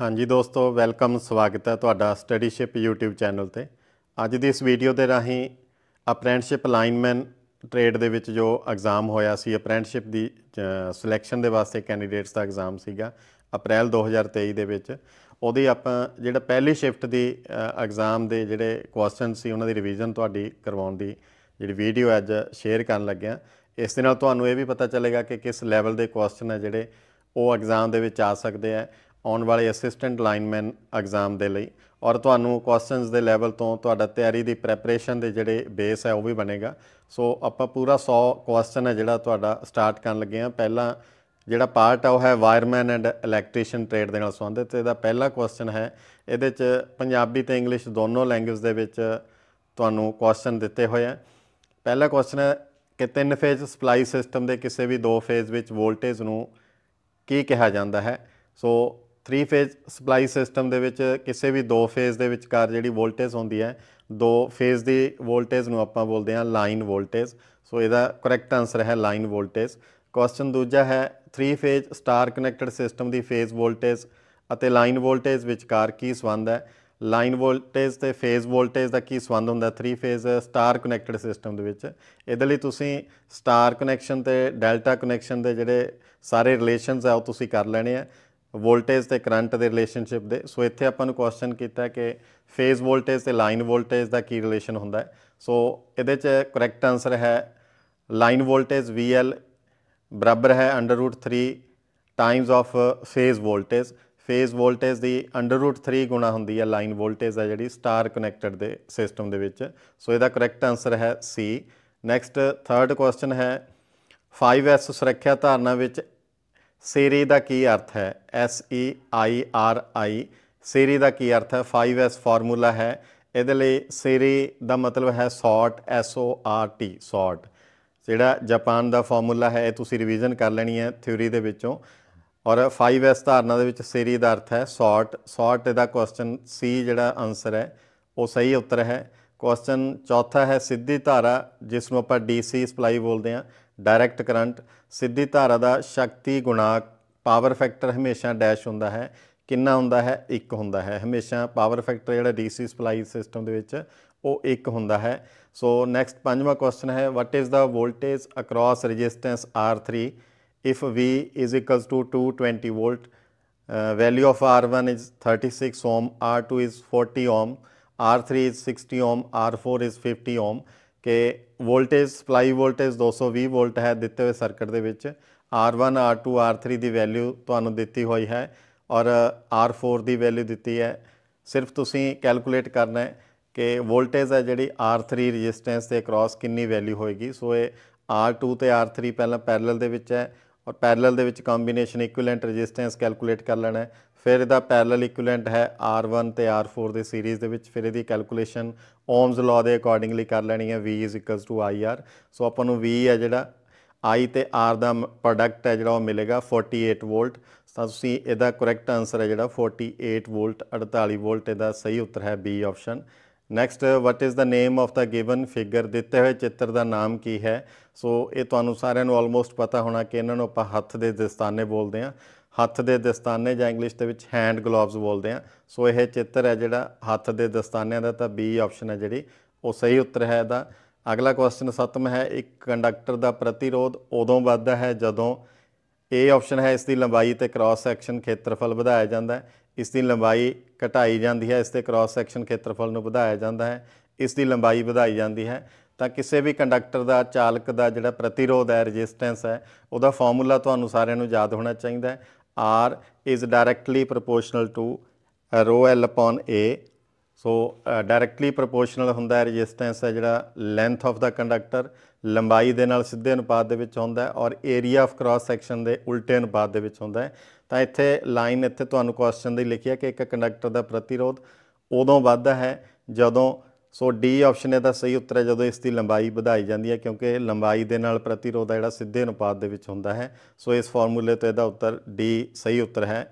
ਹਾਂਜੀ ਦੋਸਤੋ ਵੈਲਕਮ ਸਵਾਗਤ ਹੈ ਤੁਹਾਡਾ ਸਟੱਡੀਸ਼ਿਪ YouTube ਚੈਨਲ ਤੇ ਅੱਜ ਦੀ ਇਸ ਵੀਡੀਓ ਦੇ ਰਾਹੀਂ ਅਪ੍ਰੈਂਟਿਸਸ਼ਿਪ ਲਾਈਨਮੈਨ ਟ੍ਰੇਡ ਦੇ ਵਿੱਚ ਜੋ ਐਗਜ਼ਾਮ ਹੋਇਆ ਸੀ ਅਪ੍ਰੈਂਟਿਸਸ਼ਿਪ ਦੀ ਸਿਲੈਕਸ਼ਨ ਦੇ ਵਾਸਤੇ ਕੈਂਡੀਡੇਟਸ ਦਾ ਐਗਜ਼ਾਮ ਸੀਗਾ ਅਪ੍ਰੈਲ 2023 ਦੇ ਵਿੱਚ ਉਹਦੀ ਆਪਾਂ ਜਿਹੜਾ ਪਹਿਲੀ ਸ਼ਿਫਟ ਦੀ ਐਗਜ਼ਾਮ ਦੇ ਜਿਹੜੇ ਕੁਐਸਚਨ ਸੀ ਉਹਨਾਂ ਦੀ ਰਿਵੀਜ਼ਨ ਤੁਹਾਡੀ ਕਰਵਾਉਣ ਦੀ ਜਿਹੜੀ ਵੀਡੀਓ ਅੱਜ ਸ਼ੇਅਰ ਕਰਨ ਲੱਗਿਆ ਇਸ ਦੇ ਨਾਲ ਤੁਹਾਨੂੰ ਇਹ ਵੀ ਪਤਾ ਚੱਲੇਗਾ ਕਿ ਕਿਸ ਲੈਵਲ ਦੇ ਕੁਐਸਚਨ ਹੈ ਜਿਹੜੇ ਉਹ ਐਗਜ਼ਾਮ ਦੇ ਵਿੱਚ ਆ ਸਕਦੇ ਆ ਆਉਣ ਵਾਲੇ ਅਸਿਸਟੈਂਟ ਲਾਈਨਮੈਨ ਐਗਜ਼ਾਮ ਦੇ ਲਈ ਔਰ ਤੁਹਾਨੂੰ ਕੁਐਸਚਨਸ ਦੇ ਲੈਵਲ ਤੋਂ ਤੁਹਾਡਾ ਤਿਆਰੀ ਦੀ ਪ੍ਰੈਪਰੇਸ਼ਨ ਦੇ ਜਿਹੜੇ ਬੇਸ ਹੈ ਉਹ ਵੀ ਬਣੇਗਾ ਸੋ ਆਪਾਂ ਪੂਰਾ 100 ਕੁਐਸਚਨ ਹੈ ਜਿਹੜਾ ਤੁਹਾਡਾ ਸਟਾਰਟ ਕਰਨ ਲੱਗੇ ਆ ਪਹਿਲਾ ਜਿਹੜਾ ਪਾਰਟ ਆ ਉਹ ਹੈ ਵਾਇਰਮੈਨ ਐਂਡ ਇਲੈਕਟ੍ਰੀਸ਼ੀਅਨ ਟ੍ਰੇਡ ਦੇ ਨਾਲ ਸੰਬੰਧਿਤ ਤੇ ਇਹਦਾ ਪਹਿਲਾ ਕੁਐਸਚਨ ਹੈ ਇਹਦੇ ਚ ਪੰਜਾਬੀ ਤੇ ਇੰਗਲਿਸ਼ ਦੋਨੋਂ ਲੈਂਗੁਏਜ ਦੇ ਵਿੱਚ ਤੁਹਾਨੂੰ ਕੁਐਸਚਨ ਦਿੱਤੇ ਹੋਏ ਆ ਪਹਿਲਾ ਕੁਐਸਚਨ ਹੈ ਕਿ ਤਿੰਨ ਫੇਜ਼ ਸਪਲਾਈ ਸਿਸਟਮ ਦੇ ਕਿਸੇ ਵੀ ਦੋ ਫੇਜ਼ ਵਿੱਚ ਵੋਲਟੇਜ ਨੂੰ ਕੀ ਕਿਹਾ ਜਾਂਦਾ ਹੈ ਸੋ 3 ਫੇਜ਼ ਸਪਲਾਈ ਸਿਸਟਮ ਦੇ ਵਿੱਚ ਕਿਸੇ ਵੀ ਦੋ ਫੇਜ਼ ਦੇ ਵਿਚਕਾਰ ਜਿਹੜੀ ਵੋਲਟੇਜ ਹੁੰਦੀ ਹੈ ਦੋ ਫੇਜ਼ ਦੀ ਵੋਲਟੇਜ ਨੂੰ ਆਪਾਂ ਬੋਲਦੇ ਹਾਂ ਲਾਈਨ ਵੋਲਟੇਜ ਸੋ ਇਹਦਾ ਕਰੈਕਟ ਆਨਸਰ ਹੈ ਲਾਈਨ ਵੋਲਟੇਜ ਕੁਐਸਚਨ ਦੂਜਾ ਹੈ 3 ਫੇਜ਼ ਸਟਾਰ ਕਨੈਕਟਡ ਸਿਸਟਮ ਦੀ ਫੇਜ਼ ਵੋਲਟੇਜ ਅਤੇ ਲਾਈਨ ਵੋਲਟੇਜ ਵਿਚਕਾਰ ਕੀ ਸੰਬੰਧ ਹੈ ਲਾਈਨ ਵੋਲਟੇਜ ਤੇ ਫੇਜ਼ ਵੋਲਟੇਜ ਦਾ ਕੀ ਸੰਬੰਧ ਹੁੰਦਾ 3 ਫੇਜ਼ ਸਟਾਰ ਕਨੈਕਟਡ ਸਿਸਟਮ ਦੇ ਵਿੱਚ ਇਹਦੇ ਲਈ ਤੁਸੀਂ ਸਟਾਰ ਕਨੈਕਸ਼ਨ ਤੇ ਡੈਲਟਾ ਕਨੈਕਸ਼ਨ ਦੇ ਜਿਹੜੇ ਸਾਰੇ ਰਿਲੇਸ਼ਨਸ ਆ ਉਹ ਤੁਸੀਂ ਕਰ ਲੈਣੇ ਆ ਵੋਲਟੇਜ ਤੇ ਕਰੰਟ ਦੇ ਰਿਲੇਸ਼ਨਸ਼ਿਪ ਦੇ ਸੋ ਇੱਥੇ ਆਪਾਂ ਨੂੰ ਕੁਐਸਚਨ ਕੀਤਾ ਕਿ ਫੇਜ਼ ਵੋਲਟੇਜ ਤੇ ਲਾਈਨ ਵੋਲਟੇਜ ਦਾ ਕੀ ਰਿਲੇਸ਼ਨ ਹੁੰਦਾ ਹੈ ਸੋ ਇਹਦੇ ਚ ਕਰੈਕਟ ਆਨਸਰ ਹੈ ਲਾਈਨ ਵੋਲਟੇਜ VL ਬਰਾਬਰ ਹੈ 3 times of phase voltage phase voltage ਦੀ 3 ਗੁਣਾ ਹੁੰਦੀ ਹੈ ਲਾਈਨ ਵੋਲਟੇਜ ਹੈ ਜਿਹੜੀ ਸਟਾਰ ਕਨੈਕਟਡ ਦੇ ਸਿਸਟਮ ਦੇ ਵਿੱਚ ਸੋ ਇਹਦਾ ਕਰੈਕਟ ਆਨਸਰ ਹੈ ਸੀ ਨੈਕਸਟ ਥਰਡ ਕੁਐਸਚਨ ਹੈ 5S ਸੁਰੱਖਿਆ ਧਾਰਨਾ ਵਿੱਚ ਸੇਰੀ ਦਾ ਕੀ ਅਰਥ ਹੈ S E I R I ਸੇਰੀ ਦਾ ਕੀ ਅਰਥ ਹੈ 5S ਫਾਰਮੂਲਾ ਹੈ ਇਹਦੇ ਲਈ ਸੇਰੀ ਦਾ ਮਤਲਬ ਹੈ sort S O R T sort ਜਿਹੜਾ ਜਾਪਾਨ ਦਾ ਫਾਰਮੂਲਾ ਹੈ ਇਹ ਤੁਸੀਂ ਰਿਵੀਜ਼ਨ ਕਰ ਲੈਣੀ ਹੈ ਥਿਉਰੀ ਦੇ ਵਿੱਚੋਂ ਔਰ 5S ਧਾਰਨਾ ਦੇ ਵਿੱਚ ਸੇਰੀ ਦਾ ਅਰਥ ਹੈ ਸੌਟ ਸੌਟ ਇਹਦਾ ਕੁਐਸਚਨ ਸੀ ਜਿਹੜਾ ਆਨਸਰ ਹੈ ਉਹ ਸਹੀ ਉੱਤਰ ਹੈ ਕੁਐਸਚਨ ਚੌਥਾ ਹੈ ਸਿੱਧੀ ਧਾਰਾ ਜਿਸ ਨੂੰ ਆਪਾਂ ਡੀਸੀ ਸਪਲਾਈ ਬੋਲਦੇ ਹਾਂ ਡਾਇਰੈਕਟ ਕਰੰਟ ਸਿੱਧੀ ਧਾਰਾ ਦਾ ਸ਼ਕਤੀ ਗੁਣਾਕ ਪਾਵਰ ਫੈਕਟਰ ਹਮੇਸ਼ਾ ਡੈਸ਼ ਹੁੰਦਾ ਹੈ ਕਿੰਨਾ ਹੁੰਦਾ ਹੈ 1 ਹੁੰਦਾ ਹੈ ਹਮੇਸ਼ਾ ਪਾਵਰ ਫੈਕਟਰ ਜਿਹੜਾ ਡੀਸੀ ਸਪਲਾਈ ਸਿਸਟਮ ਦੇ ਵਿੱਚ ਉਹ 1 ਹੁੰਦਾ ਹੈ ਸੋ ਨੈਕਸਟ ਪੰਜਵਾਂ ਕੁਐਸਚਨ ਹੈ what is the voltage across resistance R3 if V is equals to 220 volt value of R1 is 36 ohm, R2 is 40 ohm, R3 is 60 ohm, R4 is 50 ohm ਕਿ voltage supply voltage 220 volt ਹੈ ਦਿੱਤੇ ਹੋਏ circuit ਦੇ ਵਿੱਚ R1 R2 R3 ਦੀ value ਤੁਹਾਨੂੰ ਦਿੱਤੀ ਹੋਈ ਹੈ ਔਰ R4 ਦੀ ਵੈਲਿਊ ਦਿੱਤੀ ਹੈ ਸਿਰਫ ਤੁਸੀਂ ਕੈਲਕੂਲੇਟ ਕਰਨਾ ਹੈ ਕਿ ਵੋਲਟੇਜ ਹੈ ਜਿਹੜੀ R3 ਰੈਜ਼ਿਸਟੈਂਸ ਦੇ ਅਕ੍ਰੋਸ ਕਿੰਨੀ ਵੈਲਿਊ ਹੋਏਗੀ ਸੋ ਇਹ R2 ਤੇ R3 ਪਹਿਲਾਂ ਪੈਰਲਲ ਦੇ ਵਿੱਚ ਹੈ ਔਰ ਪੈਰਲਲ ਦੇ ਵਿੱਚ ਕੰਬੀਨੇਸ਼ਨ ਇਕੁਇਵਲੈਂਟ ਰੈਜ਼ਿਸਟੈਂਸ ਕੈਲਕੂਲੇਟ ਕਰ ਲੈਣਾ ਹੈ ਫਿਰ ਇਹਦਾ ਪੈਰਲਲ ਇਕੁਇਵਲੈਂਟ ਹੈ R1 ਤੇ R4 ਦੇ ਸੀਰੀਜ਼ ਦੇ ਵਿੱਚ ਫਿਰ ਇਹਦੀ ਕੈਲਕੂਲੇਸ਼ਨ ਓਮਸ ਲਾ ਦੇ ਅਕੋਰਡਿੰਗਲੀ ਕਰ ਲੈਣੀ ਹੈ V IR ਸੋ ਆਪਾਂ ਨੂੰ V ਹੈ ਜਿਹੜਾ I ਤੇ R ਦਾ ਪ੍ਰੋਡਕਟ ਹੈ ਜਿਹੜਾ ਉਹ ਮਿਲੇਗਾ 48 ਵੋਲਟ ਤਾਂ ਤੁਸੀਂ ਇਹਦਾ ਕਰੈਕਟ ਆਨਸਰ ਹੈ ਜਿਹੜਾ 48 ਵੋਲਟ 48 ਵੋਲਟ ਇਹਦਾ ਸਹੀ ਉੱਤਰ ਹੈ B option next what is the name of the given figure ਦਿੱਤੇ ਹੋਏ ਚਿੱਤਰ ਦਾ ਨਾਮ ਕੀ ਹੈ ਸੋ ਇਹ ਤੁਹਾਨੂੰ ਸਾਰਿਆਂ ਨੂੰ ਆਲਮੋਸਟ ਪਤਾ ਹੋਣਾ ਕਿ ਇਹਨਾਂ ਨੂੰ ਆਪਾਂ ਹੱਥ ਦੇ ਦਸਤਾਨੇ ਬੋਲਦੇ ਆ ਹੱਥ ਦੇ ਦਸਤਾਨੇ ਜਾਂ ਇੰਗਲਿਸ਼ ਦੇ ਵਿੱਚ ਹੈਂਡ ਗਲੋਵਸ ਬੋਲਦੇ ਆ ਸੋ ਇਹ ਚਿੱਤਰ ਹੈ ਜਿਹੜਾ ਹੱਥ ਦੇ ਦਸਤਾਨਿਆਂ ਦਾ ਤਾਂ ਬੀ ਆਪਸ਼ਨ ਹੈ ਜਿਹੜੀ ਉਹ ਸਹੀ ਉੱਤਰ ਹੈ ਇਹਦਾ ਅਗਲਾ ਕੁਐਸਚਨ 7 ਹੈ ਇੱਕ ਕੰਡਕਟਰ ਦਾ ਪ੍ਰਤੀਰੋਧ ਉਦੋਂ ਵੱਧਦਾ ਹੈ ਜਦੋਂ ਏ ਆਪਸ਼ਨ ਹੈ ਇਸ ਦੀ ਲੰਬਾਈ ਤੇ ਕ੍ਰਾਸ ਸੈਕਸ਼ਨ ਖੇਤਰਫਲ ਵਧਾਇਆ ਜਾਂਦਾ ਹੈ ਇਸ ਦੀ ਲੰਬਾਈ ਘਟਾਈ ਜਾਂਦੀ ਹੈ ਇਸ ਤੇ ਕ੍ਰਾਸ ਸੈਕਸ਼ਨ ਖੇਤਰਫਲ ਨੂੰ ਵਧਾਇਆ ਜਾਂਦਾ ਹੈ ਇਸ ਦੀ ਲੰਬਾਈ ਵਧਾਈ ਜਾਂਦੀ ਹੈ ਤਾਂ ਕਿਸੇ ਵੀ ਕੰਡਕਟਰ ਦਾ ਚਾਲਕ ਦਾ ਜਿਹੜਾ ਪ੍ਰਤੀਰੋਧ ਹੈ ਰੈਜ਼ਿਸਟੈਂਸ ਹੈ ਉਹਦਾ ਫਾਰਮੂਲਾ ਤੁਹਾਨੂੰ ਸਾਰਿਆਂ ਨੂੰ ਯਾਦ ਹੋਣਾ ਚਾਹੀਦਾ ਹੈ R is directly proportional to rho L upon A so directly proportional ਹੁੰਦਾ ਹੈ ਰੈਜ਼ਿਸਟੈਂਸ ਹੈ ਜਿਹੜਾ ਲੈਂਥ ਆਫ ਦਾ ਕੰਡਕਟਰ ਲੰਬਾਈ ਦੇ ਨਾਲ ਸਿੱਧੇ ਅਨੁਪਾਤ ਦੇ ਵਿੱਚ ਹੁੰਦਾ ਹੈ ਔਰ ਏਰੀਆ ਆਫ ਕ੍ਰਾਸ ਸੈਕਸ਼ਨ ਦੇ ਉਲਟੇ ਅਨੁਪਾਤ ਦੇ ਵਿੱਚ ਹੁੰਦਾ ਹੈ ਤਾਂ ਇੱਥੇ ਲਾਈਨ ਇੱਥੇ ਤੁਹਾਨੂੰ ਕੁਐਸਚਨ ਦੇ ਲਿਖਿਆ ਕਿ ਇੱਕ ਕੰਡਕਟਰ ਦਾ ਪ੍ਰਤੀਰੋਧ ਉਦੋਂ ਵੱਧਦਾ ਹੈ ਜਦੋਂ ਸੋ ਡੀ ਆਪਸ਼ਨ ਇਹਦਾ ਸਹੀ ਉੱਤਰ ਹੈ ਜਦੋਂ ਇਸ ਦੀ ਲੰਬਾਈ ਵਧਾਈ ਜਾਂਦੀ ਹੈ ਕਿਉਂਕਿ ਲੰਬਾਈ ਦੇ ਨਾਲ ਪ੍ਰਤੀਰੋਧ ਦਾ ਜਿਹੜਾ ਸਿੱਧੇ ਅਨੁਪਾਤ ਦੇ ਵਿੱਚ ਹੁੰਦਾ ਹੈ ਸੋ ਇਸ ਫਾਰਮੂਲੇ ਤੋਂ ਇਹਦਾ ਉੱਤਰ ਡੀ ਸਹੀ ਉੱਤਰ ਹੈ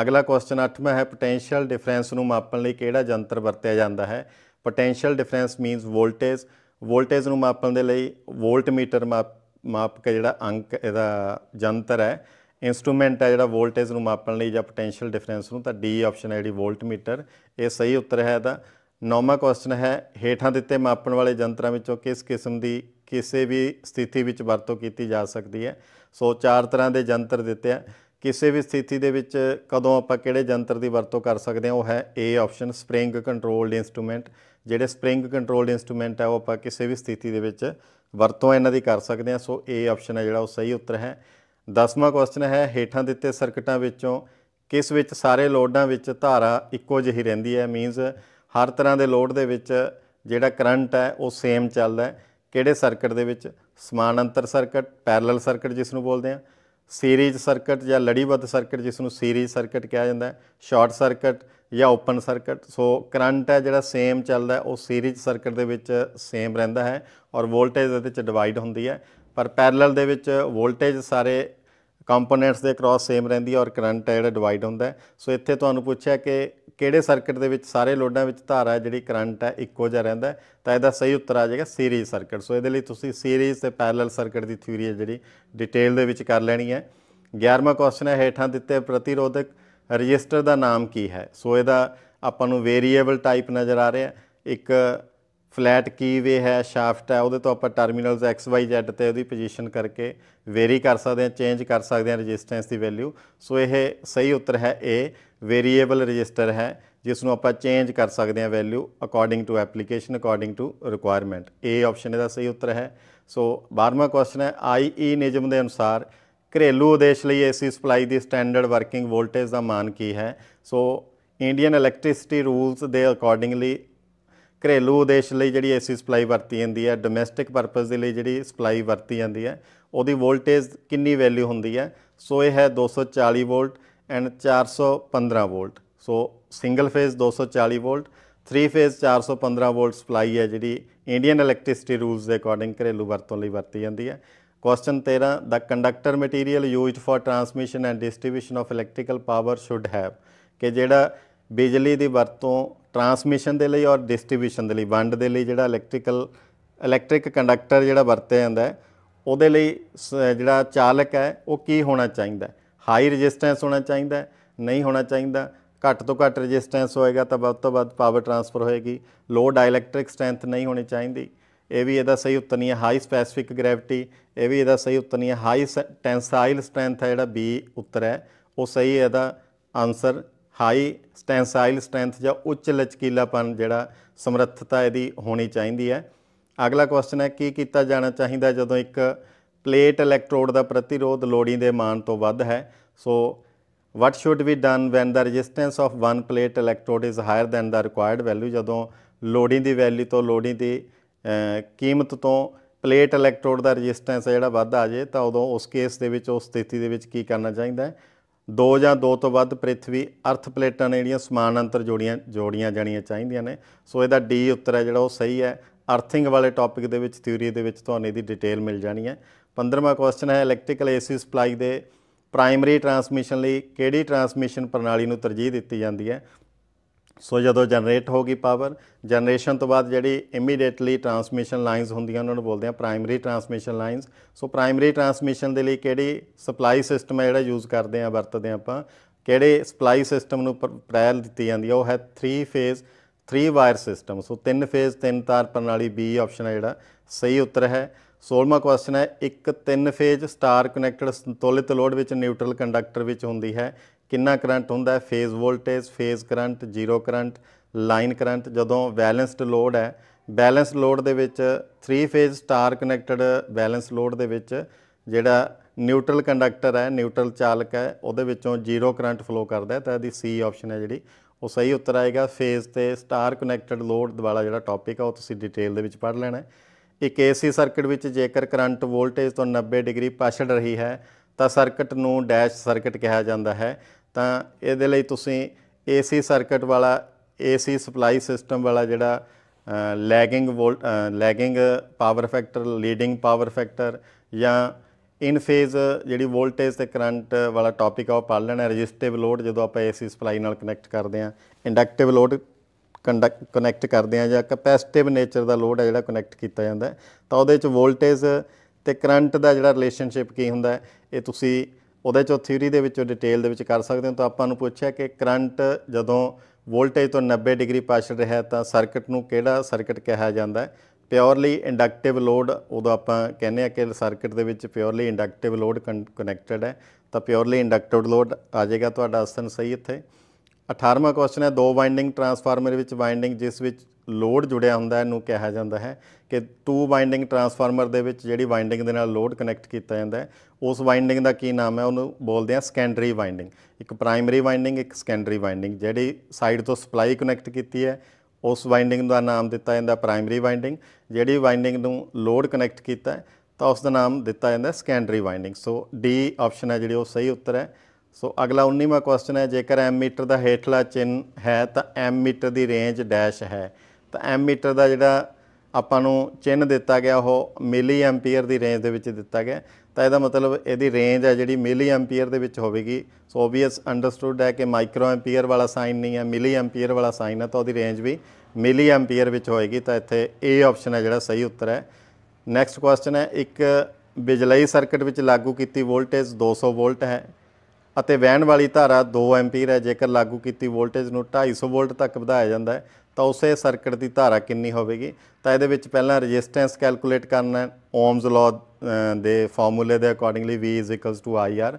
ਅਗਲਾ ਕੁਐਸਚਨ 8ਵਾਂ ਹੈ ਪੋਟੈਂਸ਼ੀਅਲ ਡਿਫਰੈਂਸ ਨੂੰ ਮਾਪਣ ਲਈ ਕਿਹੜਾ ਯੰਤਰ ਵਰਤਿਆ ਜਾਂਦਾ ਹੈ potential difference means voltage voltage ਨੂੰ ਮਾਪਣ ਦੇ ਲਈ ਵੋਲਟਮੀਟਰ ਮਾਪ ਮਾਪ ਕੇ ਜਿਹੜਾ ਅੰਕ ਇਹਦਾ ਯੰਤਰ ਹੈ ਇਨਸਟਰੂਮੈਂਟ ਹੈ ਜਿਹੜਾ ਵੋਲਟੇਜ ਨੂੰ ਮਾਪਣ ਲਈ ਜਾਂ ਪੋਟੈਂਸ਼ੀਅਲ ਡਿਫਰੈਂਸ ਨੂੰ ਤਾਂ ਡੀ ਆਪਸ਼ਨ ਹੈ ਜਿਹੜੀ ਵੋਲਟ ਮੀਟਰ ਇਹ ਸਹੀ ਉੱਤਰ ਹੈ ਦਾ ਨੌਵਾਂ ਕੁਐਸਚਨ ਹੈ ਹੇਠਾਂ ਦਿੱਤੇ ਮਾਪਣ ਵਾਲੇ ਯੰਤਰਾਂ ਵਿੱਚੋਂ ਕਿਸ ਕਿਸਮ ਦੀ ਕਿਸੇ ਵੀ ਸਥਿਤੀ ਵਿੱਚ ਵਰਤੋਂ ਕੀਤੀ ਜਾ ਸਕਦੀ ਹੈ ਸੋ ਚਾਰ ਤਰ੍ਹਾਂ ਦੇ ਯੰਤਰ ਦਿੱਤੇ ਆ ਕਿਸੇ ਵੀ ਸਥਿਤੀ ਦੇ ਵਿੱਚ ਕਦੋਂ ਆਪਾਂ ਕਿਹੜੇ ਯੰਤਰ ਦੀ ਵਰਤੋਂ ਕਰ ਸਕਦੇ ਹਾਂ ਉਹ ਹੈ A option spring controlled instrument ਜਿਹੜੇ ਸਪ੍ਰਿੰਗ ਕੰਟਰੋਲਡ ਇਨਸਟਰੂਮੈਂਟ ਹੈ ਉਹ ਆਪਾਂ ਕਿਸੇ ਵੀ ਸਥਿਤੀ ਦੇ ਵਿੱਚ ਵਰਤੋਂ ਇਹਨਾਂ ਦੀ ਕਰ ਸਕਦੇ ਹਾਂ ਸੋ ਏ ਆਪਸ਼ਨ ਹੈ ਜਿਹੜਾ ਉਹ ਸਹੀ ਉੱਤਰ ਹੈ 10ਵਾਂ ਕੁਐਸਚਨ ਹੈ ਹੇਠਾਂ ਦਿੱਤੇ ਸਰਕਟਾਂ ਵਿੱਚੋਂ ਕਿਸ ਵਿੱਚ ਸਾਰੇ ਲੋਡਾਂ ਵਿੱਚ ਧਾਰਾ ਇੱਕੋ ਜਿਹੀ ਰਹਿੰਦੀ ਹੈ ਮੀਨਸ ਹਰ ਤਰ੍ਹਾਂ ਦੇ ਲੋਡ ਦੇ ਵਿੱਚ ਜਿਹੜਾ ਕਰੰਟ ਹੈ ਉਹ ਸੇਮ ਚੱਲਦਾ ਹੈ ਕਿਹੜੇ ਸਰਕਟ ਦੇ ਵਿੱਚ ਸਮਾਨ ਅੰਤਰ ਸਰਕਟ ਪੈਰਲਲ ਸਰਕਟ ਜਿਸ ਨੂੰ ਬੋਲਦੇ ਆ ਸੀਰੀਜ਼ ਸਰਕਟ ਜਾਂ ਲੜੀਬੱਧ ਸਰਕਟ ਜਿਸ ਨੂੰ ਸੀਰੀਜ਼ ਸਰਕਟ ਕਿਹਾ ਜਾਂਦਾ ਹੈ ਸ਼ਾਰਟ ਸਰਕਟ ਜਾਂ ਓਪਨ ਸਰਕਟ ਸੋ ਕਰੰਟ ਹੈ ਜਿਹੜਾ ਸੇਮ ਚੱਲਦਾ ਉਹ ਸੀਰੀਜ਼ ਸਰਕਟ ਦੇ ਵਿੱਚ ਸੇਮ ਰਹਿੰਦਾ ਹੈ ਔਰ ਵੋਲਟੇਜ ਦੇ ਵਿੱਚ ਡਿਵਾਈਡ ਹੁੰਦੀ ਹੈ ਪਰ ਪੈਰਲਲ ਦੇ ਵਿੱਚ ਵੋਲਟੇਜ ਸਾਰੇ ਕੰਪੋਨੈਂਟਸ ਦੇ ਕ੍ਰਾਸ ਸੇਮ ਰਹਿੰਦੀ ਹੈ ਔਰ ਕਰੰਟ ਹੈ ਜਿਹੜਾ ਡਿਵਾਈਡ ਹੁੰਦਾ ਸੋ ਇੱਥੇ ਤੁਹਾਨੂੰ ਪੁੱਛਿਆ ਕਿ ਕਿਹੜੇ ਸਰਕਟ ਦੇ ਵਿੱਚ ਸਾਰੇ ਲੋਡਾਂ ਵਿੱਚ ਧਾਰਾ ਜਿਹੜੀ ਕਰੰਟ ਹੈ ਇੱਕੋ ਜਿਹਾ ਰਹਿੰਦਾ ਤਾਂ ਇਹਦਾ ਸਹੀ ਉੱਤਰ ਆ ਜਾਏਗਾ ਸੀਰੀਜ਼ ਸਰਕਟ ਸੋ ਇਹਦੇ ਲਈ ਤੁਸੀਂ ਸੀਰੀਜ਼ ਤੇ ਪੈਰਲਲ ਸਰਕਟ ਦੀ ਥਿਊਰੀ ਹੈ ਜਿਹੜੀ ਡਿਟੇਲ ਦੇ ਵਿੱਚ ਕਰ ਲੈਣੀ ਹੈ 11ਵਾਂ ਕੁਐਸਚਨ ਹੈ ਹੇਠਾਂ ਦਿੱਤੇ ਪ੍ਰਤੀਰੋਧਕ ਰਜਿਸਟਰ ਦਾ ਨਾਮ ਕੀ ਹੈ ਸੋ ਇਹਦਾ ਆਪਾਂ ਨੂੰ ਵੇਰੀਏਬਲ ਟਾਈਪ ਨਜ਼ਰ ਆ ਰਿਹਾ ਇੱਕ ਫਲੈਟ ਕੀ ਵੇ ਹੈ ਸ਼ਾਫਟ ਹੈ ਉਹਦੇ ਤੋਂ ਆਪਾਂ ਟਰਮੀਨਲਸ ਐਕਸ ਵਾਈ ਜ਼ੈਡ ਤੇ ਉਹਦੀ ਪੋਜੀਸ਼ਨ ਕਰਕੇ ਵੇਰੀ ਕਰ ਸਕਦੇ ਹਾਂ ਚੇਂਜ ਕਰ ਸਕਦੇ ਹਾਂ ਰੈਜ਼ਿਸਟੈਂਸ ਦੀ ਵੈਲਿਊ ਸੋ ਇਹ ਸਹੀ ਉੱਤਰ ਹੈ ਏ ਵੇਰੀਏਬਲ ਰੈਜ਼ਿਸਟਰ ਹੈ ਜਿਸ ਨੂੰ ਆਪਾਂ ਚੇਂਜ ਕਰ ਸਕਦੇ ਹਾਂ value according to application according to requirement A option ਇਹਦਾ ਸਹੀ ਉੱਤਰ ਹੈ ਸੋ 12ਵਾਂ ਕੁਐਸਚਨ ਹੈ ਆਈਈ e ਨਿਯਮ ਦੇ ਅਨੁਸਾਰ ਘਰੇਲੂ ਉਦੇਸ਼ ਲਈ ਏਸੀ ਸਪਲਾਈ ਦੀ ਸਟੈਂਡਰਡ ਵਰਕਿੰਗ ਵੋਲਟੇਜ ਦਾ ਮਾਨ ਕੀ ਹੈ ਸੋ ਇੰਡੀਅਨ ਇਲੈਕਟ੍ਰਿਸਿਟੀ ਰੂਲਸ ਦੇ ਅਕੋਰਡਿੰਗਲੀ ਘਰੇਲੂ ਉਦੇਸ਼ ਲਈ ਜਿਹੜੀ ਏਸੀ ਸਪਲਾਈ ਵਰਤੀ ਜਾਂਦੀ ਹੈ ਡੋਮੈਸਟਿਕ ਪਰਪਸ ਦੇ ਲਈ ਜਿਹੜੀ ਸਪਲਾਈ ਵਰਤੀ ਜਾਂਦੀ ਹੈ ਉਹਦੀ ਵੋਲਟੇਜ ਕਿੰਨੀ ਵੈਲਿਊ ਹੁੰਦੀ ਹੈ ਸੋ ਇਹ ਹੈ 240 volt and 415 volt so single phase 240 volt 3 phase 415 volt supply ਹੈ ਜਿਹੜੀ ਇੰਡੀਅਨ ਇਲੈਕਟ੍ਰਿਸਿਟੀ ਰੂਲਸ ਦੇ ਅਕੋਰਡਿੰਗ ਘਰੇਲੂ ਵਰਤੋਂ ਲਈ ਵਰਤੀ ਜਾਂਦੀ ਹੈ ਕੁਐਸਚਨ 13 ਦਾ conductor material used for transmission and distribution of electrical power should have ਕਿ ਜਿਹੜਾ ਬਿਜਲੀ ਦੀ ਵਰਤੋਂ ਟਰਾਂਸਮਿਸ਼ਨ ਦੇ ਲਈ ਔਰ ਡਿਸਟ੍ਰੀਬਿਊਸ਼ਨ ਦੇ ਲਈ ਵੰਡ ਦੇ ਲਈ ਜਿਹੜਾ ਇਲੈਕਟ੍ਰੀਕਲ ਇਲੈਕਟ੍ਰਿਕ ਕੰਡਕਟਰ ਜਿਹੜਾ ਵਰਤਿਆ ਜਾਂਦਾ ਉਹਦੇ ਲਈ ਜਿਹੜਾ ਚਾਲਕ ਹੈ ਉਹ ਕੀ ਹੋਣਾ ਚਾਹੀਦਾ ਹਾਈ ਰੈਜ਼ਿਸਟੈਂਸ ਹੋਣਾ ਚਾਹੀਦਾ ਨਹੀਂ ਹੋਣਾ ਚਾਹੀਦਾ ਘੱਟ ਤੋਂ ਘੱਟ ਰੈਜ਼ਿਸਟੈਂਸ ਹੋਏਗਾ ਤਾਂ ਬਹੁਤ ਤੋਂ ਵੱਧ ਪਾਵਰ ਟ੍ਰਾਂਸਫਰ ਹੋਏਗੀ ਲੋ ਡਾਇਲੈਕਟ੍ਰਿਕ ਸਟਰੈਂਥ ਨਹੀਂ ਹੋਣੀ ਚਾਹੀਦੀ ਇਹ ਵੀ ਇਹਦਾ ਸਹੀ ਉੱਤਰ ਨਹੀਂ ਹੈ ਹਾਈ ਸਪੈਸਿਫਿਕ ਗ੍ਰੈਵਿਟੀ ਇਹ ਵੀ ਇਹਦਾ ਸਹੀ ਉੱਤਰ ਨਹੀਂ ਹੈ ਹਾਈ ਟੈਂਸਾਈਲ ਸਟਰੈਂਥ ਹੈ ਜਿਹੜਾ ਬੀ ਉੱਤਰ ਹੈ ਉਹ ਸਹੀ ਇਹਦਾ ਆਨਸਰ ਹਾਈ ਸਟੈਂਸਾਈਲ ਸਟਰੈਂਥ ਜਾਂ ਉੱਚ ਲਚਕੀਲਾਪਨ ਜਿਹੜਾ ਸਮਰੱਥਤਾ ਇਹਦੀ ਹੋਣੀ ਚਾਹੀਦੀ ਹੈ ਅਗਲਾ ਕੁਐਸਚਨ ਹੈ ਕੀ ਕੀਤਾ ਜਾਣਾ ਚਾਹੀਦਾ ਜਦੋਂ ਇੱਕ ਪਲੇਟ ਇਲੈਕਟ੍ਰੋਡ ਦਾ ਪ੍ਰਤੀਰੋਧ ਦੇ ਮਾਨ ਤੋਂ ਵੱਧ ਹੈ so what should be done when the resistance of one plate electrode is higher than the required value ਜਦੋਂ ਲੋਡਿੰਗ ਦੀ ਵੈਲਿਊ ਤੋਂ ਲੋਡਿੰਗ ਦੀ ਕੀਮਤ ਤੋਂ ਪਲੇਟ ਇਲੈਕਟ੍ਰੋਡ ਦਾ ਰੈਜ਼ਿਸਟੈਂਸ ਜਿਹੜਾ ਵੱਧ ਆ ਜੇ ਤਾਂ ਉਦੋਂ ਉਸ ਕੇਸ ਦੇ ਵਿੱਚ ਉਸ ਸਥਿਤੀ ਦੇ ਵਿੱਚ ਕੀ ਕਰਨਾ ਚਾਹੀਦਾ ਹੈ ਦੋ ਜਾਂ ਦੋ ਤੋਂ ਵੱਧ ਪ੍ਰithvi ਅਰਥ ਪਲੇਟਾਂ ਨੇ ਜਿਹੜੀਆਂ ਸਮਾਨ ਅੰਤਰ ਜੋੜੀਆਂ ਜੋੜੀਆਂ ਜਾਣੀਆਂ ਚਾਹੀਦੀਆਂ ਨੇ ਸੋ ਇਹਦਾ ਡੀ ਉੱਤਰ ਹੈ ਜਿਹੜਾ ਉਹ ਸਹੀ ਹੈ ਅਰਥਿੰਗ ਵਾਲੇ ਟੌਪਿਕ ਦੇ ਵਿੱਚ ਥਿਊਰੀ ਦੇ ਵਿੱਚ ਤੁਹਾਨੂੰ ਇਹਦੀ ਡਿਟੇਲ ਮਿਲ ਜਾਣੀ ਹੈ 15ਵਾਂ ਕੁਐਸਚਨ ਹੈ ਇਲੈਕਟ੍ਰੀਕਲ ਏਸੀ ਸਪਲਾਈ ਦੇ ਪ੍ਰਾਇਮਰੀ ਟਰਾਂਸਮਿਸ਼ਨ ਲਈ ਕਿਹੜੀ ਟਰਾਂਸਮਿਸ਼ਨ ਪ੍ਰਣਾਲੀ ਨੂੰ ਤਰਜੀਹ ਦਿੱਤੀ ਜਾਂਦੀ ਹੈ ਸੋ ਜਦੋਂ ਜਨਰੇਟ ਹੋ ਗਈ ਪਾਵਰ ਜਨਰੇਸ਼ਨ ਤੋਂ ਬਾਅਦ ਜਿਹੜੀ ਇਮੀਡੀਏਟਲੀ ਟਰਾਂਸਮਿਸ਼ਨ ਲਾਈਨਸ ਹੁੰਦੀਆਂ ਉਹਨਾਂ ਨੂੰ ਬੋਲਦੇ ਆ primary transmission lines so primary transmission ਦੇ ਲਈ ਕਿਹੜੀ ਸਪਲਾਈ ਸਿਸਟਮ ਹੈ ਜਿਹੜਾ ਯੂਜ਼ ਕਰਦੇ ਆ ਵਰਤਦੇ ਆ ਆਪਾਂ ਕਿਹੜੇ ਸਪਲਾਈ ਸਿਸਟਮ ਨੂੰ ਪ੍ਰਾਇਲ ਦਿੱਤੀ ਜਾਂਦੀ ਆ ਉਹ ਹੈ 3 phase 3 wire system so 3 phase 3 ਤਾਰ ਪ੍ਰਣਾਲੀ ਬੀ ਆਪਸ਼ਨ ਹੈ ਜਿਹੜਾ ਸਹੀ ਉੱਤਰ ਹੈ 16ਵਾਂ ਕੁਐਸਚਨ ਹੈ ਇੱਕ 3 ਫੇਜ਼ ਸਟਾਰ ਕਨੈਕਟਡ ਸੰਤੁਲਿਤ ਲੋਡ ਵਿੱਚ ਨਿਊਟਰਲ ਕੰਡਕਟਰ ਵਿੱਚ ਹੁੰਦੀ ਹੈ ਕਿੰਨਾ ਕਰੰਟ ਹੁੰਦਾ ਹੈ phase voltage phase current zero current line current ਜਦੋਂ ਬੈਲੈਂਸਡ ਲੋਡ ਹੈ ਬੈਲੈਂਸ ਲੋਡ ਦੇ ਵਿੱਚ 3 phase star connected balance load ਦੇ ਵਿੱਚ ਜਿਹੜਾ ਨਿਊਟਰਲ ਕੰਡਕਟਰ ਹੈ ਨਿਊਟਰਲ ਚਾਲਕ ਹੈ ਉਹਦੇ ਵਿੱਚੋਂ ਜ਼ੀਰੋ ਕਰੰਟ ਫਲੋ ਕਰਦਾ ਹੈ ਤਾਂ ਇਹਦੀ ਸੀ ਆਪਸ਼ਨ ਹੈ ਜਿਹੜੀ ਉਹ ਸਹੀ ਉੱਤਰ ਆਏਗਾ ਫੇਜ਼ ਤੇ ਸਟਾਰ ਕਨੈਕਟਡ ਲੋਡ ਵਾਲਾ ਜਿਹੜਾ ਟੌਪਿਕ ਆ ਉਹ ਤੁਸੀਂ ਡਿਟੇਲ ਦੇ ਵਿੱਚ ਪੜ੍ਹ ਲੈਣਾ ਹੈ ਇੱਕ ਏਸੀ ਸਰਕਟ ਵਿੱਚ ਜੇਕਰ ਕਰੰਟ ਵੋਲਟੇਜ ਤੋਂ 90 ਡਿਗਰੀ ਪਛੜ ਰਹੀ ਹੈ ਤਾਂ ਸਰਕਟ ਨੂੰ ਡੈਸ਼ ਸਰਕਟ ਕਿਹਾ ਜਾਂਦਾ ਹੈ ਤਾਂ ਇਹਦੇ ਲਈ ਤੁਸੀਂ AC ਸਰਕਟ ਵਾਲਾ AC ਸਪਲਾਈ ਸਿਸਟਮ ਵਾਲਾ ਜਿਹੜਾ lagging volt lagging power factor leading power factor ਜਾਂ ਇਨ ਫੇਜ਼ ਜਿਹੜੀ ਵੋਲਟੇਜ ਤੇ ਕਰੰਟ ਵਾਲਾ ਟੌਪਿਕ ਆ ਉਹ ਪੜ ਲੈਣਾ ਰੈਜ਼ਿਸਟਿਵ ਲੋਡ ਜਦੋਂ ਆਪਾਂ AC ਸਪਲਾਈ ਨਾਲ ਕਨੈਕਟ ਕਰਦੇ ਆ ਇੰਡਕਟਿਵ ਲੋਡ ਕਨੈਕਟ ਕਰਦੇ ਆ ਜਾਂ ਕਪੈਸਿਟਿਵ ਨੇਚਰ ਦਾ ਲੋਡ ਹੈ ਜਿਹੜਾ ਕਨੈਕਟ ਕੀਤਾ ਜਾਂਦਾ ਤਾਂ ਉਹਦੇ ਵਿੱਚ ਵੋਲਟੇਜ ਤੇ ਕਰੰਟ ਦਾ ਜਿਹੜਾ ਰਿਲੇਸ਼ਨਸ਼ਿਪ ਕੀ ਹੁੰਦਾ ਇਹ ਤੁਸੀਂ ਉਹਦੇ ਚੋਂ ਥਿਊਰੀ ਦੇ ਵਿੱਚੋਂ ਡਿਟੇਲ ਦੇ ਵਿੱਚ ਕਰ ਸਕਦੇ ਹਾਂ ਤਾਂ ਆਪਾਂ ਨੂੰ ਪੁੱਛਿਆ ਕਿ ਕਰੰਟ ਜਦੋਂ ਵੋਲਟੇਜ ਤੋਂ 90 ਡਿਗਰੀ ਪਾਛੜ ਰਿਹਾ ਤਾਂ ਸਰਕਟ ਨੂੰ ਕਿਹੜਾ ਸਰਕਟ ਕਿਹਾ ਜਾਂਦਾ ਹੈ ਪਿਓਰਲੀ ਇੰਡਕਟਿਵ ਲੋਡ ਉਦੋਂ ਆਪਾਂ ਕਹਿੰਦੇ ਆ ਕਿ ਸਰਕਟ ਦੇ ਵਿੱਚ ਪਿਓਰਲੀ ਇੰਡਕਟਿਵ ਲੋਡ ਕਨੈਕਟਡ ਹੈ ਤਾਂ ਪਿਓਰਲੀ ਇੰਡਕਟਿਵ ਲੋਡ ਆ ਜਾਏਗਾ ਤੁਹਾਡਾ ਆਸਨ ਸਹੀ ਇੱਥੇ 18ਵਾਂ ਕੁਐਸਚਨ ਹੈ ਦੋ ਵਾਈਂਡਿੰਗ ਟਰਾਂਸਫਾਰਮਰ ਵਿੱਚ ਵਾਈਂਡਿੰਗ ਜਿਸ ਵਿੱਚ ਲੋਡ ਜੁੜਿਆ ਹੁੰਦਾ ਇਹਨੂੰ ਕਿਹਾ ਜਾਂਦਾ ਹੈ ਕਿ ਟੂ ਵਾਈਂਡਿੰਗ ਟਰਾਂਸਫਾਰਮਰ ਦੇ ਵਿੱਚ ਜਿਹੜੀ ਵਾਈਂਡਿੰਗ ਦੇ ਨਾਲ ਲੋਡ ਕਨੈਕਟ ਕੀਤਾ ਜਾਂਦਾ ਹੈ ਉਸ ਵਾਈਂਡਿੰਗ ਦਾ ਕੀ ਨਾਮ ਹੈ ਉਹਨੂੰ ਬੋਲਦੇ ਆ ਸੈਕੰਡਰੀ ਵਾਈਂਡਿੰਗ ਇੱਕ ਪ੍ਰਾਇਮਰੀ ਵਾਈਂਡਿੰਗ ਇੱਕ ਸੈਕੰਡਰੀ ਵਾਈਂਡਿੰਗ ਜਿਹੜੀ ਸਾਈਡ ਤੋਂ ਸਪਲਾਈ ਕਨੈਕਟ ਕੀਤੀ ਹੈ ਉਸ ਵਾਈਂਡਿੰਗ ਦਾ ਨਾਮ ਦਿੱਤਾ ਜਾਂਦਾ ਪ੍ਰਾਇਮਰੀ ਵਾਈਂਡਿੰਗ ਜਿਹੜੀ ਵਾਈਂਡਿੰਗ ਨੂੰ ਲੋਡ ਕਨੈਕਟ ਕੀਤਾ ਤਾਂ ਉਸ ਦਾ ਨਾਮ ਦਿੱਤਾ ਜਾਂਦਾ secondary winding so D option ਹੈ ਜਿਹੜੀ ਉਹ ਸਹੀ ਉੱਤਰ ਹੈ ਸੋ ਅਗਲਾ 19ਵਾਂ ਕੁਐਸਚਨ ਹੈ ਜੇਕਰ ਐਮੀਟਰ ਦਾ ਹੇਠਲਾ ਚਿੰਨ ਹੈ ਤਾਂ ਐਮੀਟਰ ਦੀ ਰੇਂਜ ਡੈਸ਼ ਹੈ ਤਾਂ ਐਮ ਮੀਟਰ ਦਾ ਜਿਹੜਾ ਆਪਾਂ ਨੂੰ ਚਿੰਨ ਦਿੱਤਾ ਗਿਆ ਉਹ ਮਿਲੀ ਐਂਪੀਅਰ ਦੀ ਰੇਂਜ ਦੇ ਵਿੱਚ ਦਿੱਤਾ ਗਿਆ ਤਾਂ ਇਹਦਾ ਮਤਲਬ ਇਹਦੀ ਰੇਂਜ ਹੈ ਜਿਹੜੀ ਮਿਲੀ ਐਂਪੀਅਰ ਦੇ ਵਿੱਚ ਹੋਵੇਗੀ ਸੋ ਆਬਵੀਅਸ ਅੰਡਰਸਟੂਡ ਹੈ ਕਿ ਮਾਈਕਰੋ ਐਂਪੀਅਰ ਵਾਲਾ ਸਾਈਨ ਨਹੀਂ ਹੈ ਮਿਲੀ ਐਂਪੀਅਰ ਵਾਲਾ ਸਾਈਨ ਹੈ ਤਾਂ ਉਹਦੀ ਰੇਂਜ ਵੀ ਮਿਲੀ ਐਂਪੀਅਰ ਵਿੱਚ ਹੋਏਗੀ ਤਾਂ ਇੱਥੇ A ਆਪਸ਼ਨ ਹੈ ਜਿਹੜਾ ਸਹੀ ਉੱਤਰ ਹੈ ਨੈਕਸਟ ਕੁਐਸਚਨ ਹੈ ਇੱਕ ਬਿਜਲਈ ਸਰਕਟ ਵਿੱਚ ਲਾਗੂ ਕੀਤੀ ਵੋਲਟੇਜ 200 ਵੋਲਟ ਹੈ ਅਤੇ ਵਹਿਣ ਵਾਲੀ ਧਾਰਾ 2 ਐਂਪੀਅਰ ਹੈ ਜੇਕਰ ਲਾਗੂ ਕੀਤੀ ਵੋਲਟੇਜ ਨੂੰ 250 ਵੋਲਟ ਤੱਕ ਵਧਾਇਆ ਜਾਂਦਾ ਹੈ ਤਾਂ ਉਸੇ ਸਰਕਟ ਦੀ ਧਾਰਾ ਕਿੰਨੀ ਹੋਵੇਗੀ ਤਾਂ ਇਹਦੇ ਵਿੱਚ ਪਹਿਲਾਂ ਰੈਜ਼ਿਸਟੈਂਸ ਕੈਲਕੂਲੇਟ ਕਰਨਾ ਹੈ ਓਮਸ ਲਾਅ ਦੇ ਫਾਰਮੂਲੇ ਦੇ ਅਕੋਰਡਿੰਗਲੀ V IR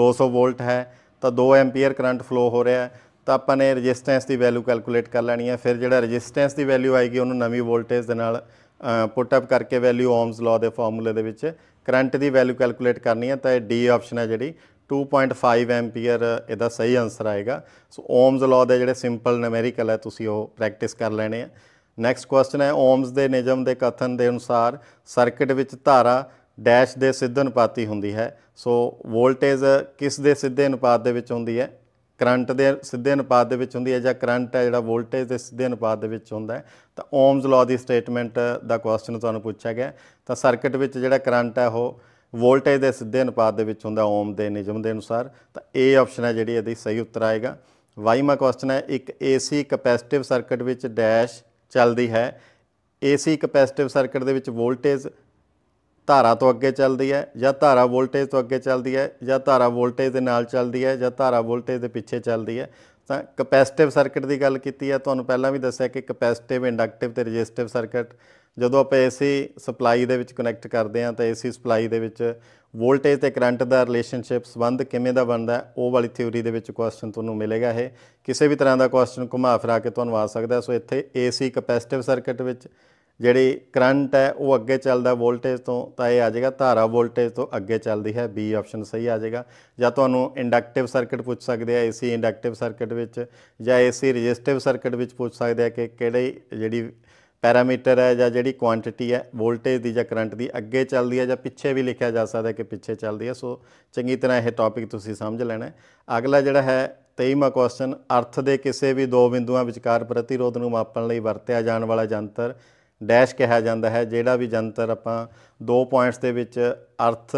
200 ਵੋਲਟ ਹੈ ਤਾਂ 2 ਐਂਪੀਅਰ ਕਰੰਟ ਫਲੋ ਹੋ ਰਿਹਾ ਹੈ ਤਾਂ ਆਪਾਂ ਨੇ ਰੈਜ਼ਿਸਟੈਂਸ ਦੀ ਵੈਲਿਊ ਕੈਲਕੂਲੇਟ ਕਰ ਲੈਣੀ ਹੈ ਫਿਰ ਜਿਹੜਾ ਰੈਜ਼ਿਸਟੈਂਸ ਦੀ ਵੈਲਿਊ ਆਏਗੀ ਉਹਨੂੰ ਨਵੀਂ ਵੋਲਟੇਜ ਦੇ ਨਾਲ ਪੁੱਟ ਅਪ ਕਰਕੇ ਵੈਲਿਊ ਓਮਸ ਲਾਅ ਦੇ ਫਾਰਮੂਲੇ ਦੇ ਵਿੱਚ ਕਰੰਟ ਦੀ ਵੈਲਿਊ ਕੈਲਕੂਲੇਟ ਕਰਨੀ ਹੈ ਤਾਂ ਇਹ ਡੀ ਆਪਸ਼ਨ ਹੈ ਜਿਹੜੀ 2.5 ਐਂਪੀਅਰ ਇਹਦਾ ਸਹੀ ਆਨਸਰ ਆਏਗਾ ਸੋ ਓਮਸ ਲਾਅ ਦੇ ਜਿਹੜੇ ਸਿੰਪਲ ਨਿਊਮੈਰੀਕਲ ਹੈ ਤੁਸੀਂ ਉਹ ਪ੍ਰੈਕਟਿਸ ਕਰ ਲੈਣੇ ਆ ਨੈਕਸਟ ਕੁਐਸਚਨ ਹੈ ਓਮਸ ਦੇ ਨਿਯਮ ਦੇ ਕਥਨ ਦੇ ਅਨੁਸਾਰ ਸਰਕਟ ਵਿੱਚ ਧਾਰਾ ਡੈਸ਼ ਦੇ ਸਿੱਧ ਅਨੁਪਾਤੀ ਹੁੰਦੀ ਹੈ ਸੋ ਵੋਲਟੇਜ ਕਿਸ ਦੇ ਸਿੱਧੇ ਅਨੁਪਾਤ ਦੇ ਵਿੱਚ ਹੁੰਦੀ ਹੈ ਕਰੰਟ ਦੇ ਸਿੱਧੇ ਅਨੁਪਾਤ ਦੇ ਵਿੱਚ ਹੁੰਦੀ ਹੈ ਜਾਂ ਕਰੰਟ ਹੈ ਜਿਹੜਾ ਵੋਲਟੇਜ ਦੇ ਸਿੱਧੇ ਅਨੁਪਾਤ ਦੇ ਵਿੱਚ ਹੁੰਦਾ ਹੈ ਤਾਂ ਓਮਸ ਲਾਅ ਦੀ ਸਟੇਟਮੈਂਟ ਦਾ ਕੁਐਸਚਨ ਤੁਹਾਨੂੰ ਪੁੱਛਿਆ ਗਿਆ ਤਾਂ ਸਰਕਟ ਵਿੱਚ ਜਿਹੜਾ ਕਰੰਟ ਹੈ ਉਹ ਵੋਲਟੇਜ ਦੇ ਸਿੱਧੇ ਅਨੁਪਾਤ ਦੇ ਵਿੱਚ ਹੁੰਦਾ ਓਮ ਦੇ ਨਿਯਮ ਦੇ ਅਨੁਸਾਰ ਤਾਂ ਇਹ ਆਪਸ਼ਨ ਹੈ ਜਿਹੜੀ ਇਹਦੀ ਸਹੀ ਉੱਤਰ ਆਏਗਾ ਵਾਈਮਾ ਕੁਐਸਚਨ ਹੈ ਇੱਕ AC ਕੈਪੈਸਿਟਿਵ ਸਰਕਟ ਵਿੱਚ ਡੈਸ਼ ਚੱਲਦੀ ਹੈ AC ਕੈਪੈਸਿਟਿਵ ਸਰਕਟ ਦੇ ਵਿੱਚ ਵੋਲਟੇਜ ਧਾਰਾ ਤੋਂ ਅੱਗੇ ਚੱਲਦੀ ਹੈ ਜਾਂ ਧਾਰਾ ਵੋਲਟੇਜ ਤੋਂ ਅੱਗੇ ਚੱਲਦੀ ਹੈ ਜਾਂ ਧਾਰਾ ਵੋਲਟੇਜ ਦੇ ਨਾਲ ਚੱਲਦੀ ਹੈ ਜਾਂ ਧਾਰਾ ਵੋਲਟੇਜ ਦੇ ਪਿੱਛੇ ਚੱਲਦੀ ਹੈ ਤਾਂ ਕਪੈਸਿਟਿਵ ਸਰਕਟ ਦੀ ਗੱਲ ਕੀਤੀ ਹੈ ਤੁਹਾਨੂੰ ਪਹਿਲਾਂ ਵੀ ਦੱਸਿਆ ਕਿ ਕਪੈਸਿਟਿਵ ਇੰਡਕਟਿਵ ਤੇ ਰੈਜ਼ਿਸਟਿਵ ਸਰਕਟ ਜਦੋਂ ਆਪਾਂ ਏਸੀ ਸਪਲਾਈ ਦੇ ਵਿੱਚ ਕਨੈਕਟ ਕਰਦੇ ਹਾਂ ਤਾਂ ਏਸੀ ਸਪਲਾਈ ਦੇ ਵਿੱਚ ਵੋਲਟੇਜ ਤੇ ਕਰੰਟ ਦਾ ਰਿਲੇਸ਼ਨਸ਼ਿਪ ਸੰਬੰਧ ਕਿਵੇਂ ਦਾ ਬਣਦਾ ਉਹ ਵਾਲੀ ਥਿਊਰੀ ਦੇ ਵਿੱਚ ਕੁਐਸਚਨ ਤੁਹਾਨੂੰ ਮਿਲੇਗਾ ਇਹ ਕਿਸੇ ਵੀ ਤਰ੍ਹਾਂ ਦਾ ਕੁਐਸਚਨ ਘੁਮਾ ਫਿਰਾ ਕੇ ਤੁਹਾਨੂੰ ਆ ਸਕਦਾ ਸੋ ਇੱਥੇ ਏਸੀ ਕਪੈਸਿਟਿਵ ਸਰਕਟ ਵਿੱਚ ਜਿਹੜੀ ਕਰੰਟ ਹੈ ਉਹ ਅੱਗੇ ਚੱਲਦਾ ਵੋਲਟੇਜ ਤੋਂ ਤਾਂ ਇਹ ਆ ਜਾਏਗਾ ਧਾਰਾ ਵੋਲਟੇਜ ਤੋਂ ਅੱਗੇ ਚੱਲਦੀ ਹੈ ਬੀ ਆਪਸ਼ਨ ਸਹੀ ਆ ਜਾਏਗਾ ਜਾਂ ਤੁਹਾਨੂੰ ਇੰਡਕਟਿਵ ਸਰਕਟ ਪੁੱਛ ਸਕਦੇ ਆ ਏਸੀ ਇੰਡਕਟਿਵ ਸਰਕਟ ਵਿੱਚ ਜਾਂ ਏਸੀ ਰੈਜ਼ਿਸਟਿਵ ਸਰਕਟ ਵਿੱਚ ਪੁੱਛ ਸਕਦੇ ਆ ਕਿ ਕਿਹੜੇ ਜਿਹੜੀ ਪੈਰਾਮੀਟਰ ਹੈ ਜਾਂ ਜਿਹੜੀ ਕੁਆਂਟੀਟੀ ਹੈ ਵੋਲਟੇਜ ਦੀ ਜਾਂ ਕਰੰਟ ਦੀ ਅੱਗੇ ਚੱਲਦੀ ਹੈ ਜਾਂ ਪਿੱਛੇ ਵੀ ਲਿਖਿਆ ਜਾ ਸਕਦਾ ਕਿ ਪਿੱਛੇ ਚੱਲਦੀ ਹੈ ਸੋ ਚੰਗੀ ਤਰ੍ਹਾਂ ਇਹ ਟੌਪਿਕ ਤੁਸੀਂ ਸਮਝ ਲੈਣਾ ਅਗਲਾ ਜਿਹੜਾ ਹੈ 23ਵਾਂ ਕੁਐਸਚਨ ਅਰਥ ਦੇ ਕਿਸੇ ਵੀ ਦੋ ਬਿੰਦੂਆਂ ਵਿਚਕਾਰ ਪ੍ਰਤੀਰੋਧ ਨੂੰ ਮਾਪਣ ਲਈ ਵਰਤਿਆ ਜਾਣ ਵਾਲਾ ਯੰਤਰ ਡੈਸ਼ ਕਿਹਾ ਜਾਂਦਾ ਹੈ ਜਿਹੜਾ ਵੀ ਜੰਤਰ ਆਪਾਂ ਦੋ ਪੁਆਇੰਟਸ ਦੇ ਵਿੱਚ ਅਰਥ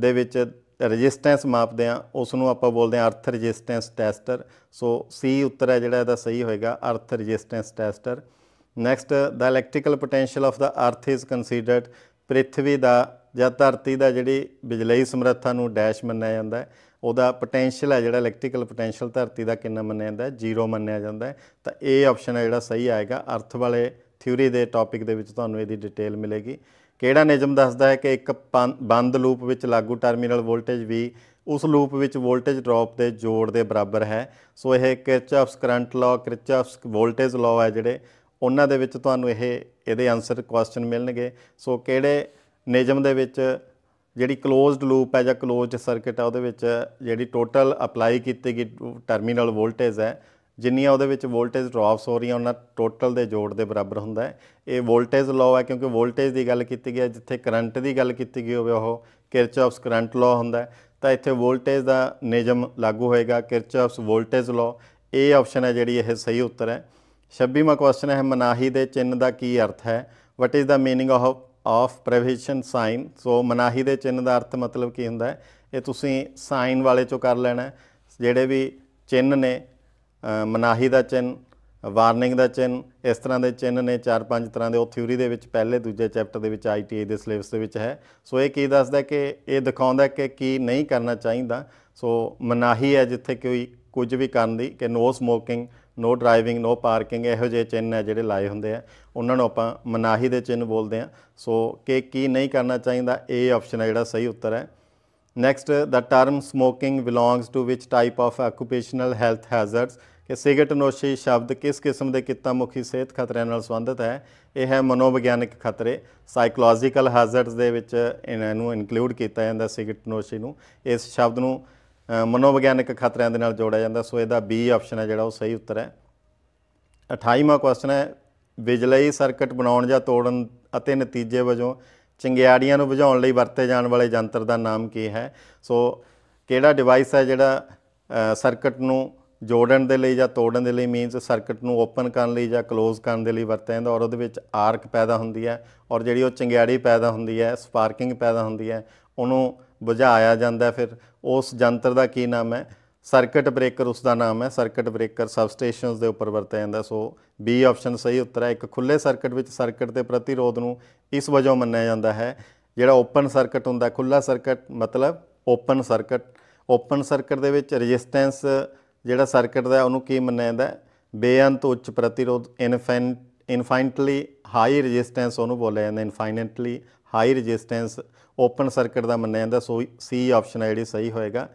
ਦੇ ਵਿੱਚ ਰੈਜ਼ਿਸਟੈਂਸ ਮਾਪਦੇ ਆ ਉਸ ਨੂੰ ਆਪਾਂ ਬੋਲਦੇ ਆ ਅਰਥ ਰੈਜ਼ਿਸਟੈਂਸ ਟੈਸਟਰ ਸੋ ਸੀ ਉੱਤਰ ਹੈ ਜਿਹੜਾ ਇਹਦਾ ਸਹੀ ਹੋਏਗਾ earth resistance tester next the electrical potential of the earth is considered ਪ੍ਰithvi ਦਾ ਜਾਂ ਧਰਤੀ ਦਾ ਜਿਹੜੀ ਬਿਜਲਈ ਸਮਰੱਥਾ ਨੂੰ ਡੈਸ਼ ਮੰਨਿਆ ਜਾਂਦਾ ਹੈ ਉਹਦਾ ਪੋਟੈਂਸ਼ੀਅਲ ਹੈ ਜਿਹੜਾ ਇਲੈਕਟ੍ਰੀਕਲ ਪੋਟੈਂਸ਼ੀਅਲ ਧਰਤੀ ਦਾ ਕਿੰਨਾ ਮੰਨਿਆ ਜਾਂਦਾ ਹੈ ਜ਼ੀਰੋ ਮੰਨਿਆ ਜਾਂਦਾ ਹੈ ਤਾਂ ਇਹ ਆਪਸ਼ਨ ਹੈ ਜਿਹੜਾ ਸਹੀ ਆਏਗਾ ਅਰਥ ਵਾਲੇ ਥਿਊਰੀ ਦੇ ਟੌਪਿਕ ਦੇ ਵਿੱਚ ਤੁਹਾਨੂੰ ਇਹਦੀ ਡਿਟੇਲ ਮਿਲੇਗੀ ਕਿਹੜਾ ਨਿਯਮ ਦੱਸਦਾ ਹੈ ਕਿ ਇੱਕ ਬੰਦ ਲੂਪ ਵਿੱਚ ਲਾਗੂ ਟਰਮੀਨਲ ਵੋਲਟੇਜ ਵੀ ਉਸ ਲੂਪ ਵਿੱਚ ਵੋਲਟੇਜ ਡ੍ਰੌਪ ਦੇ ਜੋੜ ਦੇ ਬਰਾਬਰ ਹੈ ਸੋ ਇਹ Kirchhoff's current law Kirchhoff's voltage law ਹੈ ਜਿਹੜੇ ਉਹਨਾਂ ਦੇ ਵਿੱਚ ਤੁਹਾਨੂੰ ਇਹ ਇਹਦੇ ਆਨਸਰ ਕੁਐਸਚਨ ਮਿਲਣਗੇ ਸੋ ਕਿਹੜੇ ਨਿਯਮ ਦੇ ਵਿੱਚ ਜਿਹੜੀ ক্লোਜ਼ਡ ਲੂਪ ਹੈ ਜਾਂ ক্লোਜ਼ਡ ਸਰਕਟ ਹੈ ਉਹਦੇ ਵਿੱਚ ਜਿਹੜੀ ਟੋਟਲ ਅਪਲਾਈ ਕੀਤੀ ਗਈ ਟਰਮੀਨਲ ਵੋਲਟੇਜ ਹੈ ਜਿੰਨੀਆਂ ਉਹਦੇ ਵਿੱਚ ਵੋਲਟੇਜ ਡ੍ਰੌਪਸ ਹੋ ਰਹੀਆਂ ਉਹਨਾਂ ਟੋਟਲ ਦੇ ਜੋੜ ਦੇ ਬਰਾਬਰ ਹੁੰਦਾ ਹੈ ਇਹ ਵੋਲਟੇਜ ਲਾਅ ਹੈ ਕਿਉਂਕਿ ਵੋਲਟੇਜ ਦੀ ਗੱਲ ਕੀਤੀ ਗਈ ਹੈ ਜਿੱਥੇ ਕਰੰਟ ਦੀ ਗੱਲ ਕੀਤੀ ਗਈ ਹੋਵੇ ਉਹ ਕਿਰਚੋਫਸ ਕਰੰਟ ਲਾਅ ਹੁੰਦਾ ਤਾਂ ਇੱਥੇ ਵੋਲਟੇਜ ਦਾ ਨਿਯਮ ਲਾਗੂ ਹੋਏਗਾ ਕਿਰਚੋਫਸ ਵੋਲਟੇਜ ਲਾਅ ਇਹ ਆਪਸ਼ਨ ਹੈ ਜਿਹੜੀ ਇਹ ਸਹੀ ਉੱਤਰ ਹੈ 26ਵਾਂ ਕੁਐਸਚਨ ਹੈ ਮਨਾਹੀ ਦੇ ਚਿੰਨ ਦਾ ਕੀ ਅਰਥ ਹੈ what is the meaning of of provision sign so ਮਨਾਹੀ ਦੇ ਚਿੰਨ ਦਾ ਅਰਥ ਮਤਲਬ ਕੀ ਹੁੰਦਾ ਹੈ ਇਹ ਤੁਸੀਂ ਸਾਈਨ ਵਾਲੇ ਚੋਂ ਕਰ ਲੈਣਾ ਜਿਹੜੇ ਵੀ ਚਿੰਨ ਨੇ ਮਨਾਹੀ ਦਾ ਚਿੰਨ ਵਾਰਨਿੰਗ ਦਾ ਚਿੰਨ ਇਸ ਤਰ੍ਹਾਂ ਦੇ ਚਿੰਨ ਨੇ ਚਾਰ ਪੰਜ ਤਰ੍ਹਾਂ ਦੇ ਉਹ ਥਿਊਰੀ ਦੇ ਵਿੱਚ ਪਹਿਲੇ ਦੂਜੇ ਚੈਪਟਰ ਦੇ ਵਿੱਚ ਆਈਟੀਏ ਦੇ ਸਿਲੇਬਸ ਦੇ ਵਿੱਚ ਹੈ ਸੋ ਇਹ ਕੀ ਦੱਸਦਾ ਕਿ ਇਹ ਦਿਖਾਉਂਦਾ ਕਿ ਕੀ ਨਹੀਂ ਕਰਨਾ ਚਾਹੀਦਾ ਸੋ ਮਨਾਹੀ ਹੈ ਜਿੱਥੇ ਕੋਈ ਕੁਝ ਵੀ ਕਰਨ ਦੀ ਕਿ no smoking no driving no parking ਇਹੋ ਜਿਹੇ ਚਿੰਨ ਹੈ ਜਿਹੜੇ ਲਾਏ ਹੁੰਦੇ ਆ ਉਹਨਾਂ ਨੂੰ ਆਪਾਂ ਮਨਾਹੀ ਦੇ ਚਿੰਨ ਬੋਲਦੇ ਆ ਸੋ ਕਿ ਕੀ ਨਹੀਂ ਕਰਨਾ ਚਾਹੀਦਾ ਇਹ ਆਪਸ਼ਨ ਹੈ ਜਿਹੜਾ ਸਹੀ ਉੱਤਰ ਹੈ next uh, the term smoking belongs to which type of occupational health hazards ਕਿ ਸਿਗਰਟ ਨੋਸ਼ੀ ਸ਼ਬਦ ਕਿਸ ਕਿਸਮ ਦੇ ਕਿੱਤਾਮੁਖੀ ਸਿਹਤ ਖਤਰਿਆਂ ਨਾਲ ਸੰਬੰਧਿਤ ਹੈ ਇਹ ਹੈ ਮਨੋਵਿਗਿਆਨਿਕ ਖਤਰੇ ਸਾਈਕੋਲੋਜੀਕਲ ਹੈਜ਼ਰਡਸ ਦੇ ਵਿੱਚ ਇਹਨਾਂ ਨੂੰ ਇਨਕਲੂਡ ਕੀਤਾ ਜਾਂਦਾ ਸਿਗਰਟ ਨੋਸ਼ੀ ਨੂੰ ਇਸ ਸ਼ਬਦ ਨੂੰ ਮਨੋਵਿਗਿਆਨਿਕ ਖਤਰਿਆਂ ਦੇ ਨਾਲ ਜੋੜਿਆ ਜਾਂਦਾ ਸੋ ਇਹਦਾ ਬੀ ਆਪਸ਼ਨ ਹੈ ਜਿਹੜਾ ਉਹ ਸਹੀ ਉੱਤਰ ਹੈ 28ਵਾਂ ਕੁਐਸਚਨ ਹੈ ਬਿਜਲਈ ਸਰਕਟ ਬਣਾਉਣ ਜਾਂ ਤੋੜਨ ਅਤੇ ਨਤੀਜੇ ਵਜੋਂ ਚਿੰਗਿਆੜੀਆਂ ਨੂੰ ਬੁਝਾਉਣ ਲਈ ਵਰਤੇ ਜਾਣ ਵਾਲੇ ਯੰਤਰ ਦਾ ਨਾਮ ਕੀ ਹੈ ਸੋ ਕਿਹੜਾ ਡਿਵਾਈਸ ਹੈ ਜਿਹੜਾ ਸਰਕਟ ਨੂੰ ਜੋੜਨ ਦੇ ਲਈ ਜਾਂ ਤੋੜਨ ਦੇ ਲਈ ਮੀਨਸ ਸਰਕਟ ਨੂੰ ਓਪਨ ਕਰਨ ਲਈ ਜਾਂ ক্লোਜ਼ ਕਰਨ ਦੇ ਲਈ ਵਰਤਿਆ ਜਾਂਦਾ ਔਰ ਉਹਦੇ ਵਿੱਚ ਆਰਕ ਪੈਦਾ ਹੁੰਦੀ ਹੈ ਔਰ ਜਿਹੜੀ ਉਹ ਚਿੰਗਿਆੜੀ ਪੈਦਾ ਹੁੰਦੀ ਹੈ ਸਪਾਰਕਿੰਗ ਪੈਦਾ ਹੁੰਦੀ ਹੈ ਉਹਨੂੰ ਬੁਝਾਇਆ ਜਾਂਦਾ ਫਿਰ ਉਸ ਯੰਤਰ ਦਾ ਕੀ ਨਾਮ ਹੈ ਸਰਕਟ ਬ੍ਰੇਕਰ ਉਸ ਦਾ ਨਾਮ ਹੈ ਸਰਕਟ ਬ੍ਰੇਕਰ ਸਬਸਟੇਸ਼ਨਸ ਦੇ ਉੱਪਰ ਵਰਤਿਆ ਜਾਂਦਾ ਸੋ ਬੀ ਆਪਸ਼ਨ ਸਹੀ ਉੱਤਰ ਹੈ ਇੱਕ ਖੁੱਲੇ ਸਰਕਟ ਵਿੱਚ ਸਰਕਟ ਦੇ ਪ੍ਰਤੀਰੋਧ ਨੂੰ ਇਸ ਵਜੋਂ ਮੰਨਿਆ ਜਾਂਦਾ ਹੈ ਜਿਹੜਾ ਓਪਨ ਸਰਕਟ ਹੁੰਦਾ ਖੁੱਲਾ ਸਰਕਟ ਮਤਲਬ ਓਪਨ ਸਰਕਟ ਓਪਨ ਸਰਕਟ ਦੇ ਵਿੱਚ ਰੈਜ਼ਿਸਟੈਂਸ ਜਿਹੜਾ ਸਰਕਟ ਦਾ ਉਹਨੂੰ ਕੀ ਮੰਨਿਆ ਜਾਂਦਾ ਹੈ ਬੇਅੰਤ ਉੱਚ ਪ੍ਰਤੀਰੋਧ ਇਨਫਾਈਨਟਲੀ ਹਾਈ ਰੈਜ਼ਿਸਟੈਂਸ ਉਹਨੂੰ ਬੋਲਿਆ ਜਾਂਦਾ infinitely high resistance open circuit ਦਾ ਮੰਨਿਆ ਜਾਂਦਾ ਸੋ ਸੀ ਆਪਸ਼ਨ ਹੈ ਜਿਹੜੀ ਸਹੀ ਹੋਏਗਾ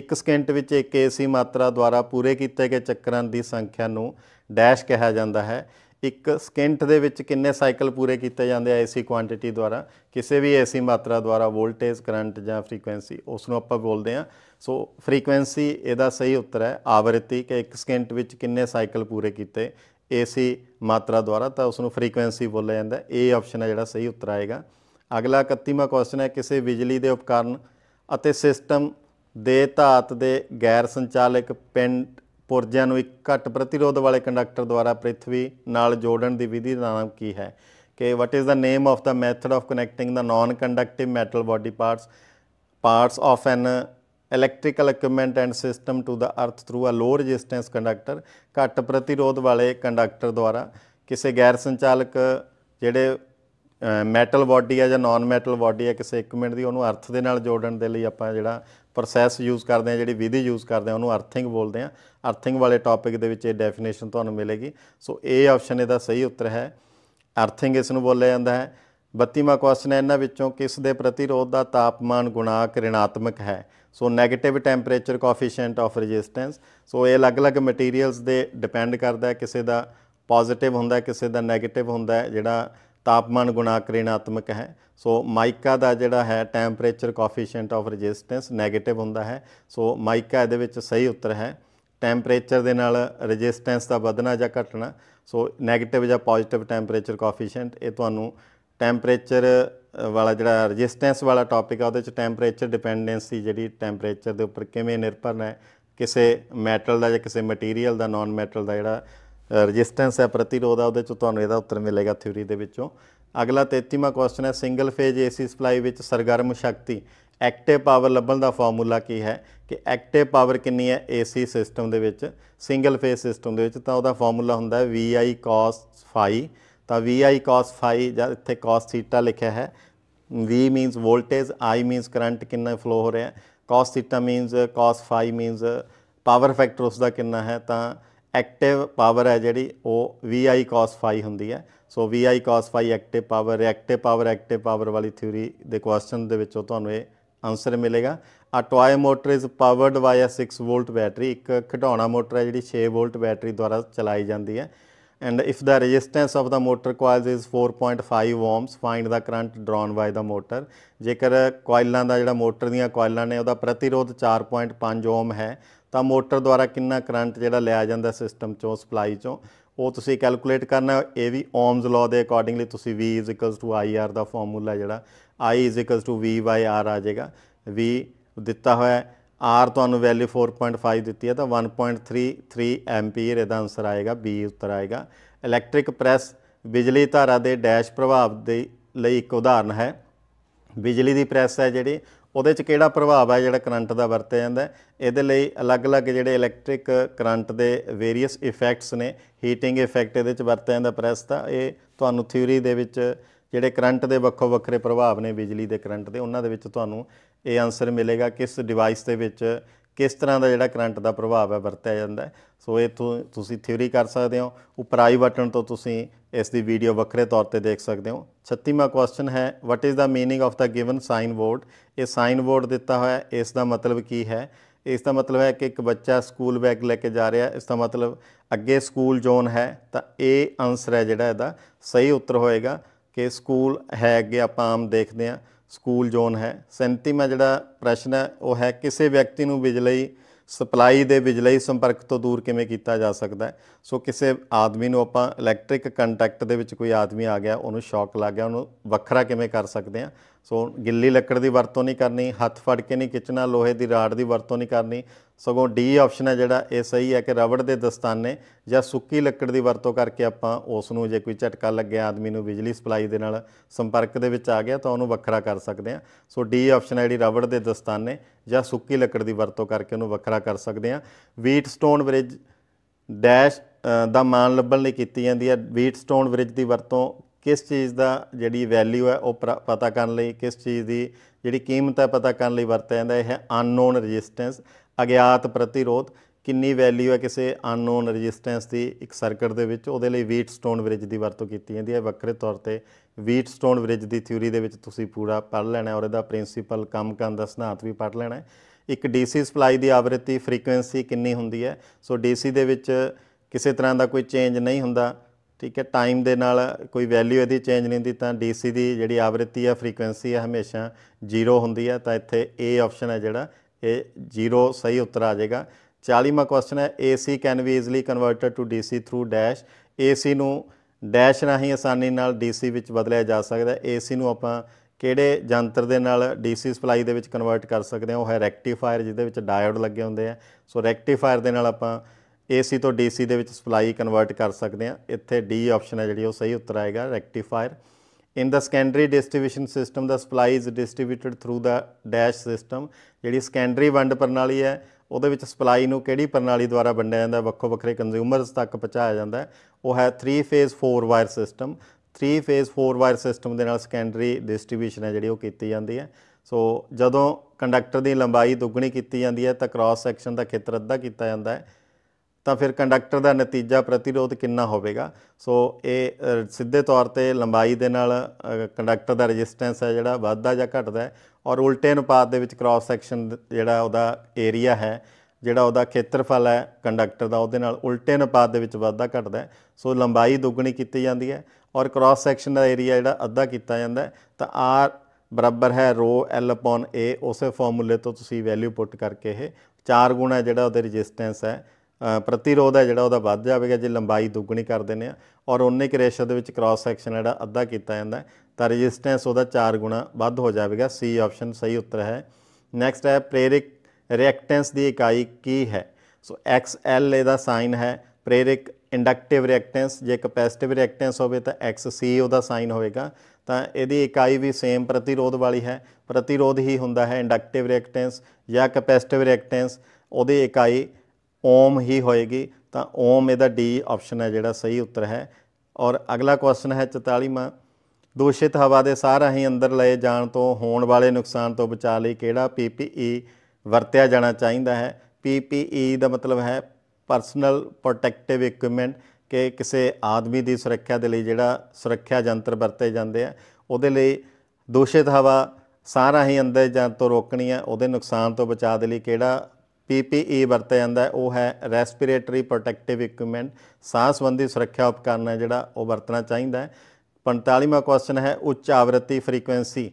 1 ਸਕਿੰਟ ਵਿੱਚ ਇੱਕ ਏਸੀ ਮਾਤਰਾ ਦੁਆਰਾ ਪੂਰੇ ਕੀਤੇ ਗਏ ਚੱਕਰਾਂ ਦੀ ਸੰਖਿਆ ਨੂੰ ਡੈਸ਼ ਕਿਹਾ ਜਾਂਦਾ ਹੈ ਇੱਕ ਸਕਿੰਟ ਦੇ ਵਿੱਚ ਕਿੰਨੇ ਸਾਈਕਲ ਪੂਰੇ ਕੀਤੇ ਜਾਂਦੇ ਆ ਏਸੀ ਕੁਆਂਟੀਟੀ ਦੁਆਰਾ ਕਿਸੇ ਵੀ ਏਸੀ ਮਾਤਰਾ ਦੁਆਰਾ ਵੋਲਟੇਜ ਕਰੰਟ ਜਾਂ ਫ੍ਰੀਕੁਐਂਸੀ ਉਸ ਨੂੰ ਆਪਾਂ ਬੋਲਦੇ ਆ ਸੋ ਫ੍ਰੀਕੁਐਂਸੀ ਇਹਦਾ ਸਹੀ ਉੱਤਰ ਹੈ ਆਵਰਤੀ ਕਿ 1 ਸਕਿੰਟ ਵਿੱਚ ਕਿੰਨੇ ਸਾਈਕਲ ਪੂਰੇ ਕੀਤੇ ਏਸੀ ਮਾਤਰਾ ਦੁਆਰਾ ਤਾਂ ਉਸ ਨੂੰ ਫ੍ਰੀਕੁਐਂਸੀ ਬੋਲਿਆ ਜਾਂਦਾ ਇਹ ਆਪਸ਼ਨ ਹੈ ਜਿਹੜਾ ਸਹੀ ਉੱਤਰ ਆਏਗਾ ਅਗਲਾ 31ਵਾਂ ਕੁਐਸਚਨ ਹੈ ਕਿਸੇ ਬਿਜਲੀ ਦੇ ਉਪਕਰਨ ਅਤੇ ਸਿਸਟਮ ਦੇ ਧਾਤ ਦੇ ਗੈਰ ਸੰਚਾਲਕ ਪਿੰਡ ਪੁਰਜਿਆਂ ਨੂੰ ਇੱਕ ਘੱਟ ਪ੍ਰਤੀਰੋਧ ਵਾਲੇ ਕੰਡਕਟਰ ਦੁਆਰਾ ਪ੍ਰਿਥਵੀ ਨਾਲ ਜੋੜਨ ਦੀ ਵਿਧੀ ਦਾ ਨਾਮ ਕੀ ਹੈ ਕਿ what is the name of the method of connecting the non conductive metal body parts parts of an electrical equipment and system to the earth through a low resistance conductor ਘੱਟ ਪ੍ਰਤੀਰੋਧ ਵਾਲੇ ਕੰਡਕਟਰ ਦੁਆਰਾ ਕਿਸੇ ਗੈਰ ਸੰਚਾਲਕ ਜਿਹੜੇ metal body ਆ ਜਾਂ ਨਾਨ ਮੈਟਲ ਬਾਡੀ ਆ ਕਿਸੇ ਇਕਵਿਪਮੈਂਟ ਦੀ ਉਹਨੂੰ ਅਰਥ ਦੇ ਨਾਲ ਜੋੜਨ ਦੇ ਲਈ ਆਪਾਂ ਜਿਹੜਾ ਪ੍ਰੋਸੈਸ ਯੂਜ਼ ਕਰਦੇ ਆ ਜਿਹੜੀ ਵਿਧੀ ਯੂਜ਼ ਕਰਦੇ ਆ ਉਹਨੂੰ ਅਰਥਿੰਗ ਬੋਲਦੇ ਆ ਅਰਥਿੰਗ ਵਾਲੇ ਟੌਪਿਕ ਦੇ ਵਿੱਚ ਇਹ ਡੈਫੀਨੇਸ਼ਨ ਤੁਹਾਨੂੰ ਮਿਲੇਗੀ ਸੋ ਇਹ ਆਪਸ਼ਨ ਇਹਦਾ ਸਹੀ ਉੱਤਰ ਹੈ ਅਰਥਿੰਗ ਇਸ ਨੂੰ ਬੋਲਿਆ ਜਾਂਦਾ ਹੈ 32ਵਾਂ ਕੁਐਸਚਨ ਹੈ ਇਹਨਾਂ ਵਿੱਚੋਂ ਕਿਸ ਦੇ ਪ੍ਰਤੀਰੋਧ ਦਾ ਤਾਪਮਾਨ ਗੁਣਾਕ ਰਿਣਾਤਮਕ ਹੈ so negative temperature coefficient of resistance so ਇਹ ਅਲੱਗ-ਅਲੱਗ ਮਟੀਰੀਅਲਸ ਦੇ ਡਿਪੈਂਡ ਕਰਦਾ ਹੈ ਕਿਸੇ ਦਾ ਪੋਜ਼ਿਟਿਵ ਹੁੰਦਾ ਹੈ ਕਿਸੇ ਦਾ 네ਗੇਟਿਵ ਹੁੰਦਾ ਹੈ ਜਿਹੜਾ ਤਾਪਮਾਨ ਗੁਣਾਕ ਰਿਣਾਤਮਕ ਹੈ ਸੋ ਮਾਈਕਾ ਦਾ ਜਿਹੜਾ ਹੈ temperature coefficient of resistance negative ਹੁੰਦਾ ਹੈ ਸੋ ਮਾਈਕਾ ਇਹਦੇ ਵਿੱਚ ਸਹੀ ਉੱਤਰ ਹੈ ਟੈਂਪਰੇਚਰ ਦੇ ਨਾਲ ਰੈਜ਼ਿਸਟੈਂਸ ਦਾ ਵਧਣਾ ਜਾਂ ਘਟਣਾ ਸੋ 네ਗੇਟਿਵ ਜਾਂ ਪੋਜ਼ਿਟਿਵ ਟੈਂਪਰੇਚਰ ਕੋਫੀਸ਼ੀਐਂਟ ਇਹ ਤੁਹਾਨੂੰ ਟੈਂਪਰੇਚਰ ਵਾਲਾ ਜਿਹੜਾ ਰੈਜ਼ਿਸਟੈਂਸ ਵਾਲਾ ਟੌਪਿਕ ਆ ਉਹਦੇ ਵਿੱਚ ਟੈਂਪਰੇਚਰ ਡਿਪੈਂਡੈਂਸੀ ਜਿਹੜੀ ਟੈਂਪਰੇਚਰ ਦੇ ਉੱਪਰ ਕਿਵੇਂ ਨਿਰਭਰ ਹੈ ਕਿਸੇ ਮੈਟਲ ਦਾ ਜਾਂ ਕਿਸੇ ਮਟੀਰੀਅਲ ਦਾ ਨਾਨ ਮੈਟਲ ਦਾ ਜਿਹੜਾ ਰੈਜ਼ਿਸਟੈਂਸ ਹੈ ਪ੍ਰਤੀਰੋਧ ਆ ਉਹਦੇ ਚ ਤੁਹਾਨੂੰ ਇਹਦਾ ਉੱਤਰ ਮਿਲੇਗਾ ਥਿਊਰੀ ਦੇ ਵਿੱਚੋਂ ਅਗਲਾ 33ਵਾਂ ਕੁਐਸਚਨ ਹੈ ਸਿੰਗਲ ਫੇਜ਼ ਏਸੀ ਸਪਲਾਈ ਵਿੱਚ ਸਰਗਰਮ ਸ਼ਕਤੀ ਐਕਟਿਵ ਪਾਵਰ ਲੱਭਣ ਦਾ ਫਾਰਮੂਲਾ ਕੀ ਹੈ ਕਿ ਐਕਟਿਵ ਪਾਵਰ ਕਿੰਨੀ ਹੈ ਏਸੀ ਸਿਸਟਮ ਦੇ ਵਿੱਚ ਸਿੰਗਲ ਫੇਜ਼ ਸਿਸਟਮ ਦੇ ਵਿੱਚ ਤਾਂ ਉਹਦਾ ਫਾਰਮੂਲਾ ਹੁੰਦਾ ਹੈ VI cos phi ਤਾਂ VI cos phi ਜਾਂ ਇੱਥੇ cos ਥੀਟਾ ਲਿਖਿਆ ਹੈ V means voltage I means current ਕਿੰਨਾ ਫਲੋ ਹੋ ਰਿਹਾ ਹੈ cos ਥੀਟਾ means cos phi means power factor ਉਸ ਦਾ ਕਿੰਨਾ ਹੈ ਤਾਂ ਐਕਟਿਵ ਪਾਵਰ ਹੈ ਜਿਹੜੀ ਉਹ VI cos phi ਹੁੰਦੀ ਹੈ so VI cos phi active power reactive power active power ਵਾਲੀ ਥਿਊਰੀ ਦੇ ਕੁਐਸਚਨ ਦੇ ਵਿੱਚੋਂ ਤੁਹਾਨੂੰ ਇਹ ਆਨਸਰ ਮਿਲੇਗਾ a toy motor is powered by a 6 volt battery ਇੱਕ ਘਟਾਉਣਾ ਮੋਟਰ ਹੈ ਜਿਹੜੀ 6 ਵੋਲਟ ਬੈਟਰੀ ਦੁਆਰਾ ਚਲਾਈ ਜਾਂਦੀ ਹੈ and if the resistance of the motor coils is 4.5 ohms find the current drawn by the motor ਜੇਕਰ ਕੋਇਲਾਂ ਦਾ ਜਿਹੜਾ ਮੋਟਰ ਦੀਆਂ ਕੋਇਲਾਂ ਨੇ ਉਹਦਾ ਪ੍ਰਤੀਰੋਧ 4.5 ਓਮ ਹੈ ਤਾਂ ਮੋਟਰ ਦੁਆਰਾ ਕਿੰਨਾ ਕਰੰਟ ਜਿਹੜਾ ਲਿਆ ਜਾਂਦਾ ਸਿਸਟਮ ਚੋਂ ਸਪਲਾਈ ਚੋਂ ਉਹ ਤੁਸੀਂ ਕੈਲਕੂਲੇਟ ਕਰਨਾ ਇਹ ਵੀ ਓਮਸ ਲਾਅ ਦੇ ਅਕੋਰਡਿੰਗਲੀ ਤੁਸੀਂ V IR ਦਾ ਫਾਰਮੂਲਾ ਜਿਹੜਾ I V R ਆ ਜਾਏਗਾ V ਦਿੱਤਾ ਹੋਇਆ ਹੈ R ਤੁਹਾਨੂੰ ਵੈਲਿਊ 4.5 ਦਿੱਤੀ ਹੈ ਤਾਂ 1.33 ਐਮਪੀਅਰ ਇਹਦਾ ਆਨਸਰ ਆਏਗਾ B ਉੱਤਰ ਆਏਗਾ ਇਲੈਕਟ੍ਰਿਕ ਪ੍ਰੈਸ ਬਿਜਲੀ ਧਾਰਾ ਦੇ ਡੈਸ਼ ਪ੍ਰਭਾਵ ਦੇ ਲਈ ਇੱਕ ਉਦਾਹਰਨ ਹੈ ਬਿਜਲੀ ਦੀ ਪ੍ਰੈਸ ਹੈ ਜਿਹੜੀ ਉਹਦੇ 'ਚ ਕਿਹੜਾ ਪ੍ਰਭਾਵ ਹੈ ਜਿਹੜਾ ਕਰੰਟ ਦਾ ਵਰਤਿਆ ਜਾਂਦਾ ਇਹਦੇ ਲਈ ਅਲੱਗ-ਅਲੱਗ ਜਿਹੜੇ ਇਲੈਕਟ੍ਰਿਕ ਕਰੰਟ ਦੇ ਵੇਰੀਅਸ ਇਫੈਕਟਸ ਨੇ ਹੀਟਿੰਗ ਇਫੈਕਟ ਇਹਦੇ 'ਚ ਵਰਤਿਆ ਜਾਂਦਾ ਪ੍ਰੈਸ ਦਾ ਇਹ ਤੁਹਾਨੂੰ ਥਿਊਰੀ ਦੇ ਵਿੱਚ ਜਿਹੜੇ ਕਰੰਟ ਦੇ ਵੱਖੋ ਵੱਖਰੇ ਪ੍ਰਭਾਵ ਨੇ ਬਿਜਲੀ ਦੇ ਕਰੰਟ ਦੇ ਉਹਨਾਂ ਦੇ ਵਿੱਚ ਤੁਹਾਨੂੰ ਇਹ ਆਨਸਰ ਮਿਲੇਗਾ ਕਿਸ ਡਿਵਾਈਸ ਦੇ ਵਿੱਚ ਕਿਸ ਤਰ੍ਹਾਂ ਦਾ ਜਿਹੜਾ ਕਰੰਟ ਦਾ ਪ੍ਰਭਾਵ ਹੈ ਵਰਤਿਆ ਜਾਂਦਾ ਸੋ ਇਹ ਤੁਸੀਂ ਥਿਊਰੀ ਕਰ ਸਕਦੇ ਹੋ ਉਪਰਾਈ ਬਟਨ ਤੋਂ ਤੁਸੀਂ ਇਸ ਦੀ ਵੀਡੀਓ ਵੱਖਰੇ ਤੌਰ ਤੇ ਦੇਖ ਸਕਦੇ ਹੋ 36ਵਾਂ ਕੁਐਸਚਨ ਹੈ what is the meaning of the given sign board ਇਹ ਸਾਈਨ ਬੋਰਡ ਦਿੱਤਾ ਹੋਇਆ ਹੈ ਇਸ ਦਾ ਮਤਲਬ ਕੀ ਹੈ ਇਸ ਦਾ ਮਤਲਬ ਹੈ ਕਿ ਇੱਕ ਬੱਚਾ ਸਕੂਲ ਬੈਗ ਲੈ ਕੇ ਜਾ ਰਿਹਾ ਇਸ ਦਾ ਮਤਲਬ ਅੱਗੇ ਸਕੂਲ ਜ਼ੋਨ ਹੈ ਤਾਂ ਇਹ ਆਨਸਰ ਹੈ ਜਿਹੜਾ ਇਹਦਾ ਸਹੀ ਉੱਤਰ ਹੋਏਗਾ ਕਿ ਸਕੂਲ ਹੈ ਅੱਗੇ ਆਪਾਂ ਆਮ ਦੇਖਦੇ ਹਾਂ ਸਕੂਲ ਜ਼ੋਨ ਹੈ 37ਵਾਂ ਜਿਹੜਾ ਪ੍ਰਸ਼ਨ ਹੈ ਉਹ ਹੈ ਕਿਸੇ ਵਿਅਕਤੀ ਨੂੰ ਬਿਜਲੀ ਸਪਲਾਈ ਦੇ ਬਿਜਲਈ ਸੰਪਰਕ ਤੋਂ ਦੂਰ ਕਿਵੇਂ ਕੀਤਾ ਜਾ ਸਕਦਾ ਹੈ ਸੋ ਕਿਸੇ ਆਦਮੀ ਨੂੰ ਆਪਾਂ ਇਲੈਕਟ੍ਰਿਕ ਕੰਟੈਕਟ ਦੇ ਵਿੱਚ ਕੋਈ ਆਦਮੀ ਆ ਗਿਆ ਉਹਨੂੰ ਸ਼ੌਕ ਲੱਗ ਗਿਆ ਉਹਨੂੰ ਵੱਖਰਾ ਕਿਵੇਂ ਕਰ ਸਕਦੇ ਆ ਸੋ ਗਿੱਲੀ ਲੱਕੜ ਦੀ ਵਰਤੋਂ ਨਹੀਂ ਕਰਨੀ ਹੱਥ ਫੜ ਕੇ ਨਹੀਂ ਖਿੱਚਣਾ ਲੋਹੇ ਦੀ ਰਾਡ ਦੀ ਵਰਤੋਂ ਨਹੀਂ ਕਰਨੀ ਸਗੋਂ ਡੀ ਆਪਸ਼ਨ ਹੈ ਜਿਹੜਾ ਇਹ ਸਹੀ ਹੈ ਕਿ ਰਬੜ ਦੇ ਦਸਤਾਨੇ ਜਾਂ ਸੁੱਕੀ ਲੱਕੜ ਦੀ ਵਰਤੋਂ ਕਰਕੇ ਆਪਾਂ ਉਸ ਨੂੰ ਜੇ ਕੋਈ ਝਟਕਾ ਲੱਗਿਆ ਆਦਮੀ ਨੂੰ ਬਿਜਲੀ ਸਪਲਾਈ ਦੇ ਨਾਲ ਸੰਪਰਕ ਦੇ ਵਿੱਚ ਆ ਗਿਆ ਤਾਂ ਉਹਨੂੰ ਵੱਖਰਾ ਕਰ ਸਕਦੇ ਹਾਂ ਸੋ ਡੀ ਆਪਸ਼ਨ ਹੈ ਜਿਹੜੀ ਰਬੜ ਦੇ ਦਸਤਾਨੇ ਜਾਂ ਸੁੱਕੀ ਲੱਕੜ ਦੀ ਵਰਤੋਂ ਕਰਕੇ ਉਹਨੂੰ ਵੱਖਰਾ ਕਰ ਸਕਦੇ ਹਾਂ ਵੀਟ ਸਟੋਨ ਬ੍ਰਿਜ ਡੈਸ਼ ਦਾ ਮਾਨ ਲੱਭਣ ਲਈ ਕੀਤੀ ਜਾਂਦੀ ਹੈ ਵੀਟ ਸਟੋਨ ਬ੍ਰਿਜ ਦੀ ਵਰਤੋਂ ਕਿਸ ਚੀਜ਼ ਦਾ ਜਿਹੜੀ ਵੈਲਿਊ ਹੈ ਉਹ ਪਤਾ ਕਰਨ ਲਈ ਕਿਸ ਚੀਜ਼ ਦੀ ਜਿਹੜੀ ਕੀਮਤ ਹੈ ਪਤਾ ਕਰਨ ਲਈ ਵਰਤਿਆ ਜਾਂਦਾ ਇਹ ਹੈ ਅਨਨੋਨ ਰੈਜ਼ਿਸਟੈਂਸ ਅਗਿਆਤ ਪ੍ਰਤੀਰੋਧ ਕਿੰਨੀ ਵੈਲਿਊ ਹੈ ਕਿਸੇ ਅਨਨੋਨ ਰੈਜ਼ਿਸਟੈਂਸ ਦੀ ਇੱਕ ਸਰਕਟ ਦੇ ਵਿੱਚ ਉਹਦੇ ਲਈ ਵੀਟ ਸਟੋਨ ਬ੍ਰਿਜ ਦੀ ਵਰਤੋਂ ਕੀਤੀ ਜਾਂਦੀ ਹੈ ਵੱਖਰੇ ਤੌਰ ਤੇ ਵੀਟ ਸਟੋਨ ਬ੍ਰਿਜ ਦੀ ਥਿਊਰੀ ਦੇ ਵਿੱਚ ਤੁਸੀਂ ਪੂਰਾ ਪੜ੍ਹ ਲੈਣਾ ਔਰ ਇਹਦਾ ਪ੍ਰਿੰਸੀਪਲ ਕੰਮ ਕਰਨ ਦਾ ਸਿਧਾਂਤ ਵੀ ਪੜ੍ਹ ਲੈਣਾ ਇੱਕ ਡੀਸੀ ਸਪਲਾਈ ਦੀ ਆਵਰਤੀ ਫ੍ਰੀਕੁਐਂਸੀ ਕਿੰਨੀ ਹੁੰਦੀ ਹੈ ਸੋ ਡੀਸੀ ਦੇ ਵਿੱਚ ਕਿਸੇ ਤਰ੍ਹਾਂ ਦਾ ਕੋਈ ਚੇਂਜ ਨਹੀਂ ਹੁੰਦਾ ਠੀਕ ਹੈ ਟਾਈਮ ਦੇ ਨਾਲ ਕੋਈ ਵੈਲਿਊ ਇਹਦੀ ਚੇਂਜ ਨਹੀਂ ਹੁੰਦੀ ਤਾਂ ਡੀਸੀ ਦੀ ਜਿਹੜੀ ਆਵਰਤੀ ਆ ਫ੍ਰੀਕੁਐਂਸੀ ਆ ਹਮੇਸ਼ਾ ਜ਼ੀਰੋ ਹੁੰਦੀ ਆ ਤਾਂ ਇੱਥੇ ਏ ਆਪਸ਼ਨ ਹੈ ਜਿਹੜਾ ਇਹ ਜ਼ੀਰੋ ਸਹੀ ਉੱਤਰ ਆ ਜਾਏਗਾ 40ਵਾਂ ਕੁਐਸਚਨ ਹੈ AC can be easily converted to DC through dash AC ਨੂੰ ਡੈਸ਼ ਰਾਹੀਂ ਆਸਾਨੀ ਨਾਲ DC ਵਿੱਚ ਬਦਲਿਆ ਜਾ ਸਕਦਾ ਹੈ AC ਨੂੰ ਆਪਾਂ ਕਿਹੜੇ ਜੰਤਰ ਦੇ ਨਾਲ DC ਸਪਲਾਈ ਦੇ ਵਿੱਚ ਕਨਵਰਟ ਕਰ ਸਕਦੇ ਹਾਂ ਉਹ ਹੈ ਰੈਕਟੀਫਾਇਰ ਜਿਹਦੇ ਵਿੱਚ ਡਾਇਓਡ ਲੱਗੇ ਹੁੰਦੇ ਆ ਸੋ ਰੈਕਟੀਫਾਇਰ ਦੇ ਨਾਲ ਆਪਾਂ AC ਤੋਂ DC ਦੇ ਵਿੱਚ ਸਪਲਾਈ ਕਨਵਰਟ ਕਰ ਸਕਦੇ ਆ ਇੱਥੇ D ਆਪਸ਼ਨ ਹੈ ਜਿਹੜੀ ਉਹ ਸਹੀ ਉੱਤਰ ਆਏਗਾ rectifier in the secondary distribution system the supply is distributed through the dash system ਜਿਹੜੀ ਸਕੈਂਡਰੀ ਵੰਡ ਪ੍ਰਣਾਲੀ ਹੈ ਉਹਦੇ ਵਿੱਚ ਸਪਲਾਈ ਨੂੰ ਕਿਹੜੀ ਪ੍ਰਣਾਲੀ ਦੁਆਰਾ ਵੰਡਿਆ ਜਾਂਦਾ ਵੱਖੋ ਵੱਖਰੇ ਕੰਜ਼ਿਊਮਰਸ ਤੱਕ ਪਹੁੰਚਾਇਆ ਜਾਂਦਾ ਉਹ ਹੈ 3 phase 4 wire system 3 phase 4 wire system ਦੇ ਨਾਲ ਸਕੈਂਡਰੀ ਡਿਸਟ੍ਰੀਬਿਊਸ਼ਨ ਹੈ ਜਿਹੜੀ ਉਹ ਕੀਤੀ ਜਾਂਦੀ ਹੈ ਸੋ ਜਦੋਂ ਕੰਡਕਟਰ ਦੀ ਲੰਬਾਈ ਦੁੱਗਣੀ ਕੀਤੀ ਜਾਂਦੀ ਹੈ ਤਾਂ ਕ੍ਰਾਸ ਸੈਕਸ਼ਨ ਦਾ ਖੇਤਰ ਅੱਧਾ ਕੀਤਾ ਜਾਂਦਾ ਹੈ ਤਾਂ ਫਿਰ ਕੰਡਕਟਰ ਦਾ ਨਤੀਜਾ ਪ੍ਰਤੀਰੋਧ ਕਿੰਨਾ ਹੋਵੇਗਾ ਸੋ ਇਹ ਸਿੱਧੇ ਤੌਰ ਤੇ ਲੰਬਾਈ ਦੇ ਨਾਲ ਕੰਡਕਟਰ ਦਾ ਰੈਜ਼ਿਸਟੈਂਸ ਹੈ ਜਿਹੜਾ ਵੱਧਦਾ ਜਾਂ ਘਟਦਾ ਹੈ ਔਰ ਉਲਟੇ ਅਨੁਪਾਤ ਦੇ ਵਿੱਚ ਕ੍ਰਾਸ ਸੈਕਸ਼ਨ ਜਿਹੜਾ ਉਹਦਾ ਏਰੀਆ ਹੈ ਜਿਹੜਾ ਉਹਦਾ ਖੇਤਰਫਲ ਹੈ ਕੰਡਕਟਰ ਦਾ ਉਹਦੇ ਨਾਲ ਉਲਟੇ ਅਨੁਪਾਤ ਦੇ ਵਿੱਚ ਵੱਧਦਾ ਘਟਦਾ ਸੋ ਲੰਬਾਈ ਦੁੱਗਣੀ ਕੀਤੀ ਜਾਂਦੀ ਹੈ ਔਰ ਕ੍ਰਾਸ ਸੈਕਸ਼ਨ ਦਾ ਏਰੀਆ ਜਿਹੜਾ ਅੱਧਾ ਕੀਤਾ ਜਾਂਦਾ ਤਾਂ ਆਰ ਬਰਾਬਰ ਹੈ ρ l a ਉਸੇ ਫਾਰਮੂਲੇ ਤੋਂ ਤੁਸੀਂ ਵੈਲਿਊ ਪੁੱਟ ਕਰਕੇ ਇਹ 4 ਗੁਣਾ ਜਿਹੜਾ ਉਹਦੇ ਰੈਜ਼ਿਸਟੈਂਸ ਹੈ ਪ੍ਰਤੀਰੋਧ ਹੈ ਜਿਹੜਾ ਉਹਦਾ ਵੱਧ ਜਾਵੇਗਾ ਜੇ ਲੰਬਾਈ ਦੁੱਗਣੀ ਕਰ ਦਿੰਦੇ ਆ ਔਰ ਉਹਨੇ ਕਿ ਰੇਸ਼ਾ ਦੇ ਵਿੱਚ ਕ੍ਰਾਸ ਸੈਕਸ਼ਨ ਜਿਹੜਾ ਅੱਧਾ ਕੀਤਾ ਜਾਂਦਾ ਤਾਂ ਰੈਜ਼ਿਸਟੈਂਸ ਉਹਦਾ 4 ਗੁਣਾ ਵੱਧ ਹੋ ਜਾਵੇਗਾ ਸੀ ਆਪਸ਼ਨ ਸਹੀ ਉੱਤਰ ਹੈ ਨੈਕਸਟ ਹੈ ਪ੍ਰੇਰਿਕ ਰਿਐਕਟੈਂਸ ਦੀ ਇਕਾਈ ਕੀ ਹੈ ਸੋ XL ਇਹਦਾ ਸਾਈਨ ਹੈ ਪ੍ਰੇਰਿਕ ਇੰਡਕਟਿਵ ਰਿਐਕਟੈਂਸ ਜੇ ਕਪੈਸਿਟਿਵ ਰਿਐਕਟੈਂਸ ਹੋਵੇ ਤਾਂ XC ਉਹਦਾ ਸਾਈਨ ਹੋਵੇਗਾ ਤਾਂ ਇਹਦੀ ਇਕਾਈ ਵੀ ਸੇਮ ਪ੍ਰਤੀਰੋਧ ਵਾਲੀ ਹੈ ਪ੍ਰਤੀਰੋਧ ਹੀ ਹੁੰਦਾ ਹੈ ਇੰਡਕਟਿਵ ਰਿਐਕਟੈਂਸ ਜਾਂ ਕਪੈਸਿਟਿਵ ਰਿਐਕਟੈਂਸ ਉਹਦੀ ਇਕਾਈ ਓਮ ਹੀ ਹੋਏਗੀ ਤਾਂ ਓਮ ਇਹਦਾ ਡੀ ਆਪਸ਼ਨ ਹੈ ਜਿਹੜਾ ਸਹੀ ਉੱਤਰ ਹੈ ਔਰ ਅਗਲਾ ਕੁਐਸਚਨ ਹੈ 44ਵਾਂ ਦੋਸ਼ਿਤ ਹਵਾ ਦੇ ਸਾਰਾ ਹੀ ਅੰਦਰ ਲਏ ਜਾਣ ਤੋਂ ਹੋਣ ਵਾਲੇ ਨੁਕਸਾਨ ਤੋਂ ਬਚਾ ਲਈ ਕਿਹੜਾ ਪੀਪੀਈ ਵਰਤਿਆ ਜਾਣਾ ਚਾਹੀਦਾ ਹੈ ਪੀਪੀਈ ਦਾ ਮਤਲਬ ਹੈ ਪਰਸਨਲ ਪ੍ਰੋਟੈਕਟਿਵ ਇਕਵਿਪਮੈਂਟ ਕਿ ਕਿਸੇ ਆਦਮੀ ਦੀ ਸੁਰੱਖਿਆ ਦੇ ਲਈ ਜਿਹੜਾ ਸੁਰੱਖਿਆ ਯੰਤਰ ਵਰਤੇ ਜਾਂਦੇ ਆ ਉਹਦੇ ਲਈ ਦੋਸ਼ਿਤ ਹਵਾ ਸਾਰਾ ਹੀ ਅੰਦਰ ਜਾਣ ਤੋਂ ਰੋਕਣੀ ਹੈ ਉਹਦੇ ਨੁਕਸਾਨ ਤੋਂ ਬਚਾ ਦੇ ਲਈ ਕਿਹੜਾ PPE ਵਰਤਿਆ ਜਾਂਦਾ ਉਹ ਹੈ ਰੈਸਪੀਰੇਟਰੀ ਪ੍ਰੋਟੈਕਟਿਵ ਇਕਵਿਪਮੈਂਟ ਸਾਹ ਸੰਬੰਧੀ ਸੁਰੱਖਿਆ ਉਪਕਰਨ ਹੈ ਜਿਹੜਾ ਉਹ ਵਰਤਣਾ ਚਾਹੀਦਾ ਹੈ 45ਵਾਂ ਕੁਐਸਚਨ ਹੈ ਉੱਚ ਆਵਰਤੀ ਫ੍ਰੀਕੁਐਂਸੀ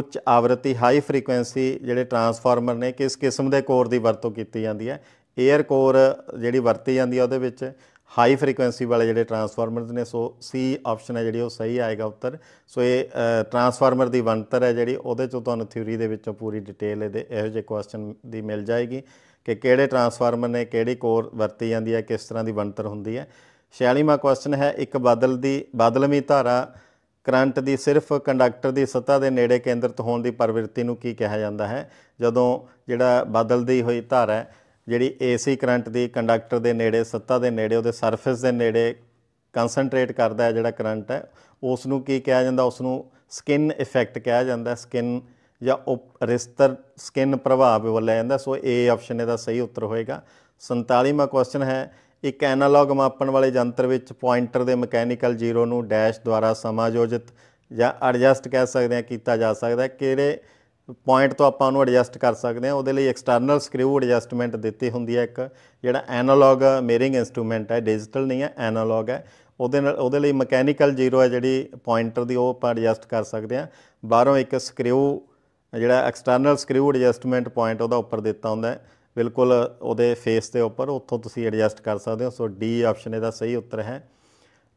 ਉੱਚ ਆਵਰਤੀ ਹਾਈ ਫ੍ਰੀਕੁਐਂਸੀ ਜਿਹੜੇ ਟਰਾਂਸਫਾਰਮਰ ਨੇ ਕਿਸ ਕਿਸਮ ਦੇ ਕੋਰ ਦੀ ਵਰਤੋਂ ਕੀਤੀ ਜਾਂਦੀ ਹੈ 에ਅਰ ਕੋਰ ਜਿਹੜੀ ਵਰਤੀ ਜਾਂਦੀ ਹੈ ਉਹਦੇ ਵਿੱਚ ਹਾਈ ਫ੍ਰੀਕੁਐਂਸੀ ਵਾਲੇ ਜਿਹੜੇ ਟਰਾਂਸਫਾਰਮਰਸ ਨੇ ਸੋ ਸੀ ਆਪਸ਼ਨ ਹੈ ਜਿਹੜੀ ਉਹ ਸਹੀ ਆਏਗਾ ਉੱਤਰ ਸੋ ਇਹ ਟਰਾਂਸਫਾਰਮਰ ਦੀ ਬਣਤਰ ਹੈ ਜਿਹੜੀ ਉਹਦੇ ਚੋਂ ਤੁਹਾਨੂੰ ਥਿਊਰੀ ਦੇ ਵਿੱਚੋਂ ਪੂਰੀ ਡਿਟੇਲ ਇਹਦੇ ਇਹੋ ਜਿਹੇ ਕੁਐਸਚਨ ਦੀ ਮਿਲ ਜਾਏਗੀ ਕਿ ਕਿਹੜੇ ਟਰਾਂਸਫਾਰਮਰ ਨੇ ਕਿਹੜੀ ਕੋਰ ਵਰਤੀ ਜਾਂਦੀ ਹੈ ਕਿਸ ਤਰ੍ਹਾਂ ਦੀ ਬਣਤਰ ਹੁੰਦੀ ਹੈ 46ਵਾਂ ਕੁਐਸਚਨ ਹੈ ਇੱਕ ਬਦਲ ਦੀ ਬਾਦਲਵੀਂ ਧਾਰਾ ਕਰੰਟ ਦੀ ਸਿਰਫ ਕੰਡਕਟਰ ਦੀ ਸਤਾ ਦੇ ਨੇੜੇ ਕੇਂਦਰਿਤ ਹੋਣ ਦੀ ਪ੍ਰਵਿਰਤੀ ਨੂੰ ਕੀ ਕਿਹਾ ਜਾਂਦਾ ਹੈ ਜਦੋਂ ਜਿਹੜਾ ਬਦਲਦੀ ਹੋਈ ਧਾਰਾ ਜਿਹੜੀ ਏਸੀ ਕਰੰਟ ਦੀ ਕੰਡਕਟਰ ਦੇ ਨੇੜੇ ਸੱਤਾ ਦੇ ਨੇੜੇ ਉਹਦੇ ਸਰਫੇਸ ਦੇ ਨੇੜੇ ਕਨਸੈਂਟਰੇਟ ਕਰਦਾ ਹੈ ਜਿਹੜਾ ਕਰੰਟ ਹੈ ਉਸ ਨੂੰ ਕੀ ਕਿਹਾ ਜਾਂਦਾ ਉਸ ਨੂੰ ਸਕਿਨ ਇਫੈਕਟ ਕਿਹਾ ਜਾਂਦਾ ਸਕਿਨ ਜਾਂ ਰਿਸਤਰ ਸਕਿਨ ਪ੍ਰਭਾਵ ਬੋਲਿਆ ਜਾਂਦਾ ਸੋ ਏ ਆਪਸ਼ਨ ਇਹਦਾ ਸਹੀ ਉੱਤਰ ਹੋਏਗਾ 47ਵਾਂ ਕੁਐਸਚਨ ਹੈ ਇੱਕ ਐਨਾਲੌਗ ਮਾਪਣ ਵਾਲੇ ਯੰਤਰ ਵਿੱਚ ਪੁਆਇੰਟਰ ਦੇ ਮਕੈਨੀਕਲ ਜ਼ੀਰੋ ਨੂੰ ਡੈਸ਼ ਦੁਆਰਾ ਸਮਾਯੋਜਿਤ ਜਾਂ ਐਡਜਸਟ ਕਹਿ ਸਕਦੇ ਆ ਕੀਤਾ ਜਾ ਸਕਦਾ ਕਿਹੜੇ ਪੁਆਇੰਟ ਤੋਂ ਆਪਾਂ ਉਹਨੂੰ ਐਡਜਸਟ ਕਰ ਸਕਦੇ ਹਾਂ ਉਹਦੇ ਲਈ ਐਕਸਟਰਨਲ ਸਕਰੂ ਐਡਜਸਟਮੈਂਟ ਦਿੱਤੀ ਹੁੰਦੀ ਹੈ ਇੱਕ ਜਿਹੜਾ ਐਨਾਲੌਗ ਮੇਰਿੰਗ ਇਨਸਟਰੂਮੈਂਟ ਹੈ ਡਿਜੀਟਲ ਨਹੀਂ ਹੈ ਐਨਾਲੌਗ ਹੈ ਉਹਦੇ ਨਾਲ ਉਹਦੇ ਲਈ ਮਕੈਨੀਕਲ ਜ਼ੀਰੋ ਹੈ ਜਿਹੜੀ ਪੁਆਇੰਟਰ ਦੀ ਉਹ ਆਪਾਂ ਐਡਜਸਟ ਕਰ ਸਕਦੇ ਹਾਂ ਬਾਹਰੋਂ ਇੱਕ ਸਕਰੂ ਜਿਹੜਾ ਐਕਸਟਰਨਲ ਸਕਰੂ ਐਡਜਸਟਮੈਂਟ ਪੁਆਇੰਟ ਉਹਦਾ ਉੱਪਰ ਦਿੱਤਾ ਹੁੰਦਾ ਹੈ ਬਿਲਕੁਲ ਉਹਦੇ ਫੇਸ ਦੇ ਉੱਪਰ ਉੱਥੋਂ ਤੁਸੀਂ ਐਡਜਸਟ ਕਰ ਸਕਦੇ ਹੋ ਸੋ ਡੀ ਆਪਸ਼ਨ ਇਹਦਾ ਸਹੀ ਉੱਤਰ ਹੈ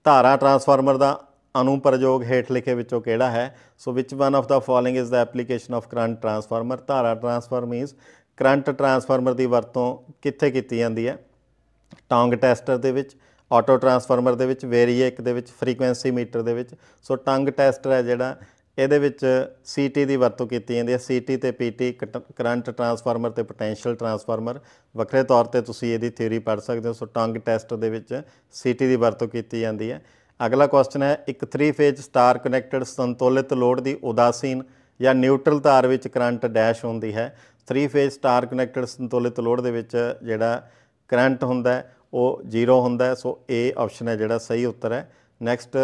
ਧਾਰਾ ਟਰਾਂਸਫਾਰਮਰ ਦਾ ਅਣੂ ਪ੍ਰਯੋਗ ਹੇਠ ਲਿਖੇ ਵਿੱਚੋਂ ਕਿਹੜਾ ਹੈ so which one of the following is the application of current transformer ਧਾਰਾ ਟਰਾਂਸਫਾਰਮ ਮੀਨਸ ਕਰੰਟ ਟਰਾਂਸਫਾਰਮਰ ਦੀ ਵਰਤੋਂ ਕਿੱਥੇ ਕੀਤੀ ਜਾਂਦੀ ਹੈ ਟੌਂਗ ਟੈਸਟਰ ਦੇ ਵਿੱਚ ਆਟੋ ਟਰਾਂਸਫਾਰਮਰ ਦੇ ਵਿੱਚ ਵੇਰੀਏਕ ਦੇ ਵਿੱਚ ਫ੍ਰੀਕੁਐਂਸੀ ਮੀਟਰ ਦੇ ਵਿੱਚ ਸੋ ਟੰਗ ਟੈਸਟਰ ਹੈ ਜਿਹੜਾ ਇਹਦੇ ਵਿੱਚ ਸੀਟੀ ਦੀ ਵਰਤੋਂ ਕੀਤੀ ਜਾਂਦੀ ਹੈ ਸੀਟੀ ਤੇ ਪੀਟੀ ਕਰੰਟ ਟਰਾਂਸਫਾਰਮਰ ਤੇ ਪੋਟੈਂਸ਼ੀਅਲ ਟਰਾਂਸਫਾਰਮਰ ਵੱਖਰੇ ਤੌਰ ਤੇ ਤੁਸੀਂ ਇਹਦੀ ਥਿਉਰੀ ਪੜ੍ਹ ਸਕਦੇ ਹੋ ਸੋ ਟੰਗ ਟੈਸਟ ਦੇ ਵਿੱਚ ਸੀਟੀ ਦੀ ਵਰਤੋਂ ਕੀਤੀ ਜਾਂਦੀ ਹੈ ਅਗਲਾ ਕੁਐਸਚਨ ਹੈ ਇੱਕ 3 ਫੇਜ਼ ਸਟਾਰ ਕਨੈਕਟਡ ਸੰਤੁਲਿਤ ਲੋਡ ਦੀ ਉਦਾਸੀਨ ਜਾਂ ਨਿਊਟਰਲ ਤਾਰ ਵਿੱਚ ਕਰੰਟ ਡੈਸ਼ ਹੁੰਦੀ ਹੈ 3 ਫੇਜ਼ ਸਟਾਰ ਕਨੈਕਟਡ ਸੰਤੁਲਿਤ ਲੋਡ ਦੇ ਵਿੱਚ ਜਿਹੜਾ ਕਰੰਟ ਹੁੰਦਾ ਉਹ 0 ਹੁੰਦਾ ਸੋ A ਆਪਸ਼ਨ ਹੈ ਜਿਹੜਾ ਸਹੀ ਉੱਤਰ ਹੈ ਨੈਕਸਟ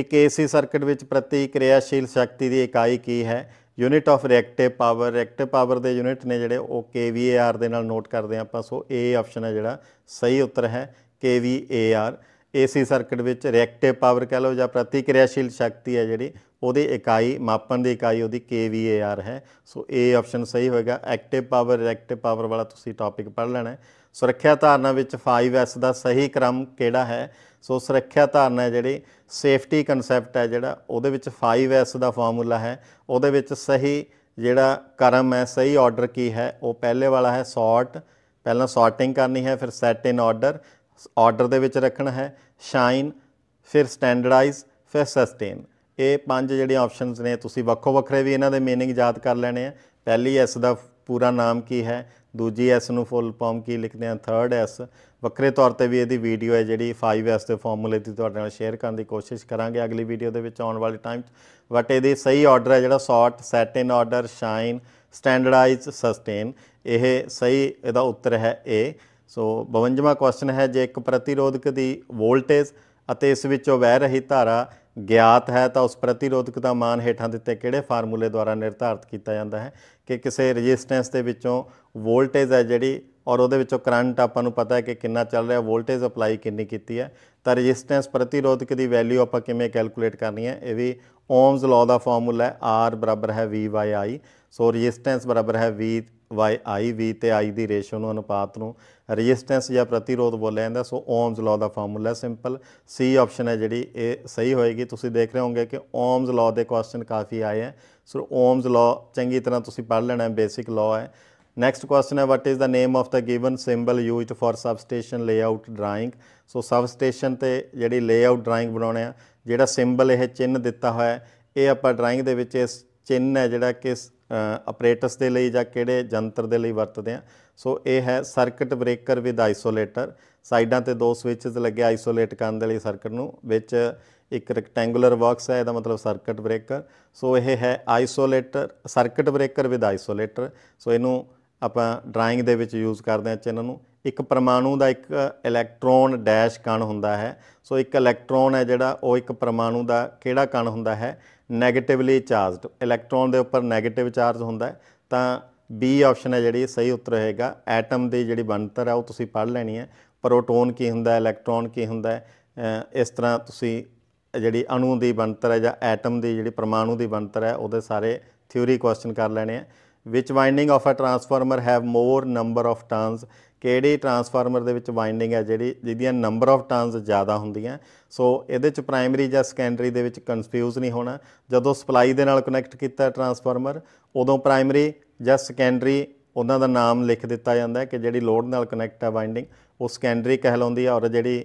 ਇੱਕ AC ਸਰਕਟ ਵਿੱਚ ਪ੍ਰਤੀਕਿਰਿਆਸ਼ੀਲ ਸ਼ਕਤੀ ਦੀ ਇਕਾਈ ਕੀ ਹੈ unit of reactive power reactive power ਦੇ ਯੂਨਿਟ ਨੇ ਜਿਹੜੇ ਉਹ KVAR ਦੇ ਨਾਲ ਨੋਟ ਕਰਦੇ ਆਪਾਂ ਸੋ A ਆਪਸ਼ਨ ਹੈ ਜਿਹੜਾ ਸਹੀ ਉੱਤਰ ਹੈ KVAR ਏਸੀ ਸਰਕਟ ਵਿੱਚ ਰਿਐਕਟਿਵ ਪਾਵਰ ਕਹ ਲਓ ਜਾਂ ਪ੍ਰਤੀਕਿਰਿਆਸ਼ੀਲ ਸ਼ਕਤੀ ਹੈ ਜਿਹੜੀ ਉਹਦੀ ਇਕਾਈ ਮਾਪਣ ਦੀ ਇਕਾਈ ਉਹਦੀ kVAR ਹੈ ਸੋ A ਆਪਸ਼ਨ ਸਹੀ ਹੋਏਗਾ ਐਕਟਿਵ ਪਾਵਰ ਰਿਐਕਟਿਵ ਪਾਵਰ ਵਾਲਾ ਤੁਸੀਂ ਟੌਪਿਕ ਪੜ੍ਹ ਲੈਣਾ ਸੁਰੱਖਿਆ ਧਾਰਨਾ ਵਿੱਚ 5S ਦਾ ਸਹੀ ਕ੍ਰਮ ਕਿਹੜਾ ਹੈ ਸੋ ਸੁਰੱਖਿਆ ਧਾਰਨਾ ਜਿਹੜੀ ਸੇਫਟੀ ਕਨਸੈਪਟ ਹੈ ਜਿਹੜਾ ਉਹਦੇ ਵਿੱਚ 5S ਦਾ ਫਾਰਮੂਲਾ ਹੈ ਉਹਦੇ ਵਿੱਚ ਸਹੀ ਜਿਹੜਾ ਕਰਮ ਹੈ ਸਹੀ ਆਰਡਰ ਕੀ ਹੈ ਉਹ ਪਹਿਲੇ ਵਾਲਾ ਹੈ ਸੌਰਟ ਪਹਿਲਾਂ ਸੌਰਟਿੰਗ ਕਰਨੀ ਹੈ ਫਿਰ ਸੈਟ ਇਨ ਆਰਡਰ ਆਰਡਰ ਦੇ ਵਿੱਚ ਰੱਖਣਾ ਹੈ ਸ਼ਾਈਨ ਫਿਰ ਸਟੈਂਡਰਡਾਈਜ਼ ਫਿਰ ਸਸਟੇਨ ਇਹ ਪੰਜ ਜਿਹੜੇ ਆਪਸ਼ਨਸ ਨੇ ਤੁਸੀਂ ਵੱਖੋ ਵੱਖਰੇ ਵੀ ਇਹਨਾਂ ਦੇ मीनिंग ਯਾਦ ਕਰ ਲੈਣੇ ਆ ਪਹਿਲੀ ਐਸ ਦਾ ਪੂਰਾ ਨਾਮ ਕੀ ਹੈ ਦੂਜੀ ਐਸ ਨੂੰ ਫੁੱਲ ਫਾਰਮ ਕੀ ਲਿਖਦੇ ਆ ਥਰਡ ਐਸ ਵੱਖਰੇ ਤੌਰ ਤੇ ਵੀ ਇਹਦੀ ਵੀਡੀਓ ਹੈ ਜਿਹੜੀ 5S ਦੇ ਫਾਰਮੂਲੇ ਦੀ ਤੁਹਾਡੇ ਨਾਲ ਸ਼ੇਅਰ ਕਰਨ ਦੀ ਕੋਸ਼ਿਸ਼ ਕਰਾਂਗੇ ਅਗਲੀ ਵੀਡੀਓ ਦੇ ਵਿੱਚ ਆਉਣ ਵਾਲੇ ਟਾਈਮ 'ਚ ਬਟ ਸਹੀ ਆਰਡਰ ਹੈ ਜਿਹੜਾ sort set in order shine standardise sustain ਇਹ ਸਹੀ ਇਹਦਾ ਉੱਤਰ ਹੈ ਏ ਸੋ 52ਵਾਂ ਕੁਐਸਚਨ ਹੈ ਜੇ ਇੱਕ ਪ੍ਰਤੀਰੋਧਕ ਦੀ ਵੋਲਟੇਜ ਅਤੇ ਇਸ ਵਿੱਚੋਂ ਵਹਿ ਰਹੀ ਧਾਰਾ ਗਿਆਤ ਹੈ ਤਾਂ ਉਸ ਪ੍ਰਤੀਰੋਧਕ ਦਾ ਮਾਨ ਹੇਠਾਂ ਦਿੱਤੇ ਕਿਹੜੇ ਫਾਰਮੂਲੇ ਦੁਆਰਾ ਨਿਰਧਾਰਤ ਕੀਤਾ ਜਾਂਦਾ ਹੈ ਕਿ ਕਿਸੇ ਰੈਜ਼ਿਸਟੈਂਸ ਦੇ ਵਿੱਚੋਂ ਵੋਲਟੇਜ ਹੈ ਜਿਹੜੀ ਔਰ ਉਹਦੇ ਵਿੱਚੋਂ ਕਰੰਟ ਆਪਾਂ ਨੂੰ ਪਤਾ ਹੈ ਕਿ ਕਿੰਨਾ ਚੱਲ ਰਿਹਾ ਵੋਲਟੇਜ ਅਪਲਾਈ ਕਿੰਨੀ ਕੀਤੀ ਹੈ ਤਾਂ ਰੈਜ਼ਿਸਟੈਂਸ ਪ੍ਰਤੀਰੋਧਕ ਦੀ ਵੈਲਿਊ ਆਪਾਂ ਕਿਵੇਂ ਕੈਲਕੂਲੇਟ ਕਰਨੀ ਹੈ ਇਹ ਵੀ ਓਮਸ ਲਾਅ ਦਾ ਫਾਰਮੂਲਾ ਹੈ R ਬਰਾਬਰ ਹੈ V I ਸੋ ਰੈਜ਼ਿਸਟੈਂਸ ਬਰਾਬਰ ਹੈ V YIV ਤੇ I ਦੀ ਰੇਸ਼ੋ ਨੂੰ ਅਨੁਪਾਤ ਨੂੰ ਰੈਜ਼ਿਸਟੈਂਸ ਜਾਂ ਪ੍ਰਤੀਰੋਧ ਬੋਲਿਆ ਜਾਂਦਾ ਸੋ ਓਮਸ ਲਾਅ ਦਾ ਫਾਰਮੂਲਾ ਸਿੰਪਲ ਸੀ ਆਪਸ਼ਨ ਹੈ ਜਿਹੜੀ ਇਹ ਸਹੀ ਹੋਏਗੀ ਤੁਸੀਂ ਦੇਖ ਰਹੇ ਹੋਗੇ ਕਿ ਓਮਸ ਲਾਅ ਦੇ ਕੁਐਸਚਨ ਕਾਫੀ ਆਏ ਆ ਸੋ ਓਮਸ ਲਾਅ ਚੰਗੀ ਤਰ੍ਹਾਂ ਤੁਸੀਂ ਪੜ੍ਹ ਲੈਣਾ ਹੈ ਬੇਸਿਕ ਲਾਅ ਹੈ ਨੈਕਸਟ ਕੁਐਸਚਨ ਹੈ what is the name of the given symbol used for substation layout drawing so substation ਤੇ ਜਿਹੜੀ ਲੇਆਊਟ ਡਰਾਇੰਗ ਬਣਾਉਣੇ ਆ ਜਿਹੜਾ ਸਿੰਬਲ ਇਹ ਚਿੰਨ ਦਿੱਤਾ ਹੋਇਆ ਇਹ ਆਪਾਂ ਡਰਾਇੰਗ ਦੇ ਵਿੱਚ ਇਸ ਚਿੰਨ ਹੈ ਜਿਹੜਾ ਕਿ ਆਪਰੇਟਸ ਦੇ ਲਈ ਜਾਂ ਕਿਹੜੇ ਜੰਤਰ ਦੇ ਲਈ ਵਰਤਦੇ ਆ ਸੋ ਇਹ ਹੈ ਸਰਕਟ ਬ੍ਰੇਕਰ ਵਿਦ ਆਈਸੋਲੇਟਰ ਸਾਈਡਾਂ ਤੇ ਦੋ ਸਵਿਚਸ ਲੱਗੇ ਆਈਸੋਲੇਟ ਕਰਨ ਦੇ ਲਈ ਸਰਕਟ ਨੂੰ ਵਿੱਚ ਇੱਕ ਰੈਕਟੈਂਗੂਲਰ ਬਾਕਸ ਹੈ ਇਹਦਾ ਮਤਲਬ ਸਰਕਟ ਬ੍ਰੇਕਰ ਸੋ ਇਹ ਹੈ isolator circuit breaker with isolator so ਇਹਨੂੰ ਆਪਾਂ ਡਰਾਇੰਗ ਦੇ ਵਿੱਚ ਯੂਜ਼ ਕਰਦੇ ਚ ਇਹਨਾਂ ਨੂੰ ਇੱਕ ਪਰਮਾਣੂ ਦਾ ਇੱਕ ਇਲੈਕਟ੍ਰੋਨ ਡੈਸ਼ ਕਣ ਹੁੰਦਾ ਹੈ ਸੋ ਇੱਕ ਇਲੈਕਟ੍ਰੋਨ ਹੈ ਜਿਹੜਾ ਉਹ ਇੱਕ ਪਰਮਾਣੂ ਦਾ ਕਿਹੜਾ ਕਣ ਹੁੰਦਾ ਹੈ ਨੈਗੇਟਿਵਲੀ ਚਾਰਜਡ ਇਲੈਕਟ੍ਰੋਨ ਦੇ ਉੱਪਰ 네ਗੇਟਿਵ ਚਾਰਜ ਹੁੰਦਾ ਹੈ ਤਾਂ ਬੀ ਆਪਸ਼ਨ ਹੈ ਜਿਹੜੀ ਸਹੀ ਉੱਤਰ ਹੋਏਗਾ ਐਟਮ ਦੀ ਜਿਹੜੀ ਬਣਤਰ ਹੈ ਉਹ ਤੁਸੀਂ ਪੜ੍ਹ ਲੈਣੀ ਹੈ ਪ੍ਰੋਟੋਨ ਕੀ ਹੁੰਦਾ ਹੈ ਇਲੈਕਟ੍ਰੋਨ ਕੀ ਹੁੰਦਾ ਹੈ ਇਸ ਤਰ੍ਹਾਂ ਤੁਸੀਂ ਜਿਹੜੀ ਅਣੂ ਦੀ ਬਣਤਰ ਹੈ ਜਾਂ ਐਟਮ ਦੀ ਜਿਹੜੀ ਪਰਮਾਣੂ ਦੀ ਬਣਤਰ ਹੈ ਉਹਦੇ ਸਾਰੇ ਥਿਊਰੀ ਕੁਐਸਚਨ ਕਰ ਲੈਣੇ ਆ which winding of a transformer have more number of turns ਕਿਹੜੇ ਟਰਾਂਸਫਾਰਮਰ ਦੇ ਵਿੱਚ ਵਾਈਂਡਿੰਗ ਹੈ ਜਿਹੜੀ ਜਿਹਦੀਆਂ ਨੰਬਰ ਆਫ ਟਰਨਸ ਜ਼ਿਆਦਾ ਹੁੰਦੀਆਂ ਸੋ ਇਹਦੇ ਚ ਪ੍ਰਾਇਮਰੀ ਜਾਂ ਸੈਕੰਡਰੀ ਦੇ ਵਿੱਚ ਕਨਫਿਊਜ਼ ਨਹੀਂ ਹੋਣਾ ਜਦੋਂ ਸਪਲਾਈ ਦੇ ਨਾਲ ਕਨੈਕਟ ਕੀਤਾ ਟਰਾਂਸਫਾਰਮਰ ਉਦੋਂ ਪ੍ਰਾਇਮਰੀ ਜਾਂ ਸੈਕੰਡਰੀ ਉਹਨਾਂ ਦਾ ਨਾਮ ਲਿਖ ਦਿੱਤਾ ਜਾਂਦਾ ਹੈ ਕਿ ਜਿਹੜੀ ਲੋਡ ਨਾਲ ਕਨੈਕਟ ਹੈ ਵਾਈਂਡਿੰਗ ਉਹ ਸੈਕੰਡਰੀ ਕਹਿਲਾਉਂਦੀ ਹੈ ਔਰ ਜਿਹੜੀ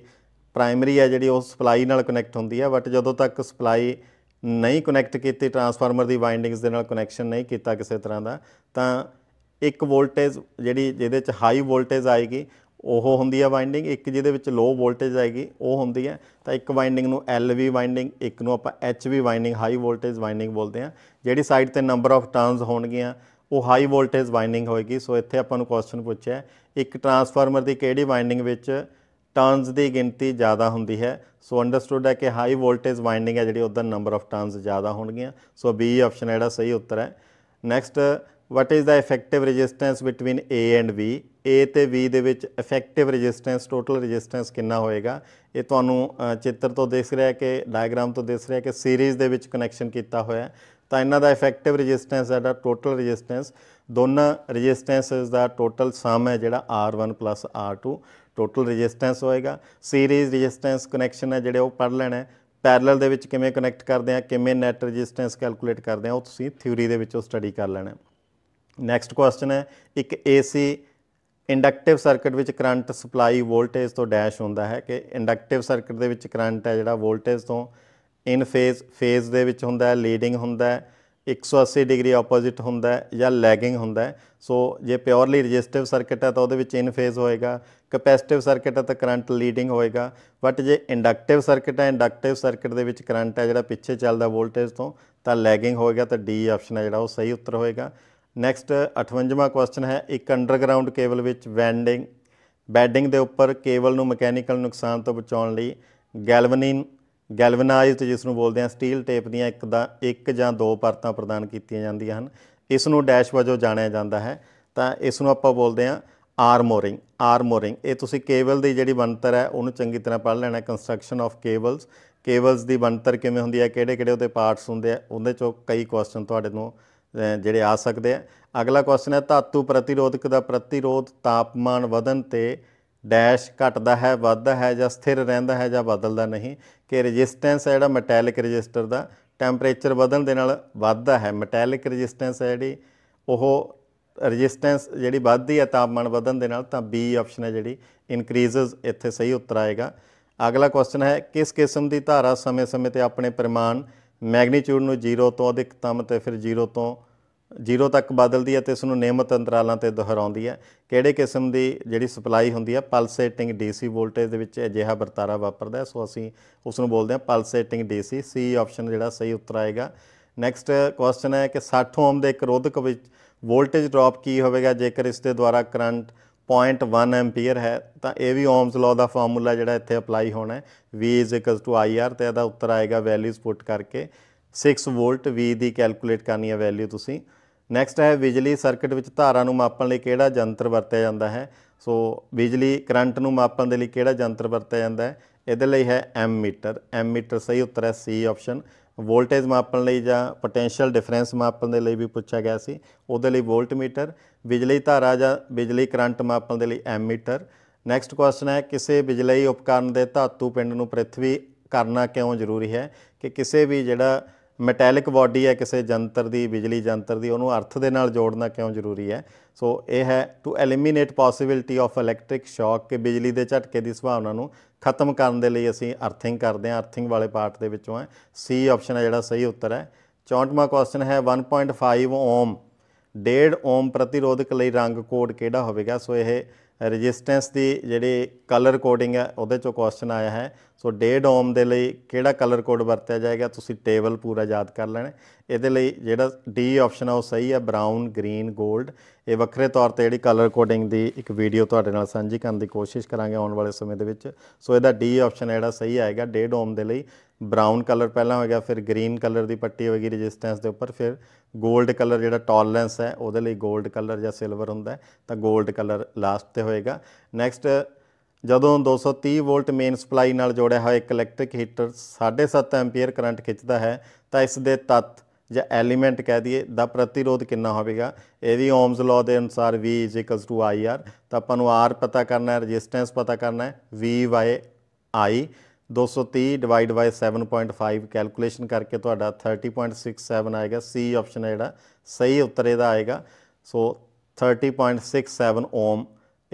ਪ੍ਰਾਇਮਰੀ ਹੈ ਜਿਹੜੀ ਉਹ ਸਪਲਾਈ ਨਾਲ ਕਨੈਕਟ ਹੁੰਦੀ ਹੈ ਬਟ ਜਦੋਂ ਤੱਕ ਸਪਲਾਈ ਨਹੀਂ ਕਨੈਕਟ ਕੀਤੇ ਟਰਾਂਸਫਾਰਮਰ ਦੀ ਵਾਈਂਡਿੰਗਸ ਦੇ ਨਾਲ ਕਨੈਕਸ਼ਨ ਨਹੀਂ ਕੀਤਾ ਕਿਸੇ ਤਰ੍ਹਾਂ ਦਾ ਤਾਂ ਇੱਕ ਵੋਲਟੇਜ ਜਿਹੜੀ ਜਿਹਦੇ ਚ ਹਾਈ ਵੋਲਟੇਜ ਆਏਗੀ ਉਹ ਹੁੰਦੀ ਹੈ ਵਾਈਂਡਿੰਗ ਇੱਕ ਜਿਹਦੇ ਵਿੱਚ ਲੋ ਵੋਲਟੇਜ ਆਏਗੀ ਉਹ ਹੁੰਦੀ ਹੈ ਤਾਂ ਇੱਕ ਵਾਈਂਡਿੰਗ ਨੂੰ ਐਲ ਵੀ ਵਾਈਂਡਿੰਗ ਇੱਕ ਨੂੰ ਆਪਾਂ H V winding high voltage winding ਬੋਲਦੇ ਆ ਜਿਹੜੀ ਸਾਈਡ ਤੇ ਨੰਬਰ ਆਫ ਟਰਨਸ ਹੋਣਗੀਆਂ ਉਹ ਹਾਈ ਵੋਲਟੇਜ ਵਾਈਂਡਿੰਗ ਹੋਏਗੀ ਸੋ ਇੱਥੇ ਆਪਾਂ ਨੂੰ ਕੁਐਸਚਨ ਪੁੱਛਿਆ ਇੱਕ ਟਰਾਂਸਫਾਰਮਰ ਦੀ ਕਿਹੜੀ ਵਾਈਂਡਿੰਗ ਵਿੱਚ ਟਰਨਸ ਦੀ ਗਿਣਤੀ ਜ਼ਿਆਦਾ ਹੁੰਦੀ ਹੈ ਸੋ ਅੰਡਰਸਟੂਡ ਹੈ ਕਿ ਹਾਈ ਵੋਲਟੇਜ ਵਾਈਂਡਿੰਗ ਹੈ ਜਿਹੜੀ ਉਹਦਾ ਨੰਬਰ ਆਫ ਟਰਨਸ ਜ਼ਿਆਦਾ ਹੋਣਗੀਆਂ ਸੋ ਬੀ ਆਪਸ਼ਨ ਜਿਹੜਾ ਸਹੀ ਉੱਤਰ ਹੈ next what is the effective resistance between A and V A ਤੇ V ਦੇ ਵਿੱਚ ਇਫੈਕਟਿਵ ਰੈਜ਼ਿਸਟੈਂਸ ਟੋਟਲ ਰੈਜ਼ਿਸਟੈਂਸ ਕਿੰਨਾ ਹੋਏਗਾ ਇਹ ਤੁਹਾਨੂੰ ਚਿੱਤਰ ਤੋਂ ਦਿਖ ਰਿਹਾ ਕਿ ਡਾਇਗਰਾਮ ਤੋਂ ਦਿਖ ਰਿਹਾ ਕਿ ਸੀਰੀਜ਼ ਦੇ ਵਿੱਚ ਕਨੈਕਸ਼ਨ ਕੀਤਾ ਹੋਇਆ ਤਾਂ ਇਹਨਾਂ ਦਾ effective resistance the total resistance ਦੋਨਾਂ ਰੈਜ਼ਿਸਟੈਂਸਸ ਦਾ ਟੋਟਲ ਸਮ ਹੈ ਜਿਹੜਾ R1 R2 ਟੋਟਲ ਰੈਜ਼ਿਸਟੈਂਸ ਹੋਏਗਾ ਸੀਰੀਜ਼ ਰੈਜ਼ਿਸਟੈਂਸ ਕਨੈਕਸ਼ਨ ਹੈ ਜਿਹੜੇ ਉਹ ਪੜ ਲੈਣਾ ਪੈਰਲਲ ਦੇ ਵਿੱਚ ਕਿਵੇਂ ਕਨੈਕਟ ਕਰਦੇ ਆ ਕਿਵੇਂ ਨੈਟ ਰੈਜ਼ਿਸਟੈਂਸ ਕੈਲਕੂਲੇਟ ਕਰਦੇ ਆ ਉਹ ਤੁਸੀਂ ਥਿਊਰੀ ਦੇ ਵਿੱਚੋਂ ਸਟੱਡੀ ਕਰ ਲੈਣਾ ਨੈਕਸਟ ਕੁਐਸਚਨ ਹੈ ਇੱਕ ਏਸੀ ਇੰਡਕਟਿਵ ਸਰਕਟ ਵਿੱਚ ਕਰੰਟ ਸਪਲਾਈ ਵੋਲਟੇਜ ਤੋਂ ਡੈਸ਼ ਹੁੰਦਾ ਹੈ ਕਿ ਇੰਡਕਟਿਵ ਸਰਕਟ ਦੇ ਵਿੱਚ ਕਰੰਟ ਹੈ ਜਿਹੜਾ ਵੋਲਟੇਜ ਤੋਂ ਇਨ ਫੇਜ਼ ਫੇਜ਼ ਦੇ ਵਿੱਚ ਹੁੰਦਾ ਹੈ ਲੀਡਿੰਗ ਹੁੰਦਾ ਹੈ 180 ਡਿਗਰੀ ਆਪੋਜ਼ਿਟ ਹੁੰਦਾ ਹੈ ਜਾਂ ਲੈਗਿੰਗ ਹੁੰਦਾ ਹੈ ਸੋ ਜੇ ਪਿਓਰਲੀ ਰੈਜਿਸਟਿਵ ਸਰਕਟ ਹੈ ਤਾਂ ਉਹਦੇ ਵਿੱਚ ਇਨ ਫੇਜ਼ ਹੋਏਗਾ ਕੈਪੈਸਿਟਿਵ ਸਰਕਟ ਹੈ ਤਾਂ ਕਰੰਟ ਲੀਡਿੰਗ ਹੋਏਗਾ ਬਟ ਜੇ ਇੰਡਕਟਿਵ ਸਰਕਟ ਹੈ ਇੰਡਕਟਿਵ ਸਰਕਟ ਦੇ ਵਿੱਚ ਕਰੰਟ ਹੈ ਜਿਹੜਾ ਪਿੱਛੇ ਚੱਲਦਾ ਵੋਲਟੇਜ ਤੋਂ ਤਾਂ ਲੈਗਿੰਗ ਹੋਏਗਾ ਤਾਂ ਡੀ ਆਪਸ਼ਨ ਹੈ ਜਿਹੜਾ ਉਹ ਸਹੀ ਉੱਤਰ ਹੋਏਗਾ ਨੈਕਸਟ 58ਵਾਂ ਕੁਐਸਚਨ ਹੈ ਇੱਕ ਅੰਡਰਗਰਾਉਂਡ ਕੇਬਲ ਵਿੱਚ ਵੈਂਡਿੰਗ ਬੈਡਿੰਗ ਦੇ ਉੱਪਰ ਕੇਬਲ ਨੂੰ ਮਕੈਨੀਕਲ ਨੁਕਸਾਨ ਤੋਂ ਬਚਾਉਣ ਲਈ ਗੈਲਵਨਿਨ ਗੈਲਵਨਾਈਜ਼ਡ ਜਿਸ ਨੂੰ ਬੋਲਦੇ ਆ ਸਟੀਲ ਟੇਪ ਦੀਆਂ ਇੱਕ ਦਾ ਇੱਕ ਜਾਂ ਦੋ ਪਰਤਾਂ ਪ੍ਰਦਾਨ ਕੀਤੀਆਂ ਜਾਂਦੀਆਂ ਹਨ ਇਸ ਨੂੰ ਡੈਸ਼ ਵਜੋਂ ਜਾਣਿਆ ਜਾਂਦਾ ਹੈ ਤਾਂ ਇਸ ਨੂੰ ਆਪਾਂ ਬੋਲਦੇ ਆ ਆਰਮੋਰਿੰਗ ਆਰਮੋਰਿੰਗ ਇਹ ਤੁਸੀਂ ਕੇਬਲ ਦੀ ਜਿਹੜੀ ਬਣਤਰ ਹੈ ਉਹਨੂੰ ਚੰਗੀ ਤਰ੍ਹਾਂ ਪੜ੍ਹ ਲੈਣਾ ਕੰਸਟਰਕਸ਼ਨ ਆਫ ਕੇਬਲਸ ਕੇਬਲਸ ਦੀ ਬਣਤਰ ਕਿਵੇਂ ਹੁੰਦੀ ਹੈ ਕਿਹੜੇ ਕਿਹੜੇ ਉਹਦੇ ਪਾਰਟਸ ਹੁੰਦੇ ਆ ਉਹਦੇ ਚੋਂ ਕਈ ਕੁਐਸਚਨ ਤੁਹਾਡੇ ਨੂੰ ਜਿਹੜੇ ਆ ਸਕਦੇ ਆ ਅਗਲਾ ਕੁਐਸਚਨ ਹੈ ਧਾਤੂ ਪ੍ਰਤੀਰੋਧਕ ਦਾ ਪ੍ਰਤੀਰੋਧ ਤਾਪਮਾਨ ਵਧਨ ਤੇ ਡੈਸ਼ ਘਟਦਾ ਹੈ ਵੱਧਦਾ ਹੈ ਜਾਂ ਸਥਿਰ ਰਹਿੰਦਾ ਹੈ ਜਾਂ ਬਦਲਦਾ ਨਹੀਂ ਕਿ ਰੈਜ਼ਿਸਟੈਂਸ ਹੈ ਜਿਹੜਾ ਮੈਟੈਲਿਕ ਰੈਜ਼ਿਸਟਰ ਦਾ ਟੈਂਪਰੇਚਰ ਵਧਣ ਦੇ ਨਾਲ ਵੱਧਦਾ ਹੈ ਮੈਟੈਲਿਕ ਰੈਜ਼ਿਸਟੈਂਸ ਹੈ ਜਿਹੜੀ ਉਹ ਰੈਜ਼ਿਸਟੈਂਸ ਜਿਹੜੀ ਵੱਧਦੀ ਹੈ ਤਾਪਮਾਨ ਵਧਣ ਦੇ ਨਾਲ ਤਾਂ ਬੀ ਆਪਸ਼ਨ ਹੈ ਜਿਹੜੀ ਇਨਕਰੀਜ਼ਸ ਇੱਥੇ ਸਹੀ ਉੱਤਰ ਆਏਗਾ ਅਗਲਾ ਕੁਐਸਚਨ ਹੈ ਕਿਸ ਕਿਸਮ ਦੀ ਧਾਰਾ ਸਮੇਂ-ਸਮੇਂ ਤੇ ਆਪਣੇ ਪਰਮਾਨ ਮੈਗਨੀਟਿਊਡ ਨੂੰ 0 ਤੋਂ ਅਧਿਕਤਮ ਤੇ ਫਿਰ 0 ਤੋਂ ਜ਼ੀਰੋ ਤੱਕ ਬਦਲਦੀ ਹੈ ਤੇ ਇਸ ਨੂੰ ਨਿਯਮਤ ਅੰਤਰਾਲਾਂ ਤੇ ਦੁਹਰਾਉਂਦੀ ਹੈ ਕਿਹੜੇ ਕਿਸਮ ਦੀ ਜਿਹੜੀ ਸਪਲਾਈ ਹੁੰਦੀ ਹੈ ਪਲਸੇਟਿੰਗ ਡੀਸੀ ਵੋਲਟੇਜ ਦੇ ਵਿੱਚ ਅਜਿਹਾ ਵਰਤਾਰਾ ਵਾਪਰਦਾ ਸੋ ਅਸੀਂ ਉਸ ਨੂੰ ਬੋਲਦੇ ਹਾਂ ਪਲਸੇਟਿੰਗ ਡੀਸੀ ਸੀ ਆਪਸ਼ਨ ਜਿਹੜਾ ਸਹੀ ਉੱਤਰ ਆਏਗਾ ਨੈਕਸਟ ਕੁਐਸਚਨ ਹੈ ਕਿ 60 ਓਮ ਦੇ ਇੱਕ ਰੋਧਕ ਵਿੱਚ ਵੋਲਟੇਜ ਡ੍ਰੌਪ ਕੀ ਹੋਵੇਗਾ ਜੇਕਰ ਇਸ ਦੇ ਦੁਆਰਾ ਕਰੰਟ 0.1 ਐਂਪੀਅਰ ਹੈ ਤਾਂ ਇਹ ਵੀ ਓਮਸ ਲਾਅ ਦਾ ਫਾਰਮੂਲਾ ਜਿਹੜਾ ਇੱਥੇ ਅਪਲਾਈ ਹੋਣਾ ਹੈ V IR ਤੇ ਇਹਦਾ ਉੱਤਰ ਆਏਗਾ ਵੈਲਿਊਜ਼ ਪੁੱਟ ਕਰਕੇ 6 ਵੋਲਟ V ਦੀ ਕੈਲਕੂਲੇਟ ਕਰਨੀ ਹੈ ਵੈਲਿਊ ਤੁਸੀਂ ਨੈਕਸਟ ਹੈ ਬਿਜਲੀ ਸਰਕਟ ਵਿੱਚ ਧਾਰਾ ਨੂੰ ਮਾਪਣ ਲਈ ਕਿਹੜਾ ਯੰਤਰ ਵਰਤਿਆ ਜਾਂਦਾ ਹੈ ਸੋ ਬਿਜਲੀ ਕਰੰਟ ਨੂੰ ਮਾਪਣ ਦੇ ਲਈ ਕਿਹੜਾ ਯੰਤਰ ਵਰਤਿਆ ਜਾਂਦਾ ਹੈ ਇਹਦੇ ਲਈ ਹੈ ਐਮ ਮੀਟਰ ਐਮ ਮੀਟਰ ਸਹੀ ਉੱਤਰ ਹੈ ਸੀ ਆਪਸ਼ਨ ਵੋਲਟੇਜ ਮਾਪਣ ਲਈ ਜਾਂ ਪੋਟੈਂਸ਼ੀਅਲ ਡਿਫਰੈਂਸ ਮਾਪਣ ਦੇ ਲਈ ਵੀ ਪੁੱਛਿਆ ਗਿਆ ਸੀ ਉਹਦੇ ਲਈ ਵੋਲਟ ਮੀਟਰ ਬਿਜਲੀ ਧਾਰਾ ਜਾਂ ਬਿਜਲੀ ਕਰੰਟ ਮਾਪਣ ਦੇ ਲਈ ਐਮ ਮੀਟਰ ਨੈਕਸਟ ਕੁਐਸਚਨ ਹੈ ਕਿਸੇ ਬਿਜਲਈ ਉਪਕਰਨ ਦੇ ਧਾਤੂ ਪਿੰਡ ਨੂੰ ਪ੍ਰithvi ਕਰਨਾ ਕਿਉਂ ਜ਼ਰੂਰੀ ਹੈ ਕਿ ਕਿਸੇ ਵੀ ਜਿਹੜਾ ਮੈਟੈਲਿਕ ਬਾਡੀ ਹੈ ਕਿਸੇ ਜੰਤਰ ਦੀ ਬਿਜਲੀ ਜੰਤਰ ਦੀ ਉਹਨੂੰ ਅਰਥ ਦੇ ਨਾਲ ਜੋੜਨਾ ਕਿਉਂ ਜ਼ਰੂਰੀ ਹੈ ਸੋ ਇਹ ਹੈ to eliminate possibility of electric shock ਕਿ ਬਿਜਲੀ ਦੇ ਝਟਕੇ ਦੀ ਸੰਭਾਵਨਾ ਨੂੰ ਖਤਮ ਕਰਨ ਦੇ ਲਈ ਅਸੀਂ ਅਰਥਿੰਗ ਕਰਦੇ ਹਾਂ ਅਰਥਿੰਗ ਵਾਲੇ ਪਾਰਟ ਦੇ ਵਿੱਚੋਂ ਹੈ ਸੀ ਆਪਸ਼ਨ ਹੈ ਜਿਹੜਾ ਸਹੀ ਉੱਤਰ ਹੈ 64ਵਾਂ ਕੁਐਸਚਨ ਹੈ 1.5 ਓਮ 1.5 ਓਮ ਪ੍ਰਤੀਰੋਧਕ ਲਈ ਰੰਗ ਕੋਡ ਕਿਹੜਾ ਹੋਵੇਗਾ ਸੋ ਇਹ ਰੈਜ਼ਿਸਟੈਂਸ ਦੀ ਜਿਹੜੀ ਕਲਰ ਕੋਡਿੰਗ ਹੈ ਉਹਦੇ ਚੋਂ ਕੁਐਸਚਨ ਆਇਆ ਹੈ ਸੋ ਡੇ ਹੋਮ ਦੇ ਲਈ ਕਿਹੜਾ ਕਲਰ ਕੋਡ ਵਰਤਿਆ ਜਾਏਗਾ ਤੁਸੀਂ ਟੇਬਲ ਪੂਰਾ ਯਾਦ ਕਰ ਲੈਣਾ ਇਹਦੇ ਲਈ ਜਿਹੜਾ ਡੀ ਆਪਸ਼ਨ ਆ ਉਹ ਸਹੀ ਆ ਬਰਾਊਨ ਗ੍ਰੀਨ 골ਡ ਇਹ ਵੱਖਰੇ ਤੌਰ ਤੇ ਜਿਹੜੀ ਕਲਰ ਕੋਡਿੰਗ ਦੀ ਇੱਕ ਵੀਡੀਓ ਤੁਹਾਡੇ ਨਾਲ ਸਾਂਝੀ ਕਰਨ ਦੀ ਕੋਸ਼ਿਸ਼ ਕਰਾਂਗੇ ਆਉਣ ਵਾਲੇ ਸਮੇਂ ਦੇ ਵਿੱਚ ਸੋ ਇਹਦਾ ਡੀ ਆਪਸ਼ਨ ਜਿਹੜਾ ਸਹੀ ਆਏਗਾ ਡੇ ਡੋਮ ਦੇ ਲਈ ਬਰਾਊਨ ਕਲਰ ਪਹਿਲਾਂ ਹੋਏਗਾ ਫਿਰ ਗ੍ਰੀਨ ਕਲਰ ਦੀ ਪੱਟੀ ਹੋਏਗੀ ਰੈਜ਼ਿਸਟੈਂਸ ਦੇ ਉੱਪਰ ਫਿਰ 골ਡ ਕਲਰ ਜਿਹੜਾ ਟੋਲਰੈਂਸ ਹੈ ਉਹਦੇ ਲਈ 골ਡ ਕਲਰ ਜਾਂ ਸਿਲਵਰ ਹੁੰਦਾ ਤਾਂ 골ਡ ਕਲਰ ਲਾਸਟ ਤੇ ਹੋਏਗਾ ਨੈਕਸਟ ਜਦੋਂ 230 ਵੋਲਟ ਮੇਨ ਸਪਲਾਈ ਨਾਲ ਜੋੜਿਆ ਹੋਇਆ ਇੱਕ ਇਲੈਕਟ੍ਰਿਕ ਹੀਟਰ 7.5 ਐਂਪੀਅਰ ਕਰੰਟ ਖਿੱਚਦਾ ਹੈ ਤਾਂ ਇਸ ਦੇ ਤੱਤ ਜਾਂ ਐਲੀਮੈਂਟ ਕਹਿ ਦਈਏ ਦਾ ਪ੍ਰਤੀਰੋਧ ਕਿੰਨਾ ਹੋਵੇਗਾ ਇਹਦੀ ਓਮਸ ਲਾਅ ਦੇ ਅਨੁਸਾਰ V IR ਤਾਂ ਆਪਾਂ ਨੂੰ R ਪਤਾ ਕਰਨਾ ਹੈ ਰੈਜ਼ਿਸਟੈਂਸ ਪਤਾ ਕਰਨਾ ਹੈ V I 230 divide by 7.5 calculation ਕਰਕੇ ਤੁਹਾਡਾ 30.67 ਆਏਗਾ C ਆਪਸ਼ਨ ਹੈ ਜਿਹੜਾ ਸਹੀ ਉੱਤਰ ਇਹਦਾ ਆਏਗਾ ਸੋ 30.67 ਓਮ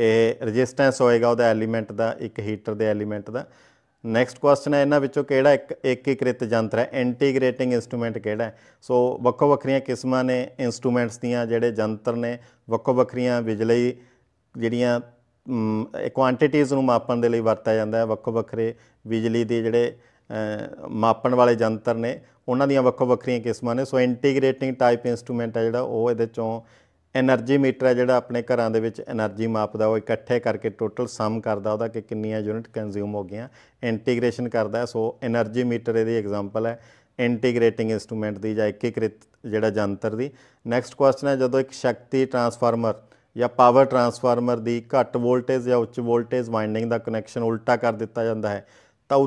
ਇਹ ਰੈਜ਼ਿਸਟੈਂਸ ਹੋਏਗਾ ਉਹਦਾ ਐਲੀਮੈਂਟ ਦਾ ਇੱਕ ਹੀਟਰ ਦੇ ਐਲੀਮੈਂਟ ਦਾ ਨੈਕਸਟ ਕੁਐਸਚਨ ਹੈ ਇਹਨਾਂ ਵਿੱਚੋਂ ਕਿਹੜਾ ਇੱਕ ਏਕੀਕ੍ਰਿਤ ਯੰਤਰ ਹੈ ਇੰਟੀਗ੍ਰੇਟਿੰਗ ਇਨਸਟਰੂਮੈਂਟ ਕਿਹੜਾ ਹੈ ਸੋ ਵੱਖੋ ਵੱਖਰੀਆਂ ਕਿਸਮਾਂ ਨੇ ਇਨਸਟਰੂਮੈਂਟਸ ਦੀਆਂ ਜਿਹੜੇ ਯੰਤਰ ਨੇ ਵੱਖੋ ਵੱਖਰੀਆਂ ਬਿਜਲੀ ਜਿਹੜੀਆਂ ਕੁਆਂਟੀਟੀਆਂ ਨੂੰ ਮਾਪਣ ਦੇ ਲਈ ਵਰਤਿਆ ਜਾਂਦਾ ਹੈ ਵੱਖੋ ਵੱਖਰੇ ਬਿਜਲੀ ਦੇ ਜਿਹੜੇ ਮਾਪਣ ਵਾਲੇ ਯੰਤਰ ਨੇ ਉਹਨਾਂ ਦੀਆਂ ਵੱਖੋ ਵੱਖਰੀਆਂ ਕਿਸਮਾਂ ਨੇ ਸੋ ਇੰਟੀਗ੍ਰੇਟਿੰਗ ਟਾਈਪ ਇਨਸਟਰੂਮੈਂਟ ਹੈ ਜਿਹੜਾ ਉਹ ਇਹਦੇ ਚੋਂ ਐਨਰਜੀ ਮੀਟਰ ਹੈ ਜਿਹੜਾ ਆਪਣੇ ਘਰਾਂ ਦੇ ਵਿੱਚ એનર્ਜੀ ਮਾਪਦਾ ਉਹ ਇਕੱਠੇ ਕਰਕੇ ਟੋਟਲ ਸਮ ਕਰਦਾ ਉਹਦਾ ਕਿ ਕਿੰਨੀਆਂ ਯੂਨਿਟ ਕੰਜ਼ਿਊਮ ਹੋ ਗਈਆਂ ਇੰਟੀਗ੍ਰੇਸ਼ਨ ਕਰਦਾ ਸੋ એનર્ਜੀ ਮੀਟਰ ਇਹਦੀ ਐਗਜ਼ਾਮਪਲ ਹੈ ਇੰਟੀਗ੍ਰੇਟਿੰਗ ਇਨਸਟਰੂਮੈਂਟ ਦੀ ਜਾਂ ਏਕੀਕ੍ਰਿਤ ਜਿਹੜਾ ਜੰਤਰ ਦੀ ਨੈਕਸਟ ਕੁਐਸਚਨ ਹੈ ਜਦੋਂ ਇੱਕ ਸ਼ਕਤੀ ਟਰਾਂਸਫਾਰਮਰ ਜਾਂ ਪਾਵਰ ਟਰਾਂਸਫਾਰਮਰ ਦੀ ਘੱਟ ਵੋਲਟੇਜ ਜਾਂ ਉੱਚ ਵੋਲਟੇਜ ਵਾਈਂਡਿੰਗ ਦਾ ਕਨੈਕਸ਼ਨ ਉਲਟਾ ਕਰ ਦਿੱਤਾ ਜਾਂਦਾ ਹੈ ਤਾਂ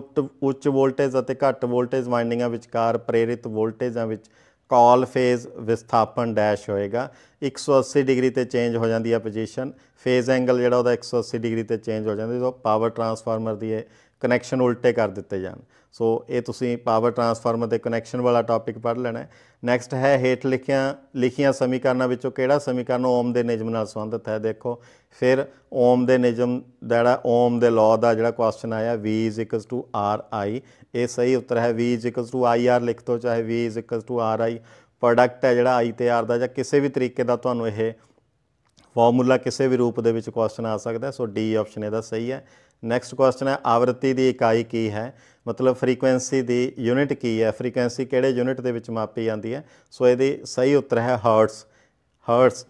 ਉੱਚ ਵੋਲਟੇਜ ਅਤੇ ਘੱਟ ਵੋਲਟੇਜ ਵਾਈਂਡਿੰਗਾਂ ਵਿਚਕਾਰ ਪ੍ਰੇਰਿਤ ਵੋਲਟੇਜਾਂ ਵਿੱਚ ਕਾਲ ਫੇਜ਼ ਵਿਸਥਾਪਨ ਡੈਸ਼ ਹੋਏਗਾ 180 ਡਿਗਰੀ ਤੇ ਚੇਂਜ ਹੋ ਜਾਂਦੀ ਹੈ ਪੋਜੀਸ਼ਨ ਫੇਜ਼ ਐਂਗਲ ਜਿਹੜਾ ਉਹਦਾ 180 ਡਿਗਰੀ ਤੇ ਚੇਂਜ ਹੋ ਜਾਂਦਾ ਜਦੋਂ ਪਾਵਰ ਟਰਾਂਸਫਾਰਮਰ ਦੀ ਇਹ ਕਨੈਕਸ਼ਨ ਉਲਟੇ ਕਰ ਦਿੱਤੇ ਜਾਣ ਸੋ ਇਹ ਤੁਸੀਂ ਪਾਵਰ ਟਰਾਂਸਫਾਰਮਰ ਦੇ ਕਨੈਕਸ਼ਨ ਵਾਲਾ ਟਾਪਿਕ ਪੜ੍ਹ ਲੈਣਾ ਹੈ ਨੈਕਸਟ ਹੈ ਹੇਠ ਲਿਖਿਆ ਲਿਖੀਆਂ ਸਮੀਕਰਨਾਂ ਵਿੱਚੋਂ ਕਿਹੜਾ ਸਮੀਕਰਨ ਓਮ ਦੇ ਨਿਯਮ ਨਾਲ ਸੰਬੰਧਿਤ ਹੈ ਦੇਖੋ ਫਿਰ ਓਮ ਦੇ ਨਿਯਮ ਜਿਹੜਾ ਓਮ ਦੇ ਲਾਅ ਦਾ ਜਿਹੜਾ ਕੁਐਸਚਨ ਆਇਆ v r i ਇਹ ਸਹੀ ਉੱਤਰ ਹੈ v ir ਲਿਖ ਤੋ ਚਾਹੇ v ri ਪ੍ਰੋਡਕਟ ਹੈ ਜਿਹੜਾ i ਤੇ r ਦਾ ਜਾਂ ਕਿਸੇ ਵੀ ਤਰੀਕੇ ਦਾ ਤੁਹਾਨੂੰ ਇਹ ਫਾਰਮੂਲਾ ਕਿਸੇ ਵੀ ਰੂਪ ਦੇ ਵਿੱਚ ਕੁਐਸਚਨ ਆ ਸਕਦਾ ਸੋ ਡੀ ਆਪਸ਼ਨ ਇਹਦਾ ਸਹੀ ਹੈ ਨੈਕਸਟ ਕੁਐਸਚਨ ਹੈ ਆਵਰਤੀ ਦੀ ਇਕਾਈ ਕੀ ਹੈ ਮਤਲਬ ਫ੍ਰੀਕੁਐਂਸੀ ਦੀ ਯੂਨਿਟ ਕੀ ਹੈ ਫ੍ਰੀਕੁਐਂਸੀ ਕਿਹੜੇ ਯੂਨਿਟ ਦੇ ਵਿੱਚ ਮਾਪੀ ਜਾਂਦੀ ਹੈ ਸੋ ਇਹਦੀ ਸਹੀ ਉੱਤਰ ਹੈ hertz hertz